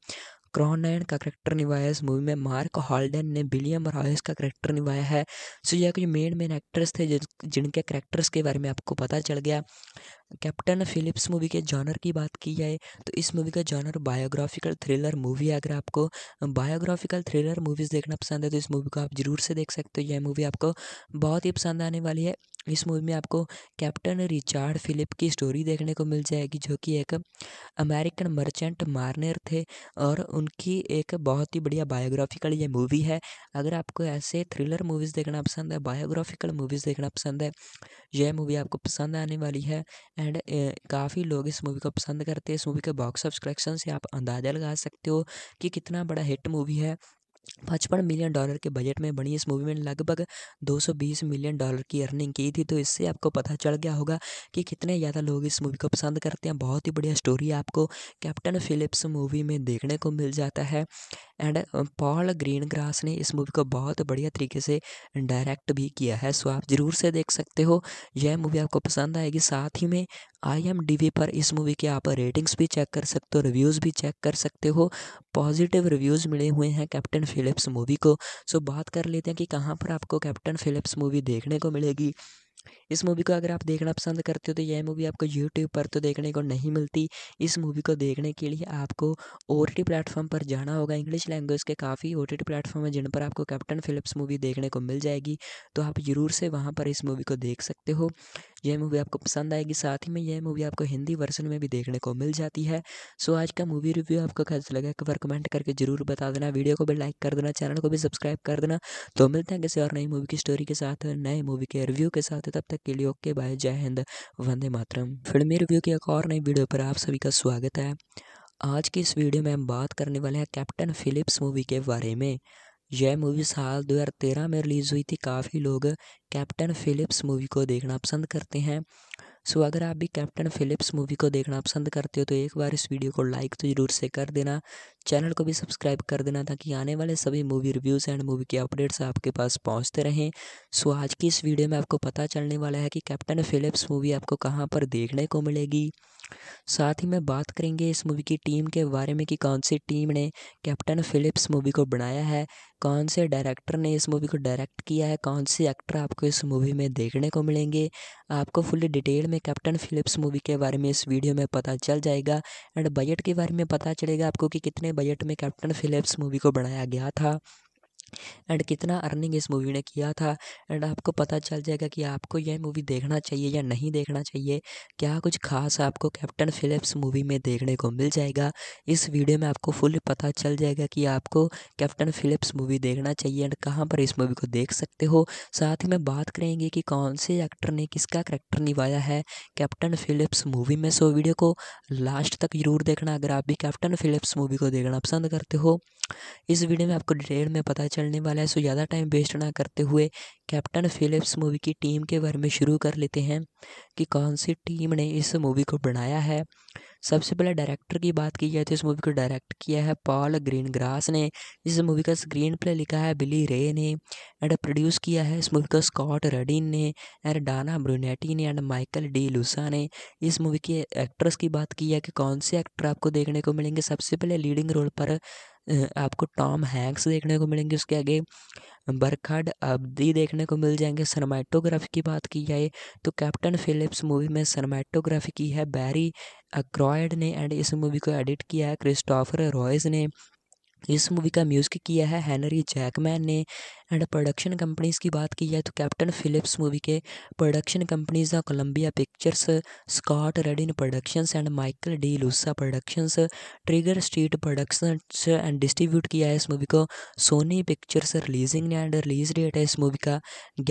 क्रॉनैन का करेक्टर निभाया है इस मूवी में मार्क हॉल्डन ने विलियम रॉयस का करेक्टर निभाया है सो यह कुछ मेन मेन एक्टर्स थे जिन जिनके करेक्टर्स के बारे में आपको पता चल गया कैप्टन फिलिप्स मूवी के जॉनर की बात की जाए तो इस मूवी का जॉनर बायोग्राफिकल थ्रिलर मूवी है अगर आपको बायोग्राफिकल थ्रिलर मूवीज़ देखना पसंद है तो इस मूवी को आप जरूर से देख सकते हो यह मूवी आपको बहुत ही पसंद आने वाली है इस मूवी में आपको कैप्टन रिचार्ड फिलिप की स्टोरी देखने को मिल जाएगी जो कि एक अमेरिकन मर्चेंट मार्नर थे और उनकी एक बहुत ही बढ़िया बायोग्राफिकल ये मूवी है अगर आपको ऐसे थ्रिलर मूवीज़ देखना पसंद है बायोग्राफिकल मूवीज़ देखना पसंद है यह मूवी आपको पसंद आने वाली है एंड काफ़ी लोग इस मूवी को पसंद करते हैं इस मूवी के बॉक्स ऑफ कलेक्शन से आप अंदाज़ा लगा सकते हो कि कितना बड़ा हिट मूवी है पचपन मिलियन डॉलर के बजट में बनी इस मूवी में लगभग 220 मिलियन डॉलर की अर्निंग की थी तो इससे आपको पता चल गया होगा कि कितने ज़्यादा लोग इस मूवी को पसंद करते हैं बहुत ही बढ़िया स्टोरी आपको कैप्टन फिलिप्स मूवी में देखने को मिल जाता है एंड पॉल ग्रीन ग्रास ने इस मूवी को बहुत बढ़िया तरीके से डायरेक्ट भी किया है सो आप ज़रूर से देख सकते हो यह मूवी आपको पसंद आएगी साथ ही में आई पर इस मूवी के आप रेटिंग्स भी चेक कर सकते हो रिव्यूज़ भी चेक कर सकते हो पॉजिटिव रिव्यूज़ मिले हुए हैं कैप्टन फिलिप्स मूवी को सो बात कर लेते हैं कि कहाँ पर आपको कैप्टन फिलिप्स मूवी देखने को मिलेगी इस मूवी को अगर आप देखना पसंद करते हो तो यह मूवी आपको यूट्यूब पर तो देखने को नहीं मिलती इस मूवी को देखने के लिए आपको ओ टी प्लेटफॉर्म पर जाना होगा इंग्लिश लैंग्वेज के काफ़ी ओ टी प्लेटफॉर्म है जिन पर आपको कैप्टन फिलिप्स मूवी देखने को मिल जाएगी तो आप ज़रूर से वहाँ पर इस मूवी को देख सकते हो यह मूवी आपको पसंद आएगी साथ ही में यह मूवी आपको हिंदी वर्सन में भी देखने को मिल जाती है सो आज का मूवी रिव्यू आपको कैसा लगा एक बार कमेंट करके जरूर बता देना वीडियो को भी लाइक कर देना चैनल को भी सब्सक्राइब कर देना तो मिलते हैं किसी और नई मूवी की स्टोरी के साथ नए मूवी के रिव्यू के साथ तब तक के लिए ओके बाय जय हिंद वंदे मातरम फिल्मी रिव्यू की एक और नई वीडियो पर आप सभी का स्वागत है आज की इस वीडियो में हम बात करने वाले हैं कैप्टन फिलिप्स मूवी के बारे में यह मूवी साल 2013 में रिलीज़ हुई थी काफ़ी लोग कैप्टन फिलिप्स मूवी को देखना पसंद करते हैं सो अगर आप भी कैप्टन फिलिप्स मूवी को देखना पसंद करते हो तो एक बार इस वीडियो को लाइक तो ज़रूर से कर देना चैनल को भी सब्सक्राइब कर देना ताकि आने वाले सभी मूवी रिव्यूज़ एंड मूवी के अपडेट्स आपके पास पहुंचते रहें सो आज की इस वीडियो में आपको पता चलने वाला है कि कैप्टन फिलिप्स मूवी आपको कहाँ पर देखने को मिलेगी साथ ही मैं बात करेंगे इस मूवी की टीम के बारे में कि कौन सी टीम ने कैप्टन फिलिप्स मूवी को बनाया है कौन से डायरेक्टर ने इस मूवी को डायरेक्ट किया है कौन से एक्टर आपको इस मूवी में देखने को मिलेंगे आपको फुल डिटेल में कैप्टन फिलिप्स मूवी के बारे में इस वीडियो में पता चल जाएगा एंड बजट के बारे में पता चलेगा आपको कि कितने बजट में कैप्टन फिलिप्स मूवी को बनाया गया था एंड कितना अर्निंग इस मूवी ने किया था एंड आपको पता चल जाएगा कि आपको यह मूवी देखना चाहिए या नहीं देखना चाहिए क्या कुछ खास आपको कैप्टन फिलिप्स मूवी में देखने को मिल जाएगा इस वीडियो में आपको फुल पता चल जाएगा कि आपको कैप्टन फिलिप्स मूवी देखना चाहिए एंड कहाँ पर इस मूवी को देख सकते हो साथ ही में बात करेंगे कि कौन से एक्टर ने किसका करेक्टर निभाया है कैप्टन फिलिप्स मूवी में सो वीडियो को लास्ट तक जरूर देखना अगर आप भी कैप्टन फिलिप्स मूवी को देखना पसंद करते हो इस वीडियो में आपको डिटेल में पता चल चलने वाला है सो ज़्यादा टाइम वेस्ट ना करते हुए कैप्टन फिलिप्स मूवी की टीम के बारे में शुरू कर लेते हैं कि कौन सी टीम ने इस मूवी को बनाया है सबसे पहले डायरेक्टर की बात की जाए तो इस मूवी को डायरेक्ट किया है पॉल ग्रीन ग्रास ने इस मूवी का स्क्रीन प्ले लिखा है बिली रे ने एंड प्रोड्यूस किया है इस मूवी को स्कॉट रडिन ने एंड डाना ब्रूनेटी ने एंड माइकल डी लूसा ने इस मूवी के एक्ट्रेस की बात की है कि कौन से एक्टर आपको देखने को मिलेंगे सबसे पहले लीडिंग रोल पर आपको टॉम हैंक्स देखने को मिलेंगे उसके आगे बरखड अब्दी देखने को मिल जाएंगे सनमैटोग्राफी की बात की जाए तो कैप्टन फिलिप्स मूवी में सनमैटोग्राफी की है बैरी अक्रॉयड ने एंड इस मूवी को एडिट किया है क्रिस्टोफर रॉयज ने इस मूवी का म्यूज़िक किया है हैनरी जैकमैन ने एंड प्रोडक्शन कंपनीज़ की बात की जाए तो कैप्टन फिलिप्स मूवी के production companies of Columbia pictures Scott Rudin productions and Michael D Luca productions Trigger Street productions and distribute किया है इस मूवी को Sony pictures releasing and release date है इस मूवी का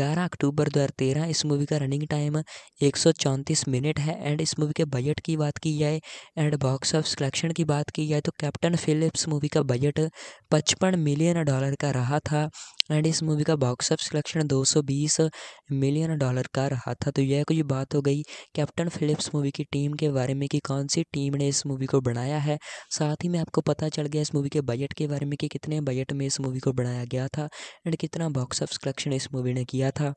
ग्यारह अक्टूबर दो हज़ार तेरह इस मूवी का रनिंग टाइम एक सौ चौंतीस मिनट है एंड इस मूवी के बजट की बात की जाए एंड बॉक्स ऑफ कलेक्शन की बात की जाए तो कैप्टन फिलिप्स मूवी का बजट पचपन मिलियन डॉलर का रहा था एंड इस मूवी का box office selection 220 million dollar का रहा था तो यह कुछ बात हो गई कैप्टन फिलिप्स मूवी की टीम के बारे में कि कौन सी टीम ने इस मूवी को बनाया है साथ ही में आपको पता चल गया इस मूवी के बजट के बारे में कि कितने बजट में इस मूवी को बनाया गया था एंड कितना बॉक्स ऑफ सिलेक्शन इस मूवी ने किया था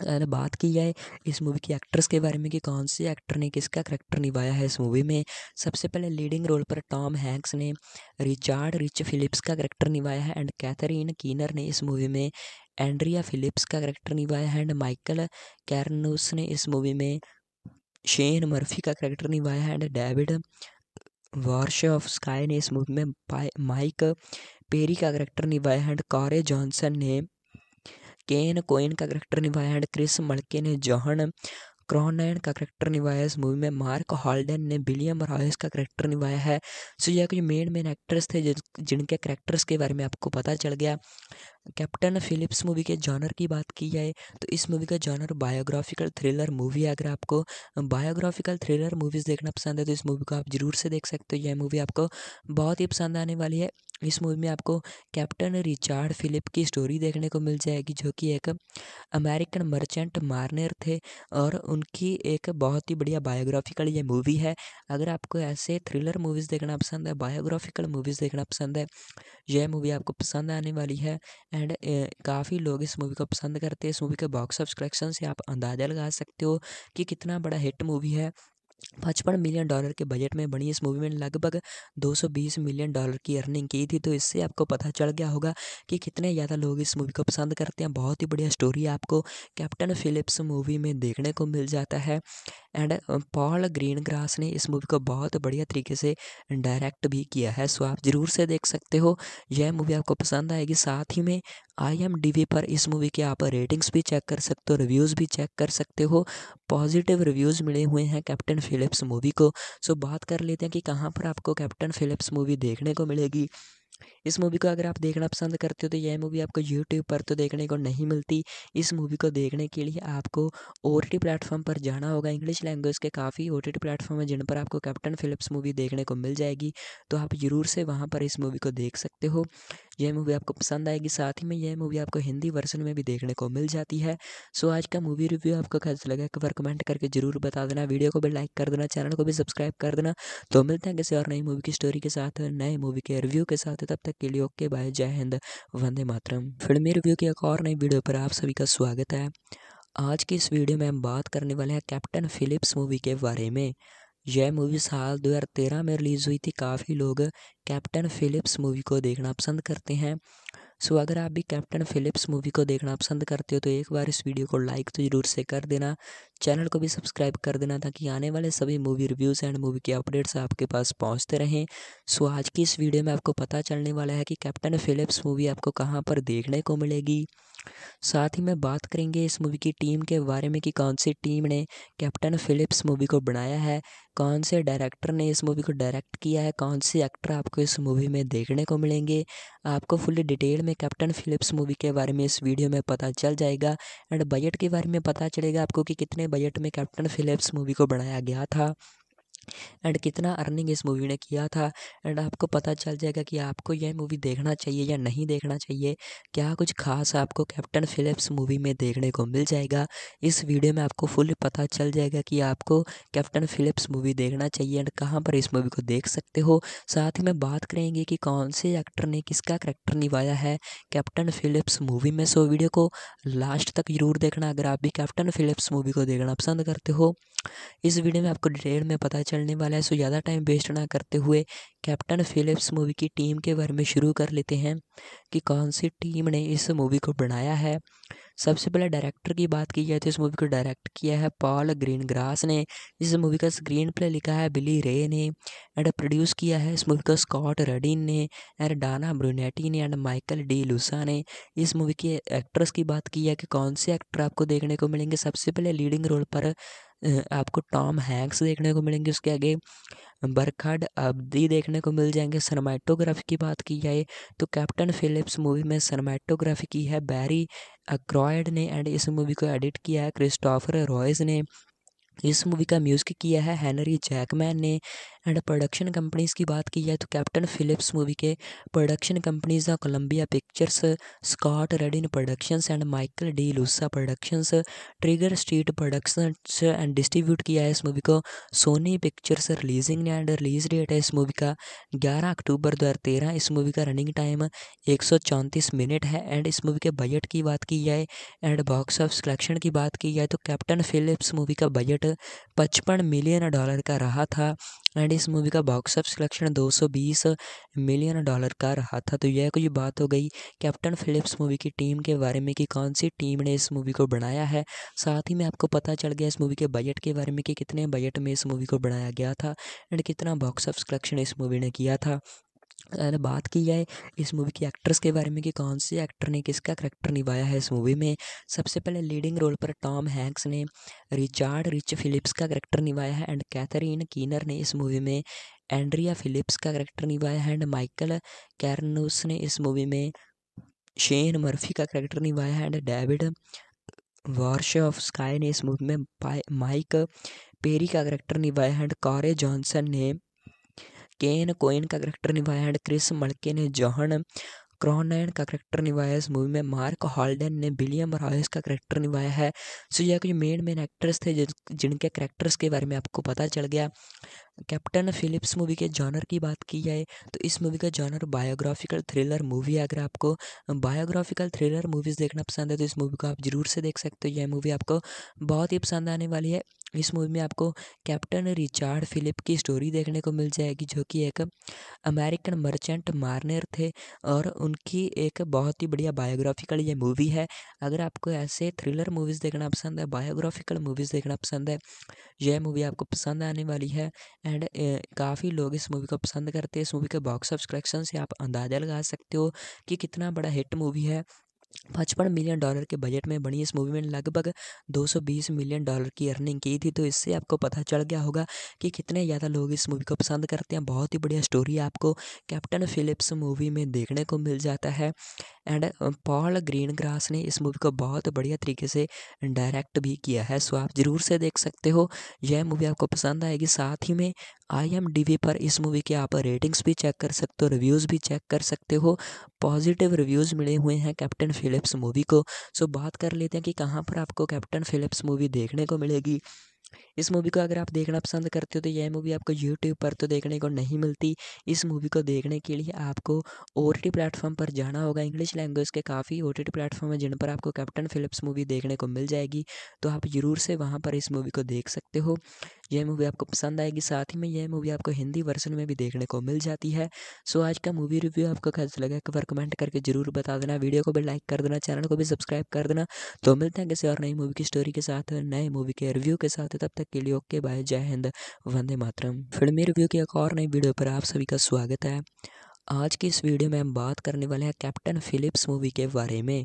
अगर बात की जाए इस मूवी की एक्ट्रेस के बारे में कि कौन से एक्टर ने किसका करैक्टर निभाया है इस मूवी में सबसे पहले लीडिंग रोल पर टॉम हैंक्स ने रिचार्ड रिच फिलिप्स का करैक्टर निभाया है एंड कैथरीन कीनर ने इस मूवी में एंड्रिया फिलिप्स का करैक्टर निभाया है एंड माइकल कैरनूस ने इस मूवी में शेन मर्फी का करैक्टर निभाया है and David Warshofsky ने इस मूवी में माइक पेरी का करैक्टर निभाया है एंड कॉरे जॉनसन ने केन कोइन का करेक्टर निभाया एंड क्रिस मलके ने जॉहन क्रॉनैन का करेक्टर निभाया इस मूवी में मार्क हॉल्डन ने विलियम रॉयस का करेक्टर निभाया है सो यह कुछ मेन मेन एक्टर्स थे जिनके करेक्टर्स के बारे में आपको पता चल गया कैप्टन फिलिप्स मूवी के जॉनर की बात की जाए तो इस मूवी का जॉनर बायोग्राफिकल थ्रिलर मूवी है अगर आपको बायोग्राफिकल थ्रिलर मूवीज़ देखना पसंद है तो इस मूवी को आप जरूर से देख सकते हो यह मूवी आपको बहुत ही पसंद आने वाली है इस मूवी में आपको कैप्टन रिचार्ड फिलिप की स्टोरी देखने को मिल जाएगी जो कि एक अमेरिकन मर्चेंट मार्नर थे और उनकी एक बहुत ही बढ़िया बायोग्राफिकल ये मूवी है अगर आपको ऐसे थ्रिलर मूवीज़ देखना पसंद है बायोग्राफिकल मूवीज़ देखना पसंद है यह मूवी आपको पसंद आने वाली है एंड काफ़ी लोग इस मूवी को पसंद करते हैं इस मूवी के बॉक्स ऑफ कलेक्शन से आप अंदाज़ा लगा सकते हो कि कितना बड़ा हिट मूवी है पचपन मिलियन डॉलर के बजट में बनी इस मूवी में लगभग 220 मिलियन डॉलर की अर्निंग की थी तो इससे आपको पता चल गया होगा कि कितने ज़्यादा लोग इस मूवी को पसंद करते हैं बहुत ही बढ़िया स्टोरी आपको कैप्टन फिलिप्स मूवी में देखने को मिल जाता है एंड पॉल ग्रीन ग्रास ने इस मूवी को बहुत बढ़िया तरीके से डायरेक्ट भी किया है सो आप ज़रूर से देख सकते हो यह मूवी आपको पसंद आएगी साथ ही में आई एम डी वी पर इस मूवी के आप रेटिंग्स भी चेक कर सकते हो रिव्यूज़ भी चेक कर सकते हो पॉजिटिव रिव्यूज़ मिले हुए हैं कैप्टन फिलिप्स मूवी को सो बात कर लेते हैं कि कहाँ पर आपको कैप्टन फिलिप्स मूवी देखने को मिलेगी इस मूवी को अगर आप देखना पसंद करते हो तो यह मूवी आपको यूट्यूब पर तो देखने को नहीं मिलती इस मूवी को देखने के लिए आपको ओ टी प्लेटफॉर्म पर जाना होगा इंग्लिश लैंग्वेज के काफ़ी ओ टी प्लेटफॉर्म है जिन पर आपको कैप्टन फिलिप्स मूवी देखने को मिल जाएगी तो आप ज़रूर से वहाँ पर इस मूवी को देख सकते हो यह मूवी आपको पसंद आएगी साथ ही में यह मूवी आपको हिंदी वर्जन में भी देखने को मिल जाती है सो आज का मूवी रिव्यू आपको कैसा लगा एक बार कमेंट करके जरूर बता देना वीडियो को भी लाइक कर देना चैनल को भी सब्सक्राइब कर देना तो मिलते हैं किसी और नई मूवी की स्टोरी के साथ नए मूवी के रिव्यू के साथ तब तक के लिए ओके बाय जय हिंद वंदे मातरम फिल्मी रिव्यू की एक और नई वीडियो पर आप सभी का स्वागत है आज की इस वीडियो में हम बात करने वाले हैं कैप्टन फिलिप्स मूवी के बारे में यह मूवी साल 2013 में रिलीज़ हुई थी काफ़ी लोग कैप्टन फिलिप्स मूवी को देखना पसंद करते हैं सो अगर आप भी कैप्टन फिलिप्स मूवी को देखना पसंद करते हो तो एक बार इस वीडियो को लाइक तो ज़रूर से कर देना चैनल को भी सब्सक्राइब कर देना ताकि आने वाले सभी मूवी रिव्यूज़ एंड मूवी के अपडेट्स आपके पास पहुँचते रहें सो आज की इस वीडियो में आपको पता चलने वाला है कि कैप्टन फिलिप्स मूवी आपको कहाँ पर देखने को मिलेगी साथ ही मैं बात करेंगे इस मूवी की टीम के बारे में कि कौन सी टीम ने कैप्टन फिलिप्स मूवी को बनाया है कौन से डायरेक्टर ने इस मूवी को डायरेक्ट किया है कौन से एक्टर आपको इस मूवी में देखने को मिलेंगे आपको फुल डिटेल में कैप्टन फिलिप्स मूवी के बारे में इस वीडियो में पता चल जाएगा एंड बजट के बारे में पता चलेगा आपको कि कितने बजट में कैप्टन फिलिप्स मूवी को बनाया गया था एंड कितना अर्निंग इस मूवी ने किया था एंड आपको पता चल जाएगा कि आपको यह मूवी देखना चाहिए या नहीं देखना चाहिए क्या कुछ खास आपको कैप्टन फिलिप्स मूवी में देखने को मिल जाएगा इस वीडियो में आपको फुल पता चल जाएगा कि आपको कैप्टन फिलिप्स मूवी देखना चाहिए एंड कहाँ पर इस मूवी को देख सकते हो साथ ही में बात करेंगे कि कौन से एक्टर ने किसका करेक्टर निभाया है कैप्टन फिलिप्स मूवी में सो वीडियो को लास्ट तक जरूर देखना अगर आप भी कैप्टन फिलिप्स मूवी को देखना पसंद करते हो इस वीडियो में आपको डिटेल में पता चल मिलने वाला है सो ज़्यादा टाइम वेस्ट ना करते हुए कैप्टन फिलिप्स मूवी की टीम के बारे में शुरू कर लेते हैं कि कौन सी टीम ने इस मूवी को बनाया है सबसे पहले डायरेक्टर की बात की जाए तो इस मूवी को डायरेक्ट किया है पॉल ग्रीन ग्रास ने इस मूवी का स्क्रीन प्ले लिखा है बिली रे ने एंड प्रोड्यूस किया है इस मूवी को स्कॉट रडिन ने एंड डाना ब्रूनेटी ने एंड माइकल डी लूसा ने इस मूवी के एक्ट्रेस की बात की है कि कौन से एक्टर आपको देखने को मिलेंगे सबसे पहले लीडिंग रोल पर आपको टॉम हैंक्स देखने को मिलेंगे उसके आगे बरखड अब्दी देखने को मिल जाएंगे सरमाइटोग्राफी की बात की जाए तो कैप्टन फिलिप्स मूवी में सरमाइटोग्राफी की है बैरी अक्रॉयड ने एंड इस मूवी को एडिट किया है क्रिस्टोफर रॉयज़ ने इस मूवी का म्यूज़िक किया है हैनरी जैकमैन ने एंड प्रोडक्शन कंपनीज़ की बात की जाए तो कैप्टन फिलिप्स मूवी के production companies of Columbia pictures Scott Rudin productions and Michael D Luca productions Trigger Street productions and distribute किया है इस मूवी को सोनी पिक्चर्स रिलीजिंग ने एंड रिलीज डेट है इस मूवी का ग्यारह अक्टूबर दो तेरह इस मूवी का रनिंग टाइम एक सौ चौंतीस मिनट है एंड इस मूवी के बजट की बात की जाए एंड बॉक्स ऑफ कलेक्शन की बात की जाए तो कैप्टन फिलिप्स मूवी का बजट पचपन मिलियन डॉलर का रहा था एंड इस मूवी का box office selection 220 million dollar का रहा था तो यह कुछ बात हो गई कैप्टन फिलिप्स मूवी की टीम के बारे में कि कौन सी टीम ने इस मूवी को बनाया है साथ ही में आपको पता चल गया इस मूवी के बजट के बारे में कि कितने बजट में इस मूवी को बनाया गया था एंड कितना बॉक्स ऑफ सिलेक्शन इस मूवी ने किया था अगर बात की जाए इस मूवी के एक्ट्रेस के बारे में कि कौन से एक्टर ने किसका करैक्टर निभाया है इस मूवी में सबसे पहले लीडिंग रोल पर टॉम हैंक्स ने रिचार्ड रिच फिलिप्स का करैक्टर निभाया है एंड कैथरीन कीनर ने इस मूवी में एंड्रिया फिलिप्स का करेक्टर निभाया है एंड माइकल कैरनूस ने इस मूवी में शेन मर्फी का करैक्टर निभाया है and David Warshofsky ने इस मूवी में माइक पेरी का करेक्टर निभाया है एंड कॉरे जॉनसन ने केन कोइन का करेक्टर निभाया एंड क्रिस मलके ने जॉहन क्रॉनैन का करेक्टर निभाया इस मूवी में मार्क हॉल्डन ने विलियम रॉयस का करेक्टर निभाया है सो यह कुछ मेन मेन एक्टर्स थे जिनके करेक्टर्स के बारे में आपको पता चल गया कैप्टन फिलिप्स मूवी के जॉनर की बात की जाए तो इस मूवी का जॉनर बायोग्राफिकल थ्रिलर मूवी है अगर आपको बायोग्राफिकल थ्रिलर मूवीज़ देखना पसंद है तो इस मूवी को आप ज़रूर से देख सकते हो यह मूवी आपको बहुत ही पसंद आने वाली है इस मूवी में आपको कैप्टन रिचार्ड फिलिप की स्टोरी देखने को मिल जाएगी जो कि एक अमेरिकन मर्चेंट मार्नर थे और उनकी एक बहुत ही बढ़िया बायोग्राफिकल ये मूवी है अगर आपको ऐसे थ्रिलर मूवीज़ देखना पसंद है बायोग्राफिकल मूवीज़ देखना पसंद है यह मूवी आपको पसंद आने वाली है एंड काफ़ी लोग इस मूवी को पसंद करते हैं इस मूवी के बॉक्स ऑफ कलेक्शन से आप अंदाज़ा लगा सकते हो कि कितना बड़ा हिट मूवी है पचपन मिलियन डॉलर के बजट में बनी इस मूवी में लगभग 220 मिलियन डॉलर की अर्निंग की थी तो इससे आपको पता चल गया होगा कि कितने ज़्यादा लोग इस मूवी को पसंद करते हैं बहुत ही बढ़िया स्टोरी आपको कैप्टन फिलिप्स मूवी में देखने को मिल जाता है एंड पॉल ग्रीन ग्रास ने इस मूवी को बहुत बढ़िया तरीके से डायरेक्ट भी किया है सो आप ज़रूर से देख सकते हो यह मूवी आपको पसंद आएगी साथ ही में आई एम डी पर इस मूवी के आप रेटिंग्स भी चेक कर सकते हो रिव्यूज़ भी चेक कर सकते हो पॉजिटिव रिव्यूज़ मिले हुए हैं कैप्टन फिलिप्स मूवी को सो बात कर लेते हैं कि कहाँ पर आपको कैप्टन फिलिप्स मूवी देखने को मिलेगी इस मूवी को अगर आप देखना पसंद करते हो तो यह मूवी आपको यूट्यूब पर तो देखने को नहीं मिलती इस मूवी को देखने के लिए आपको ओ टी प्लेटफॉर्म पर जाना होगा इंग्लिश लैंग्वेज के काफ़ी ओ टी टी प्लेटफॉर्म है जिन पर आपको कैप्टन फिलिप्स मूवी देखने को मिल जाएगी तो आप ज़रूर से वहाँ पर इस मूवी को देख सकते हो यह मूवी आपको पसंद आएगी साथ ही में यह मूवी आपको हिंदी वर्जन में भी देखने को मिल जाती है सो आज का मूवी रिव्यू आपको कैसा लगा एक बार कमेंट करके जरूर बता देना वीडियो को भी लाइक कर देना चैनल को भी सब्सक्राइब कर देना तो मिलते हैं किसी और नई मूवी की स्टोरी के साथ नए मूवी के रिव्यू के साथ तब तक के लिए ओके बाय जय हिंद वंदे मातरम मेरे रिव्यू की एक और नई वीडियो पर आप सभी का स्वागत है आज की इस वीडियो में हम बात करने वाले हैं कैप्टन फिलिप्स मूवी के बारे में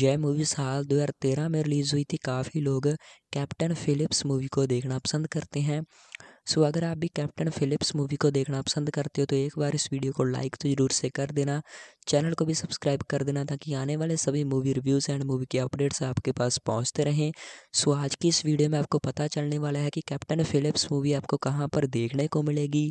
यह मूवी साल 2013 में रिलीज़ हुई थी काफ़ी लोग कैप्टन फिलिप्स मूवी को देखना पसंद करते हैं सो अगर आप भी कैप्टन फिलिप्स मूवी को देखना पसंद करते हो तो एक बार इस वीडियो को लाइक तो ज़रूर से कर देना चैनल को भी सब्सक्राइब कर देना ताकि आने वाले सभी मूवी रिव्यूज़ एंड मूवी के अपडेट्स आपके पास पहुंचते रहें सो आज की इस वीडियो में आपको पता चलने वाला है कि कैप्टन फिलिप्स मूवी आपको कहाँ पर देखने को मिलेगी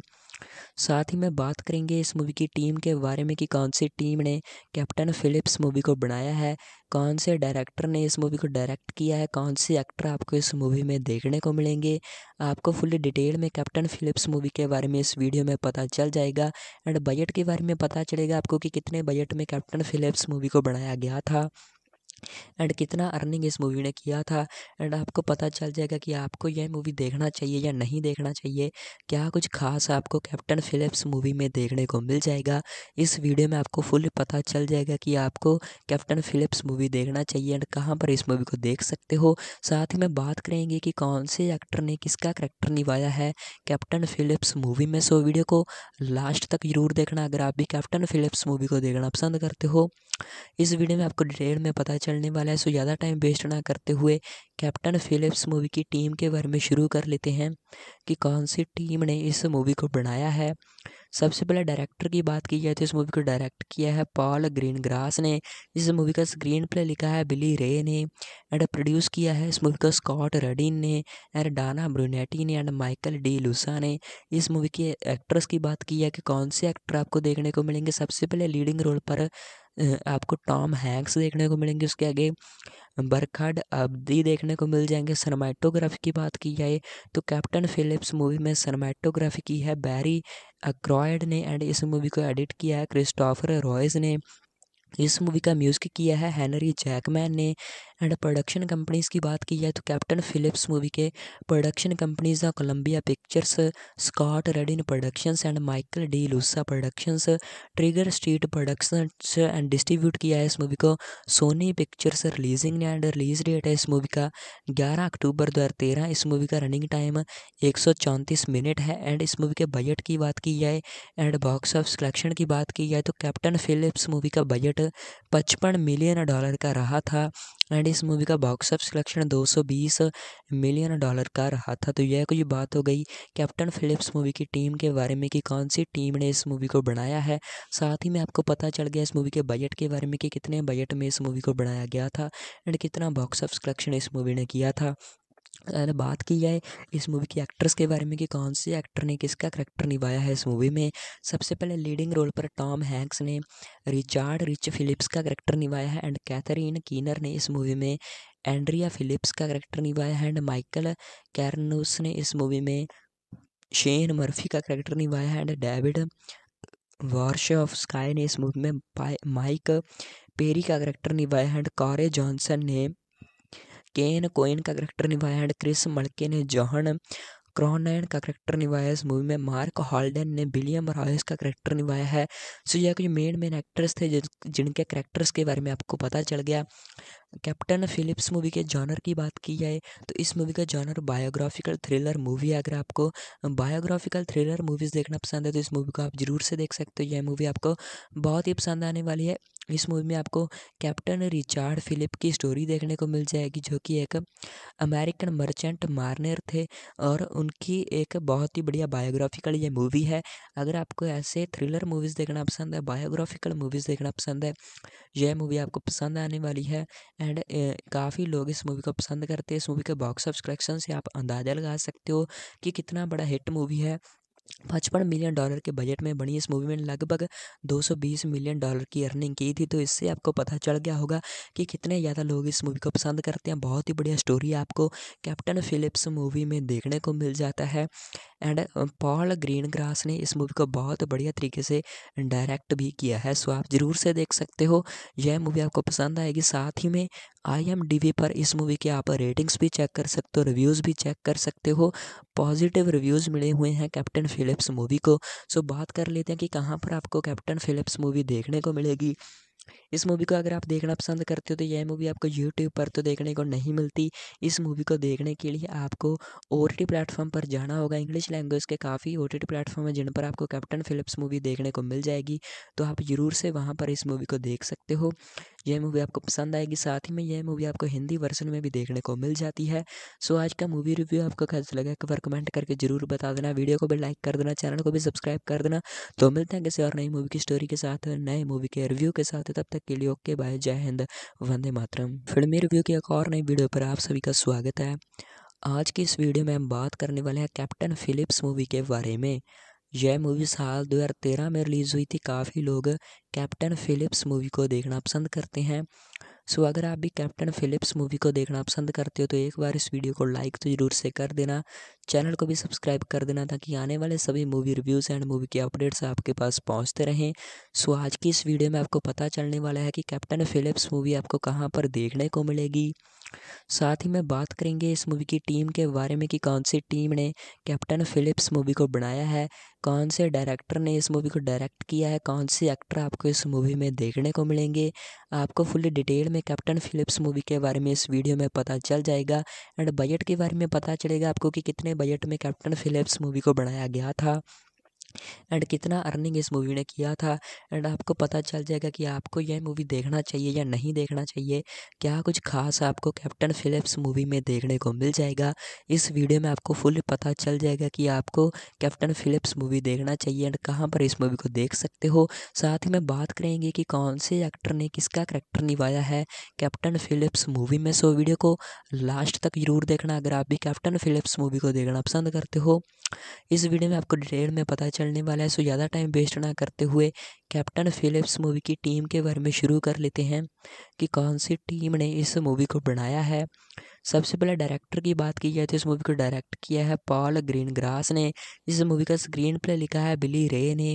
साथ ही मैं बात करेंगे इस मूवी की टीम के बारे में कि कौन सी टीम ने कैप्टन फिलिप्स मूवी को बनाया है कौन से डायरेक्टर ने इस मूवी को डायरेक्ट किया है कौन से एक्टर आपको इस मूवी में देखने को मिलेंगे आपको फुल डिटेल में कैप्टन फिलिप्स मूवी के बारे में इस वीडियो में पता चल जाएगा एंड बजट के बारे में पता चलेगा आपको कि कितने बजट में कैप्टन फिलिप्स मूवी को बनाया गया था एंड कितना अर्निंग इस मूवी ने किया था एंड आपको पता चल जाएगा कि आपको यह मूवी देखना चाहिए या नहीं देखना चाहिए क्या कुछ खास आपको कैप्टन फिलिप्स मूवी में देखने को मिल जाएगा इस वीडियो में आपको फुल पता चल जाएगा कि आपको कैप्टन फिलिप्स मूवी देखना चाहिए एंड कहाँ पर इस मूवी को देख सकते हो साथ ही में बात करेंगे कि कौन से एक्टर ने किसका करेक्टर निभाया है कैप्टन फिलिप्स मूवी में सो वीडियो को लास्ट तक जरूर देखना अगर आप भी कैप्टन फिलिप्स मूवी को देखना पसंद करते हो इस वीडियो में आपको डिटेल में पता चल चलने वाला है सो ज़्यादा टाइम वेस्ट ना करते हुए कैप्टन फिलिप्स मूवी की टीम के बारे में शुरू कर लेते हैं कि कौन सी टीम ने इस मूवी को बनाया है सबसे पहले डायरेक्टर की बात की जाए तो इस मूवी को डायरेक्ट किया है पॉल ग्रीन ग्रास ने इस मूवी का स्क्रीन प्ले लिखा है बिली रे ने एंड प्रोड्यूस किया है इस मूवी को स्कॉट रडिन ने एंड डाना ब्रुनेटी ने एंड माइकल डी लूसा ने इस मूवी के एक्ट्रेस की बात की है कि कौन से एक्टर आपको देखने को मिलेंगे सबसे पहले लीडिंग रोल पर आपको टॉम हैंक्स देखने को मिलेंगे उसके आगे बरखड अब्दी देखने को मिल जाएंगे सरमाइटोग्राफी की बात की जाए तो कैप्टन फिलिप्स मूवी में सरमाटोग्राफी की है बैरी अक्रॉयड ने एंड इस मूवी को एडिट किया है क्रिस्टोफर रॉयज़ ने इस मूवी का म्यूज़िक किया है हैनरी जैकमैन ने एंड प्रोडक्शन कंपनीज़ की बात की जाए तो कैप्टन फिलिप्स मूवी के प्रोडक्शन कंपनीज हैं Columbia pictures Scott Rudin productions and Michael D Luca productions Trigger Street productions and distribute किया है इस मूवी को सोनी पिक्चर्स रिलीजिंग ने एंड रिलीज डेट है इस मूवी का ग्यारह अक्टूबर दो तेरह इस मूवी का रनिंग टाइम एक सौ चौंतीस मिनट है एंड इस मूवी के बजट की बात की जाए एंड बॉक्स ऑफ कलेक्शन की बात की जाए तो कैप्टन फिलिप्स मूवी का बजट पचपन मिलियन डॉलर का रहा था एंड इस मूवी का box office collection 220 million dollar का रहा था तो यह कुछ बात हो गई कैप्टन फिलिप्स मूवी की टीम के बारे में कि कौन सी टीम ने इस मूवी को बनाया है साथ ही में आपको पता चल गया इस मूवी के बजट के बारे में कि कितने बजट में इस मूवी को बनाया गया था एंड कितना बॉक्स ऑफ कलेक्शन इस मूवी ने किया था अगर बात की जाए इस मूवी की एक्ट्रेस के बारे में कि कौन से एक्टर ने किसका करैक्टर निभाया है इस मूवी में सबसे पहले लीडिंग रोल पर टॉम हैंक्स ने रिचार्ड रिच फिलिप्स का करैक्टर निभाया है एंड कैथरीन कीनर ने इस मूवी में एंड्रिया फिलिप्स का करेक्टर निभाया है एंड माइकल कैरनूस ने इस मूवी में शेन मर्फी का करैक्टर निभाया है and David Warshofsky ने इस मूवी में माइक पेरी का करेक्टर निभाया है एंड कॉरे जॉनसन ने केन कोइन का करेक्टर निभाया है क्रिस मलके ने जॉहन क्रॉनैन का करेक्टर निभाया है इस मूवी में मार्क हॉल्डन ने विलियम रॉयस का करेक्टर निभाया है सो यह कुछ मेन मेन एक्टर्स थे जिनके करेक्टर्स के बारे में आपको पता चल गया कैप्टन फिलिप्स मूवी के जॉनर की बात की जाए तो इस मूवी का जॉनर बायोग्राफिकल थ्रिलर मूवी है अगर आपको बायोग्राफिकल थ्रिलर मूवीज़ देखना पसंद है तो इस मूवी को आप ज़रूर से देख सकते हो यह मूवी आपको बहुत ही पसंद आने वाली है इस मूवी में आपको कैप्टन रिचार्ड फिलिप की स्टोरी देखने को मिल जाएगी जो कि एक अमेरिकन मर्चेंट मार्नर थे और उनकी एक बहुत ही बढ़िया बायोग्राफिकल ये मूवी है अगर आपको ऐसे थ्रिलर मूवीज़ देखना पसंद है बायोग्राफिकल मूवीज़ देखना पसंद है यह मूवी आपको पसंद आने वाली है एंड काफ़ी लोग इस मूवी को पसंद करते हैं इस मूवी के बॉक्स ऑफ कलेक्शन से आप अंदाज़ा लगा सकते हो कि कितना बड़ा हिट मूवी है पचपन मिलियन डॉलर के बजट में बनी इस मूवी में लगभग 220 मिलियन डॉलर की अर्निंग की थी तो इससे आपको पता चल गया होगा कि कितने ज़्यादा लोग इस मूवी को पसंद करते हैं बहुत ही बढ़िया स्टोरी आपको कैप्टन फिलिप्स मूवी में देखने को मिल जाता है एंड पॉल ग्रीन ग्रास ने इस मूवी को बहुत बढ़िया तरीके से डायरेक्ट भी किया है सो आप ज़रूर से देख सकते हो यह मूवी आपको पसंद आएगी साथ ही में आई एम डी पर इस मूवी के आप रेटिंग्स भी चेक कर सकते हो रिव्यूज़ भी चेक कर सकते हो पॉजिटिव रिव्यूज़ मिले हुए हैं कैप्टन फिलिप्स मूवी को सो बात कर लेते हैं कि कहाँ पर आपको कैप्टन फिलिप्स मूवी देखने को मिलेगी इस मूवी को अगर आप देखना पसंद करते हो तो यह मूवी आपको यूट्यूब पर तो देखने को नहीं मिलती इस मूवी को देखने के लिए आपको ओ टी प्लेटफॉर्म पर जाना होगा इंग्लिश लैंग्वेज के काफ़ी ओ टी टी प्लेटफॉर्म है जिन पर आपको कैप्टन फिलिप्स मूवी देखने को मिल जाएगी तो आप ज़रूर से वहाँ पर इस मूवी को देख सकते हो यह मूवी आपको पसंद आएगी साथ ही में यह मूवी आपको हिंदी वर्जन में भी देखने को मिल जाती है सो आज का मूवी रिव्यू आपको कैसा लगा एक बार कमेंट करके जरूर बता देना वीडियो को भी लाइक कर देना चैनल को भी सब्सक्राइब कर देना तो मिलते हैं किसी और नई मूवी की स्टोरी के साथ नए मूवी के रिव्यू के साथ तो तब तक के लिए ओके बाय जय हिंद वंदे मातरम फिल्मी रिव्यू की एक और नई वीडियो पर आप सभी का स्वागत है आज की इस वीडियो में हम बात करने वाले हैं कैप्टन फिलिप्स मूवी के बारे में यह मूवी साल 2013 में रिलीज़ हुई थी काफ़ी लोग कैप्टन फिलिप्स मूवी को देखना पसंद करते हैं सो अगर आप भी कैप्टन फिलिप्स मूवी को देखना पसंद करते हो तो एक बार इस वीडियो को लाइक तो ज़रूर से कर देना चैनल को भी सब्सक्राइब कर देना ताकि आने वाले सभी मूवी रिव्यूज़ एंड मूवी के अपडेट्स आपके पास पहुंचते रहें सो आज की इस वीडियो में आपको पता चलने वाला है कि कैप्टन फिलिप्स मूवी आपको कहाँ पर देखने को मिलेगी साथ ही में बात करेंगे इस मूवी की टीम के बारे में कि कौन सी टीम ने कैप्टन फिलिप्स मूवी को बनाया है कौन से डायरेक्टर ने इस मूवी को डायरेक्ट किया है कौन से एक्टर आपको इस मूवी में देखने को मिलेंगे आपको फुल डिटेल में कैप्टन फिलिप्स मूवी के बारे में इस वीडियो में पता चल जाएगा एंड बजट के बारे में पता चलेगा आपको कि कितने बजट में कैप्टन फिलिप्स मूवी को बनाया गया था एंड कितना अर्निंग इस मूवी ने किया था एंड आपको पता चल जाएगा कि आपको यह मूवी देखना चाहिए या नहीं देखना चाहिए क्या कुछ खास आपको कैप्टन फिलिप्स मूवी में देखने को मिल जाएगा इस वीडियो में आपको फुल पता चल जाएगा कि आपको कैप्टन फिलिप्स मूवी देखना चाहिए एंड कहाँ पर इस मूवी को देख सकते हो साथ ही में बात करेंगे कि कौन से एक्टर ने किसका करेक्टर निभाया है कैप्टन फिलिप्स मूवी में सो वीडियो को लास्ट तक जरूर देखना अगर आप भी कैप्टन फिलिप्स मूवी को देखना पसंद करते हो इस वीडियो में आपको डिटेल में पता चल चलने वाला है सो ज़्यादा टाइम वेस्ट ना करते हुए कैप्टन फिलिप्स मूवी की टीम के बारे में शुरू कर लेते हैं कि कौन सी टीम ने इस मूवी को बनाया है सबसे पहले डायरेक्टर की बात की जाए तो इस मूवी को डायरेक्ट किया है पॉल ग्रीन ग्रास ने इस मूवी का स्क्रीन प्ले लिखा है बिली रे ने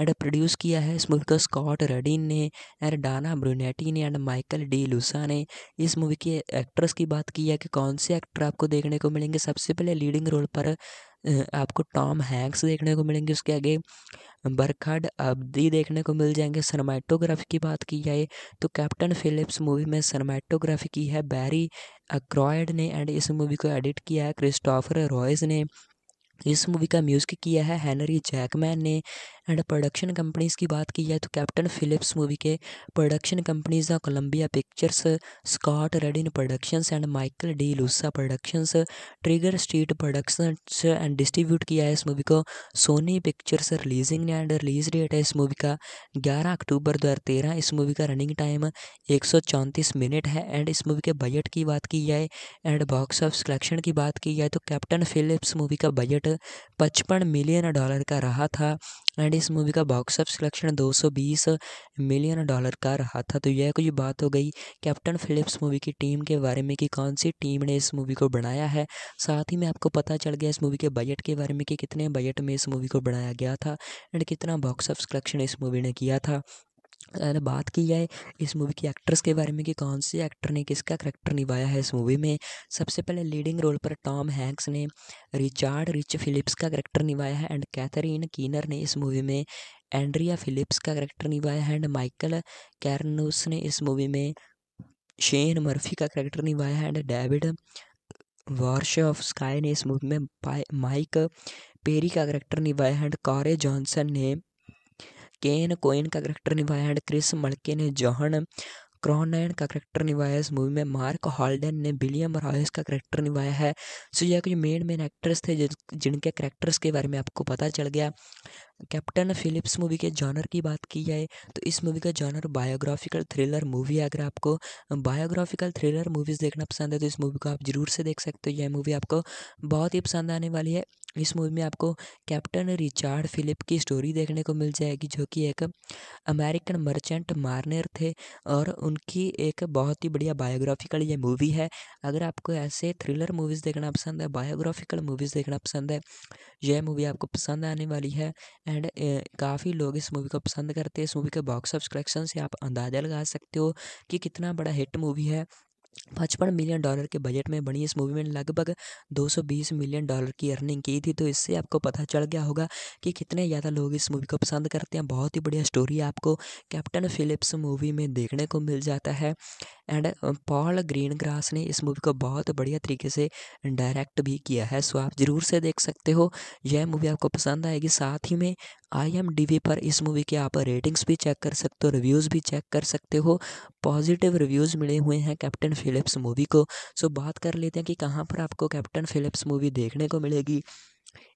एंड प्रोड्यूस किया है इस मूवी को स्कॉट रडिन ने एंड डाना ब्रूनेटी ने एंड माइकल डी लूसा ने इस मूवी के एक्ट्रेस की बात की है कि कौन से एक्टर आपको देखने को मिलेंगे सबसे पहले लीडिंग रोल पर आपको टॉम हैंक्स देखने को मिलेंगे उसके आगे बरखड अब्दी देखने को मिल जाएंगे सनमैटोग्राफी की बात की जाए तो कैप्टन फिलिप्स मूवी में सनमैटोग्राफी की है बैरी अक्रॉयड ने एंड इस मूवी को एडिट किया है क्रिस्टोफर रॉयस ने इस मूवी का म्यूज़िक किया है हेनरी जैकमैन ने एंड प्रोडक्शन कंपनीज़ की बात की जाए तो कैप्टन फिलिप्स मूवी के प्रोडक्शन कंपनीज़ हैं Columbia pictures Scott Rudin productions and Michael D Luca productions Trigger Street productions and distribute किया है इस मूवी को Sony pictures releasing and release date है इस मूवी का ग्यारह अक्टूबर दो हज़ार तेरह इस मूवी का रनिंग टाइम एक सौ चौंतीस मिनट है एंड इस मूवी के बजट की बात की जाए एंड बॉक्स ऑफिस कलेक्शन की बात की जाए तो कैप्टन फिलिप्स मूवी का बजट पचपन मिलियन डॉलर का रहा था एंड इस मूवी का box office selection 220 million dollar का रहा था तो यह कुछ बात हो गई कैप्टन फिलिप्स मूवी की टीम के बारे में कि कौन सी टीम ने इस मूवी को बनाया है साथ ही में आपको पता चल गया इस मूवी के बजट के बारे में कि कितने बजट में इस मूवी को बनाया गया था एंड कितना बॉक्स ऑफ कलेक्शन इस मूवी ने किया था अगर बात की जाए इस मूवी के एक्ट्रेस के बारे में कि कौन से एक्टर ने किसका करेक्टर निभाया है इस मूवी में सबसे पहले लीडिंग रोल पर टॉम हैंक्स ने रिचार्ड रिच फिलिप्स का करेक्टर निभाया है एंड कैथरीन कीनर ने इस मूवी में एंड्रिया फिलिप्स का करेक्टर निभाया है एंड माइकल कैरनूस ने इस मूवी में शेन मर्फी का करेक्टर निभाया है and David Warshofsky ने इस मूवी में माइक पेरी का करेक्टर निभाया है एंड कॉरे जॉनसन ने केन कोइन का करेक्टर निभाया है एंड क्रिस मलके ने जॉहन क्रॉनैन का करेक्टर निभाया इस मूवी में मार्क हॉल्डन ने विलियम रॉयस का करेक्टर निभाया है सो यह कुछ मेन मेन एक्टर्स थे जिन जिनके करेक्टर्स के बारे में आपको पता चल गया कैप्टन फिलिप्स मूवी के जॉनर की बात की जाए तो इस मूवी का जॉनर बायोग्राफिकल थ्रिलर मूवी है अगर आपको बायोग्राफिकल थ्रिलर मूवीज़ देखना पसंद है तो इस मूवी को आप जरूर से देख सकते हो यह मूवी आपको बहुत ही पसंद आने वाली है इस मूवी में आपको कैप्टन रिचार्ड फिलिप की स्टोरी देखने को मिल जाएगी जो कि एक अमेरिकन मर्चेंट मार्नर थे और उनकी एक बहुत ही बढ़िया बायोग्राफिकल ये मूवी है अगर आपको ऐसे थ्रिलर मूवीज़ देखना पसंद है बायोग्राफिकल मूवीज़ देखना पसंद है यह मूवी आपको पसंद आने वाली है एंड काफ़ी लोग इस मूवी को पसंद करते हैं इस मूवी के बॉक्स ऑफ कलेक्शन से आप अंदाज़ा लगा सकते हो कि कितना बड़ा हिट मूवी है पचपन मिलियन डॉलर के बजट में बनी इस मूवी में लगभग 220 मिलियन डॉलर की अर्निंग की थी तो इससे आपको पता चल गया होगा कि कितने ज़्यादा लोग इस मूवी को पसंद करते हैं बहुत ही बढ़िया स्टोरी आपको कैप्टन फिलिप्स मूवी में देखने को मिल जाता है एंड पॉल ग्रीन ग्रास ने इस मूवी को बहुत बढ़िया तरीके से डायरेक्ट भी किया है सो आप ज़रूर से देख सकते हो यह मूवी आपको पसंद आएगी साथ ही में आई पर इस मूवी के आप रेटिंग्स भी चेक कर सकते हो रिव्यूज़ भी चेक कर सकते हो पॉजिटिव रिव्यूज़ मिले हुए हैं कैप्टन फिलिप्स मूवी को सो बात कर लेते हैं कि कहाँ पर आपको कैप्टन फिलिप्स मूवी देखने को मिलेगी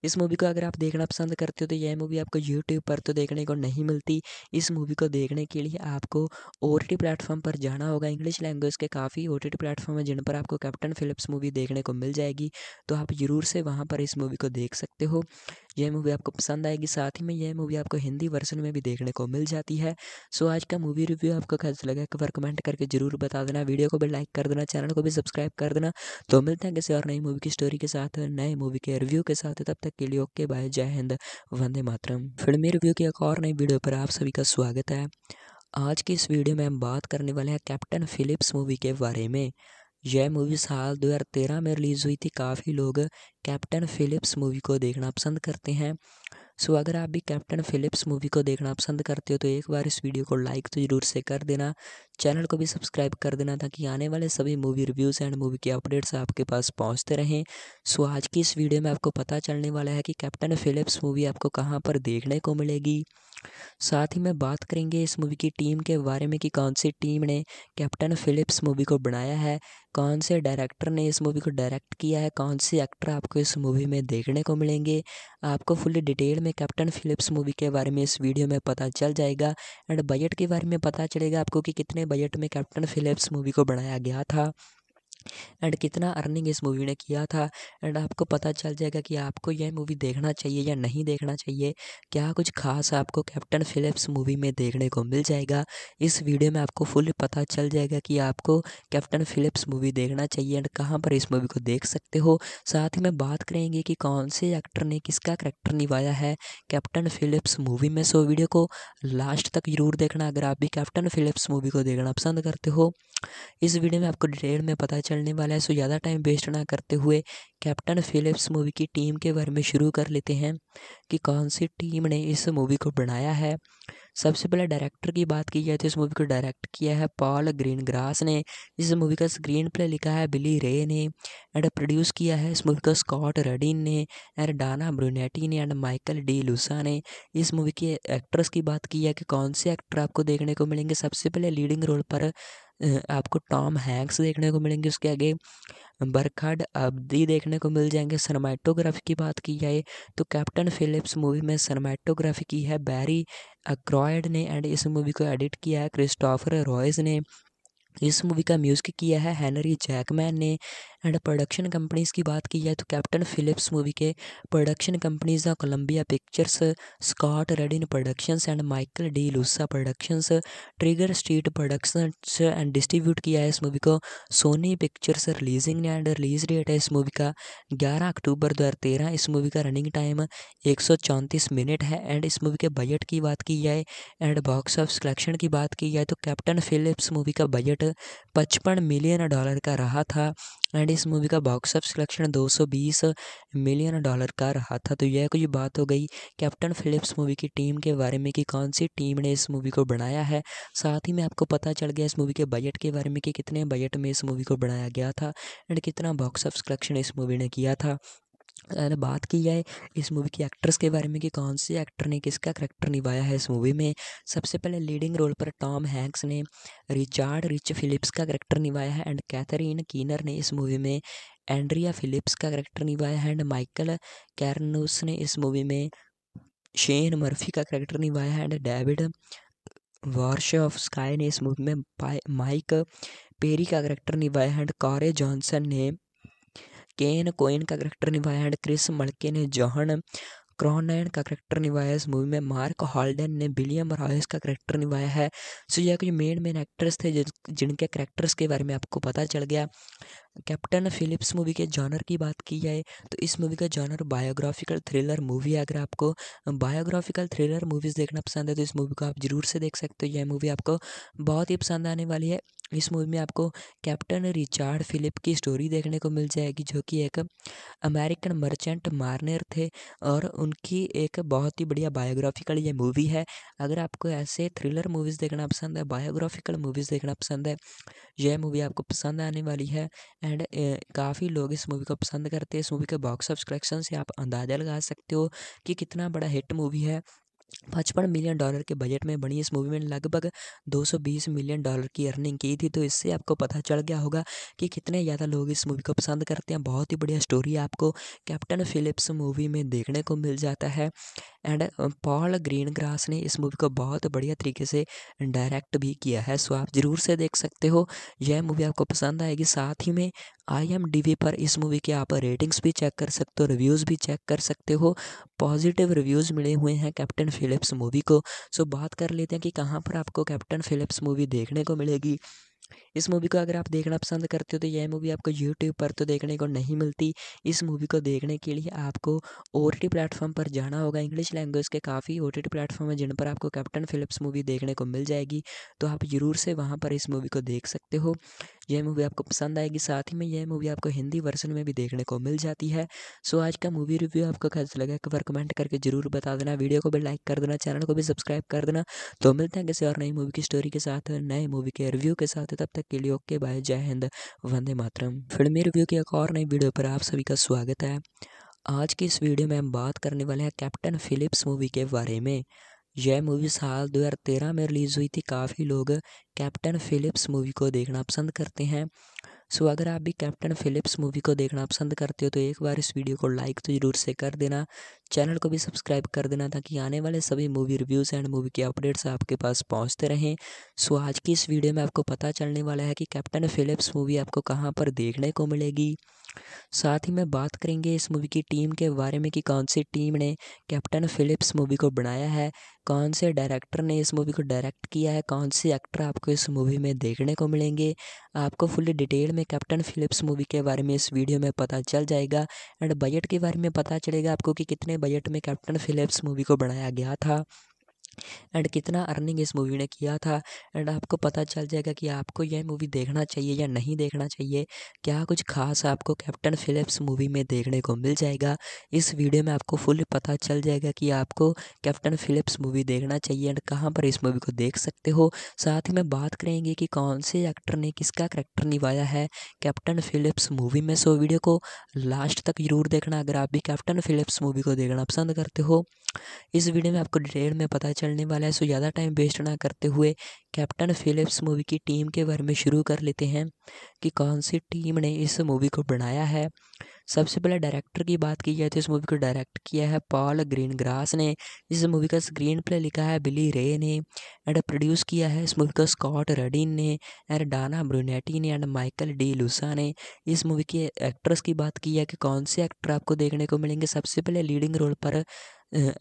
इस मूवी को अगर आप देखना पसंद करते हो तो यह मूवी आपको यूट्यूब पर तो देखने को नहीं मिलती इस मूवी को देखने के लिए आपको ओ टी प्लेटफॉर्म पर जाना होगा इंग्लिश लैंग्वेज के काफ़ी ओ टी प्लेटफॉर्म है जिन पर आपको कैप्टन फिलिप्स मूवी देखने को मिल जाएगी तो आप ज़रूर से वहाँ पर इस मूवी को देख सकते हो यह मूवी आपको पसंद आएगी साथ ही में यह मूवी आपको हिंदी वर्जन में भी देखने को मिल जाती है सो आज का मूवी रिव्यू आपको कैसा लगा एक बार कमेंट करके जरूर बता देना वीडियो को भी लाइक कर देना चैनल को भी सब्सक्राइब कर देना तो मिलते हैं किसी और नई मूवी की स्टोरी के साथ नए मूवी के रिव्यू के साथ तब तक के लिए ओके बाय जय हिंद वंदे मातरम फिल्मी रिव्यू की एक और नई वीडियो पर आप सभी का स्वागत है आज की इस वीडियो में हम बात करने वाले हैं कैप्टन फिलिप्स मूवी के बारे में यह मूवी साल 2013 में रिलीज़ हुई थी काफ़ी लोग कैप्टन फिलिप्स मूवी को देखना पसंद करते हैं सो अगर आप भी कैप्टन फिलिप्स मूवी को देखना पसंद करते हो तो एक बार इस वीडियो को लाइक तो ज़रूर से कर देना चैनल को भी सब्सक्राइब कर देना ताकि आने वाले सभी मूवी रिव्यूज़ एंड मूवी के अपडेट्स आपके पास पहुँचते रहें सो आज की इस वीडियो में आपको पता चलने वाला है कि कैप्टन फिलिप्स मूवी आपको कहाँ पर देखने को मिलेगी साथ ही में बात करेंगे इस मूवी की टीम के बारे में कि कौन सी टीम ने कैप्टन फिलिप्स मूवी को बनाया है कौन से डायरेक्टर ने इस मूवी को डायरेक्ट किया है कौन से एक्टर आपको इस मूवी में देखने को मिलेंगे आपको फुल डिटेल में कैप्टन फिलिप्स मूवी के बारे में इस वीडियो में पता चल जाएगा एंड बजट के बारे में पता चलेगा आपको कि कितने बजट में कैप्टन फिलिप्स मूवी को बढ़ाया गया था एंड कितना अर्निंग इस मूवी ने किया था एंड आपको पता चल जाएगा कि आपको यह मूवी देखना चाहिए या नहीं देखना चाहिए क्या कुछ खास आपको कैप्टन फिलिप्स मूवी में देखने को मिल जाएगा इस वीडियो में आपको फुल पता चल जाएगा कि आपको कैप्टन फिलिप्स मूवी देखना चाहिए एंड कहाँ पर इस मूवी को देख सकते हो साथ ही में बात करेंगे कि कौन से एक्टर ने किसका करैक्टर निभाया है कैप्टन फिलिप्स मूवी में सो वीडियो को लास्ट तक जरूर देखना अगर आप भी कैप्टन फिलिप्स मूवी को देखना पसंद करते हो इस वीडियो में आपको डिटेल में पता चल चलने वाला है सो ज़्यादा टाइम वेस्ट ना करते हुए कैप्टन फिलिप्स मूवी की टीम के बारे में शुरू कर लेते हैं कि कौन सी टीम ने इस मूवी को बनाया है सबसे पहले डायरेक्टर की बात की जाए तो इस मूवी को डायरेक्ट किया है पॉल ग्रीन ग्रास ने इस मूवी का स्क्रीन प्ले लिखा है बिली रे ने एंड प्रोड्यूस किया है इस मूवी को स्कॉट रडिन ने एंड डाना ब्रूनेटी ने एंड माइकल डी लूसा ने इस मूवी के एक्ट्रेस की बात की है कि कौन से एक्टर आपको देखने को मिलेंगे सबसे पहले लीडिंग रोल पर आपको टॉम हैंक्स देखने को मिलेंगे उसके आगे बरखाड अब्दी देखने को मिल जाएंगे सनमैटोग्राफी की बात की जाए तो कैप्टन फिलिप्स मूवी में सनमैटोग्राफी की है बैरी अक्रॉयड ने एंड इस मूवी को एडिट किया है क्रिस्टोफर रॉयज़ ने इस मूवी का म्यूजिक किया है हैनरी जैकमैन ने एंड प्रोडक्शन कंपनीज़ की बात की जाए तो कैप्टन फिलिप्स मूवी के प्रोडक्शन कंपनीज हैं Columbia pictures Scott Rudin productions and Michael D Luca productions Trigger Street productions and distribute किया है इस मूवी को सोनी पिक्चर्स रिलीजिंग ने एंड रिलीज डेट है इस मूवी का ग्यारह अक्टूबर दो हज़ार तेरह इस मूवी का रनिंग टाइम एक सौ चौंतीस मिनट है एंड इस मूवी के बजट की बात की जाए एंड बॉक्स ऑफिस कलेक्शन की बात की जाए तो कैप्टन फिलिप्स मूवी का बजट पचपन मिलियन डॉलर का रहा था एंड इस मूवी का box office collection 220 million dollar का रहा था तो यह कुछ बात हो गई कैप्टन फिलिप्स मूवी की टीम के बारे में कि कौन सी टीम ने इस मूवी को बनाया है साथ ही में आपको पता चल गया इस मूवी के बजट के बारे में कि कितने बजट में इस मूवी को बनाया गया था एंड कितना बॉक्स ऑफ कलेक्शन इस मूवी ने किया था अगर बात की जाए इस मूवी की एक्ट्रेस के बारे में कि कौन से एक्टर ने किसका करेक्टर निभाया है इस मूवी में सबसे पहले लीडिंग रोल पर टॉम हैंक्स ने रिचार्ड रिच फिलिप्स का करेक्टर निभाया है एंड कैथरीन कीनर ने इस मूवी में एंड्रिया फिलिप्स का करेक्टर निभाया है एंड माइकल कैरनोस ने इस मूवी में शेन मर्फी का करेक्टर निभाया है and David Warshofsky ने इस मूवी में माइक पेरी का करेक्टर निभाया है एंड कॉरे जॉनसन ने केन कोइन का करेक्टर निभाया है एंड क्रिस मलके ने जॉहन क्रॉनैन का करेक्टर निभाया इस मूवी में मार्क हॉल्डन ने विलियम रॉयस का करेक्टर निभाया है सो यह कुछ मेन मेन एक्टर्स थे जिनके करेक्टर्स के बारे में आपको पता चल गया कैप्टन फिलिप्स मूवी के जॉनर की बात की जाए तो इस मूवी का जॉनर बायोग्राफिकल थ्रिलर मूवी है अगर आपको बायोग्राफिकल थ्रिलर मूवीज़ देखना पसंद है तो इस मूवी को आप जरूर से देख सकते हो यह मूवी आपको बहुत ही पसंद आने वाली है इस मूवी में आपको कैप्टन रिचार्ड फिलिप की स्टोरी देखने को मिल जाएगी जो कि एक अमेरिकन मर्चेंट मार्नर थे और उनकी एक बहुत ही बढ़िया बायोग्राफिकल ये मूवी है अगर आपको ऐसे थ्रिलर मूवीज़ देखना पसंद है बायोग्राफिकल मूवीज़ देखना पसंद है यह मूवी आपको पसंद आने वाली है एंड काफ़ी लोग इस मूवी को पसंद करते हैं इस मूवी के बॉक्स ऑफ कलेक्शन से आप अंदाज़ा लगा सकते हो कि कितना बड़ा हिट मूवी है पचपन मिलियन डॉलर के बजट में बनी इस मूवी में लगभग 220 मिलियन डॉलर की अर्निंग की थी तो इससे आपको पता चल गया होगा कि कितने ज़्यादा लोग इस मूवी को पसंद करते हैं बहुत ही बढ़िया स्टोरी आपको कैप्टन फिलिप्स मूवी में देखने को मिल जाता है एंड पॉल ग्रीन ग्रास ने इस मूवी को बहुत बढ़िया तरीके से डायरेक्ट भी किया है सो आप ज़रूर से देख सकते हो यह मूवी आपको पसंद आएगी साथ ही में आई एम डी वी पर इस मूवी के आप रेटिंग्स भी चेक कर सकते हो रिव्यूज़ भी चेक कर सकते हो पॉजिटिव रिव्यूज़ मिले हुए हैं कैप्टन फिलिप्स मूवी को सो बात कर लेते हैं कि कहाँ पर आपको कैप्टन फिलिप्स मूवी देखने को मिलेगी इस मूवी को अगर आप देखना पसंद करते हो तो यह मूवी आपको यूट्यूब पर तो देखने को नहीं मिलती इस मूवी को देखने के लिए आपको ओ टी प्लेटफॉर्म पर जाना होगा इंग्लिश लैंग्वेज के काफ़ी ओ टी प्लेटफॉर्म है जिन पर आपको कैप्टन फिलिप्स मूवी देखने को मिल जाएगी तो आप ज़रूर से वहाँ पर इस मूवी को देख सकते हो यह मूवी आपको पसंद आएगी साथ ही में यह मूवी आपको हिंदी वर्सन में भी देखने को मिल जाती है सो आज का मूवी रिव्यू आपको कैसा लगा एक बार कमेंट करके जरूर बता देना वीडियो को भी लाइक कर देना चैनल को भी सब्सक्राइब कर देना तो मिलते हैं किसी और नई मूवी की स्टोरी के साथ नए मूवी के रिव्यू के साथ तब तक के लिए ओके बाय जय हिंद वंदे मातरम फिल्मी रिव्यू की एक और नई वीडियो पर आप सभी का स्वागत है आज की इस वीडियो में हम बात करने वाले हैं कैप्टन फिलिप्स मूवी के बारे में यह मूवी साल 2013 में रिलीज़ हुई थी काफ़ी लोग कैप्टन फिलिप्स मूवी को देखना पसंद करते हैं सो अगर आप भी कैप्टन फिलिप्स मूवी को देखना पसंद करते हो तो एक बार इस वीडियो को लाइक तो ज़रूर से कर देना चैनल को भी सब्सक्राइब कर देना ताकि आने वाले सभी मूवी रिव्यूज़ एंड मूवी के अपडेट्स आपके पास पहुँचते रहें सो आज की इस वीडियो में आपको पता चलने वाला है कि कैप्टन फिलिप्स मूवी आपको कहाँ पर देखने को मिलेगी साथ ही में बात करेंगे इस मूवी की टीम के बारे में कि कौन सी टीम ने कैप्टन फिलिप्स मूवी को बनाया है कौन से डायरेक्टर ने इस मूवी को डायरेक्ट किया है कौन से एक्टर आपको इस मूवी में देखने को मिलेंगे आपको फुल डिटेल में कैप्टन फिलिप्स मूवी के बारे में इस वीडियो में पता चल जाएगा एंड बजट के बारे में पता चलेगा आपको कि कितने बजट में कैप्टन फिलिप्स मूवी को बनाया गया था एंड कितना अर्निंग इस मूवी ने किया था एंड आपको पता चल जाएगा कि आपको यह मूवी देखना चाहिए या नहीं देखना चाहिए क्या कुछ खास आपको कैप्टन फिलिप्स मूवी में देखने को मिल जाएगा इस वीडियो में आपको फुल पता चल जाएगा कि आपको कैप्टन फिलिप्स मूवी देखना चाहिए एंड कहाँ पर इस मूवी को देख सकते हो साथ ही में बात करेंगे कि कौन से एक्टर ने किसका करेक्टर निभाया है कैप्टन फिलिप्स मूवी में सो वीडियो को लास्ट तक जरूर देखना अगर आप भी कैप्टन फिलिप्स मूवी को देखना पसंद करते हो इस वीडियो में आपको डिटेल में पता चलने वाला है सो ज़्यादा टाइम वेस्ट ना करते हुए कैप्टन फिलिप्स मूवी की टीम के बारे में शुरू कर लेते हैं कि कौन सी टीम ने इस मूवी को बनाया है सबसे पहले डायरेक्टर की बात की जाए तो इस मूवी को डायरेक्ट किया है पॉल ग्रीन ग्रास ने इस मूवी का स्क्रीन प्ले लिखा है बिली रे ने एंड प्रोड्यूस किया है इस मूवी को स्कॉट रडिन ने एंड डाना ब्रूनेटी ने एंड माइकल डी लूसा ने इस मूवी के एक्ट्रेस की बात की है कि कौन से एक्टर आपको देखने को मिलेंगे सबसे पहले लीडिंग रोल पर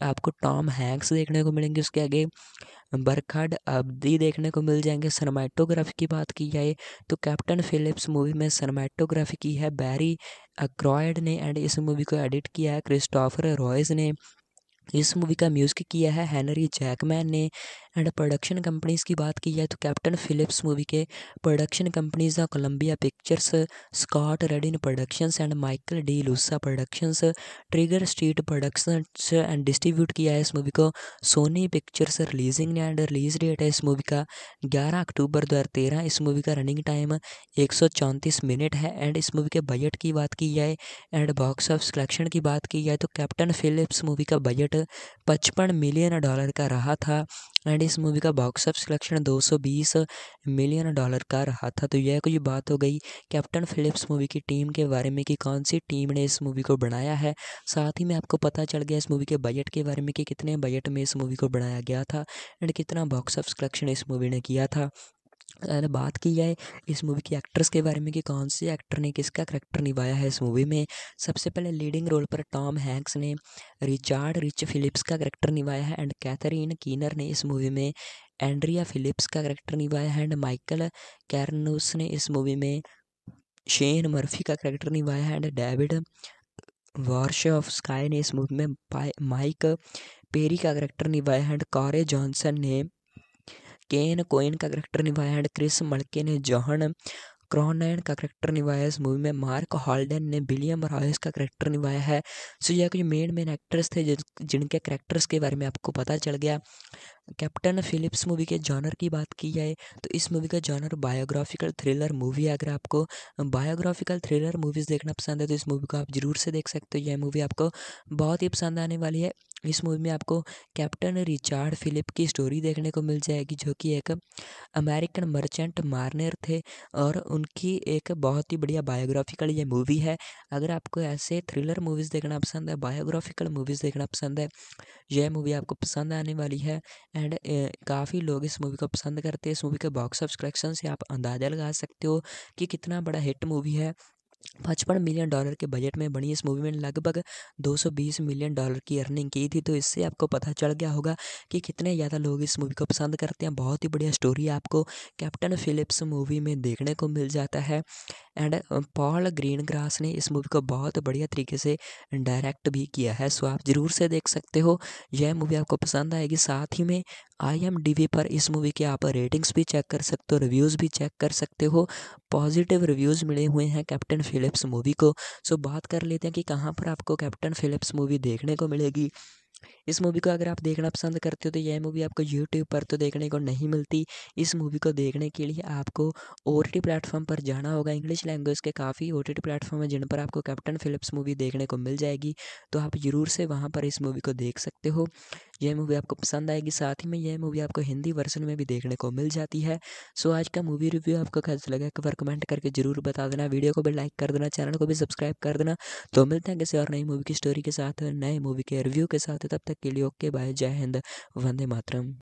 आपको टॉम हैंक्स देखने को मिलेंगे उसके आगे बरखड अब्दी देखने को मिल जाएंगे सनमैटोग्राफी की बात की जाए तो कैप्टन फिलिप्स मूवी में सनमैटोग्राफी की है बैरी अक्रॉयड ने एंड इस मूवी को एडिट किया है क्रिस्टोफर रॉयज ने इस मूवी का म्यूज़िक किया है हैनरी जैकमैन ने एंड प्रोडक्शन कंपनीज़ की बात की जाए तो कैप्टन फिलिप्स मूवी के प्रोडक्शन कंपनीज हैं Columbia pictures Scott Rudin productions and Michael D Luca productions Trigger Street productions and distribute किया है इस मूवी को Sony pictures releasing and release date है इस मूवी का ग्यारह अक्टूबर दो हज़ार तेरह इस मूवी का रनिंग टाइम एक सौ चौंतीस मिनट है एंड इस मूवी के बजट की बात की जाए एंड बॉक्स ऑफ कलेक्शन की बात की जाए तो कैप्टन फिलिप्स मूवी का बजट पचपन मिलियन डॉलर का रहा था एंड इस मूवी का box office selection 220 million dollar का रहा था तो यह कुछ बात हो गई कैप्टन फिलिप्स मूवी की टीम के बारे में कि कौन सी टीम ने इस मूवी को बनाया है साथ ही में आपको पता चल गया इस मूवी के बजट के बारे में कि कितने बजट में इस मूवी को बनाया गया था एंड कितना बॉक्स ऑफ सिलेक्शन इस मूवी ने किया था अगर बात की जाए इस मूवी की एक्ट्रेस के बारे में कि कौन सी एक्टर ने किसका करैक्टर निभाया है इस मूवी में सबसे पहले लीडिंग रोल पर टॉम हैंक्स ने रिचार्ड रिच फिलिप्स का करैक्टर निभाया है एंड कैथरीन कीनर ने इस मूवी में एंड्रिया फिलिप्स का करैक्टर निभाया है एंड माइकल कैरनूस ने इस मूवी में शेन मर्फी का करैक्टर निभाया है and David Warshofsky ने इस मूवी में माइक पेरी का करेक्टर निभाया है एंड कॉरे जॉनसन ने केन कोइन का करेक्टर निभाया एंड क्रिस मलके ने जॉहन क्रॉनैन का करेक्टर निभाया इस मूवी में मार्क हॉल्डन ने विलियम रॉयस का करेक्टर निभाया है सो यह कुछ मेन मेन एक्टर्स थे जिनके करेक्टर्स के बारे में आपको पता चल गया कैप्टन फिलिप्स मूवी के जॉनर की बात की जाए तो इस मूवी का जॉनर बायोग्राफिकल थ्रिलर मूवी है अगर आपको बायोग्राफिकल थ्रिलर मूवीज़ देखना पसंद है तो इस मूवी को आप ज़रूर से देख सकते हो यह मूवी आपको बहुत ही पसंद आने वाली है इस मूवी में आपको कैप्टन रिचार्ड फिलिप की स्टोरी देखने को मिल जाएगी जो कि एक अमेरिकन मर्चेंट मार्नर थे और उनकी एक बहुत ही बढ़िया बायोग्राफिकल ये मूवी है अगर आपको ऐसे थ्रिलर मूवीज़ देखना पसंद है बायोग्राफिकल मूवीज़ देखना पसंद है यह मूवी आपको पसंद आने वाली है एंड काफ़ी लोग इस मूवी को पसंद करते हैं इस मूवी के बॉक्स ऑफ कलेक्शन से आप अंदाज़ा लगा सकते हो कि कितना बड़ा हिट मूवी है पचपन मिलियन डॉलर के बजट में बनी इस मूवी में लगभग 220 मिलियन डॉलर की अर्निंग की थी तो इससे आपको पता चल गया होगा कि कितने ज़्यादा लोग इस मूवी को पसंद करते हैं बहुत ही बढ़िया स्टोरी आपको कैप्टन फिलिप्स मूवी में देखने को मिल जाता है एंड पॉल ग्रीन ग्रास ने इस मूवी को बहुत बढ़िया तरीके से डायरेक्ट भी किया है सो आप ज़रूर से देख सकते हो यह मूवी आपको पसंद आएगी साथ ही में आई पर इस मूवी के आप रेटिंग्स भी चेक कर सकते हो रिव्यूज़ भी चेक कर सकते हो पॉजिटिव रिव्यूज़ मिले हुए हैं कैप्टन फिलिप्स मूवी को सो बात कर लेते हैं कि कहाँ पर आपको कैप्टन फिलिप्स मूवी देखने को मिलेगी इस मूवी को अगर आप देखना पसंद करते हो तो यह मूवी आपको यूट्यूब पर तो देखने को नहीं मिलती इस मूवी को देखने के लिए आपको ओ टी प्लेटफॉर्म पर जाना होगा इंग्लिश लैंग्वेज के काफ़ी ओ टी प्लेटफॉर्म है जिन पर आपको कैप्टन फिलिप्स मूवी देखने को मिल जाएगी तो आप ज़रूर से वहाँ पर इस मूवी को देख सकते हो यह मूवी आपको पसंद आएगी साथ ही में यह मूवी आपको हिंदी वर्जन में भी देखने को मिल जाती है सो आज का मूवी रिव्यू आपको कैसा लगा एक बार कमेंट करके जरूर बता देना वीडियो को भी लाइक कर देना चैनल को भी सब्सक्राइब कर देना तो मिलते हैं किसी और नई मूवी की स्टोरी के साथ नए मूवी के रिव्यू के साथ तब तक के लिए ओके बाय जय हिंद वंदे मातरम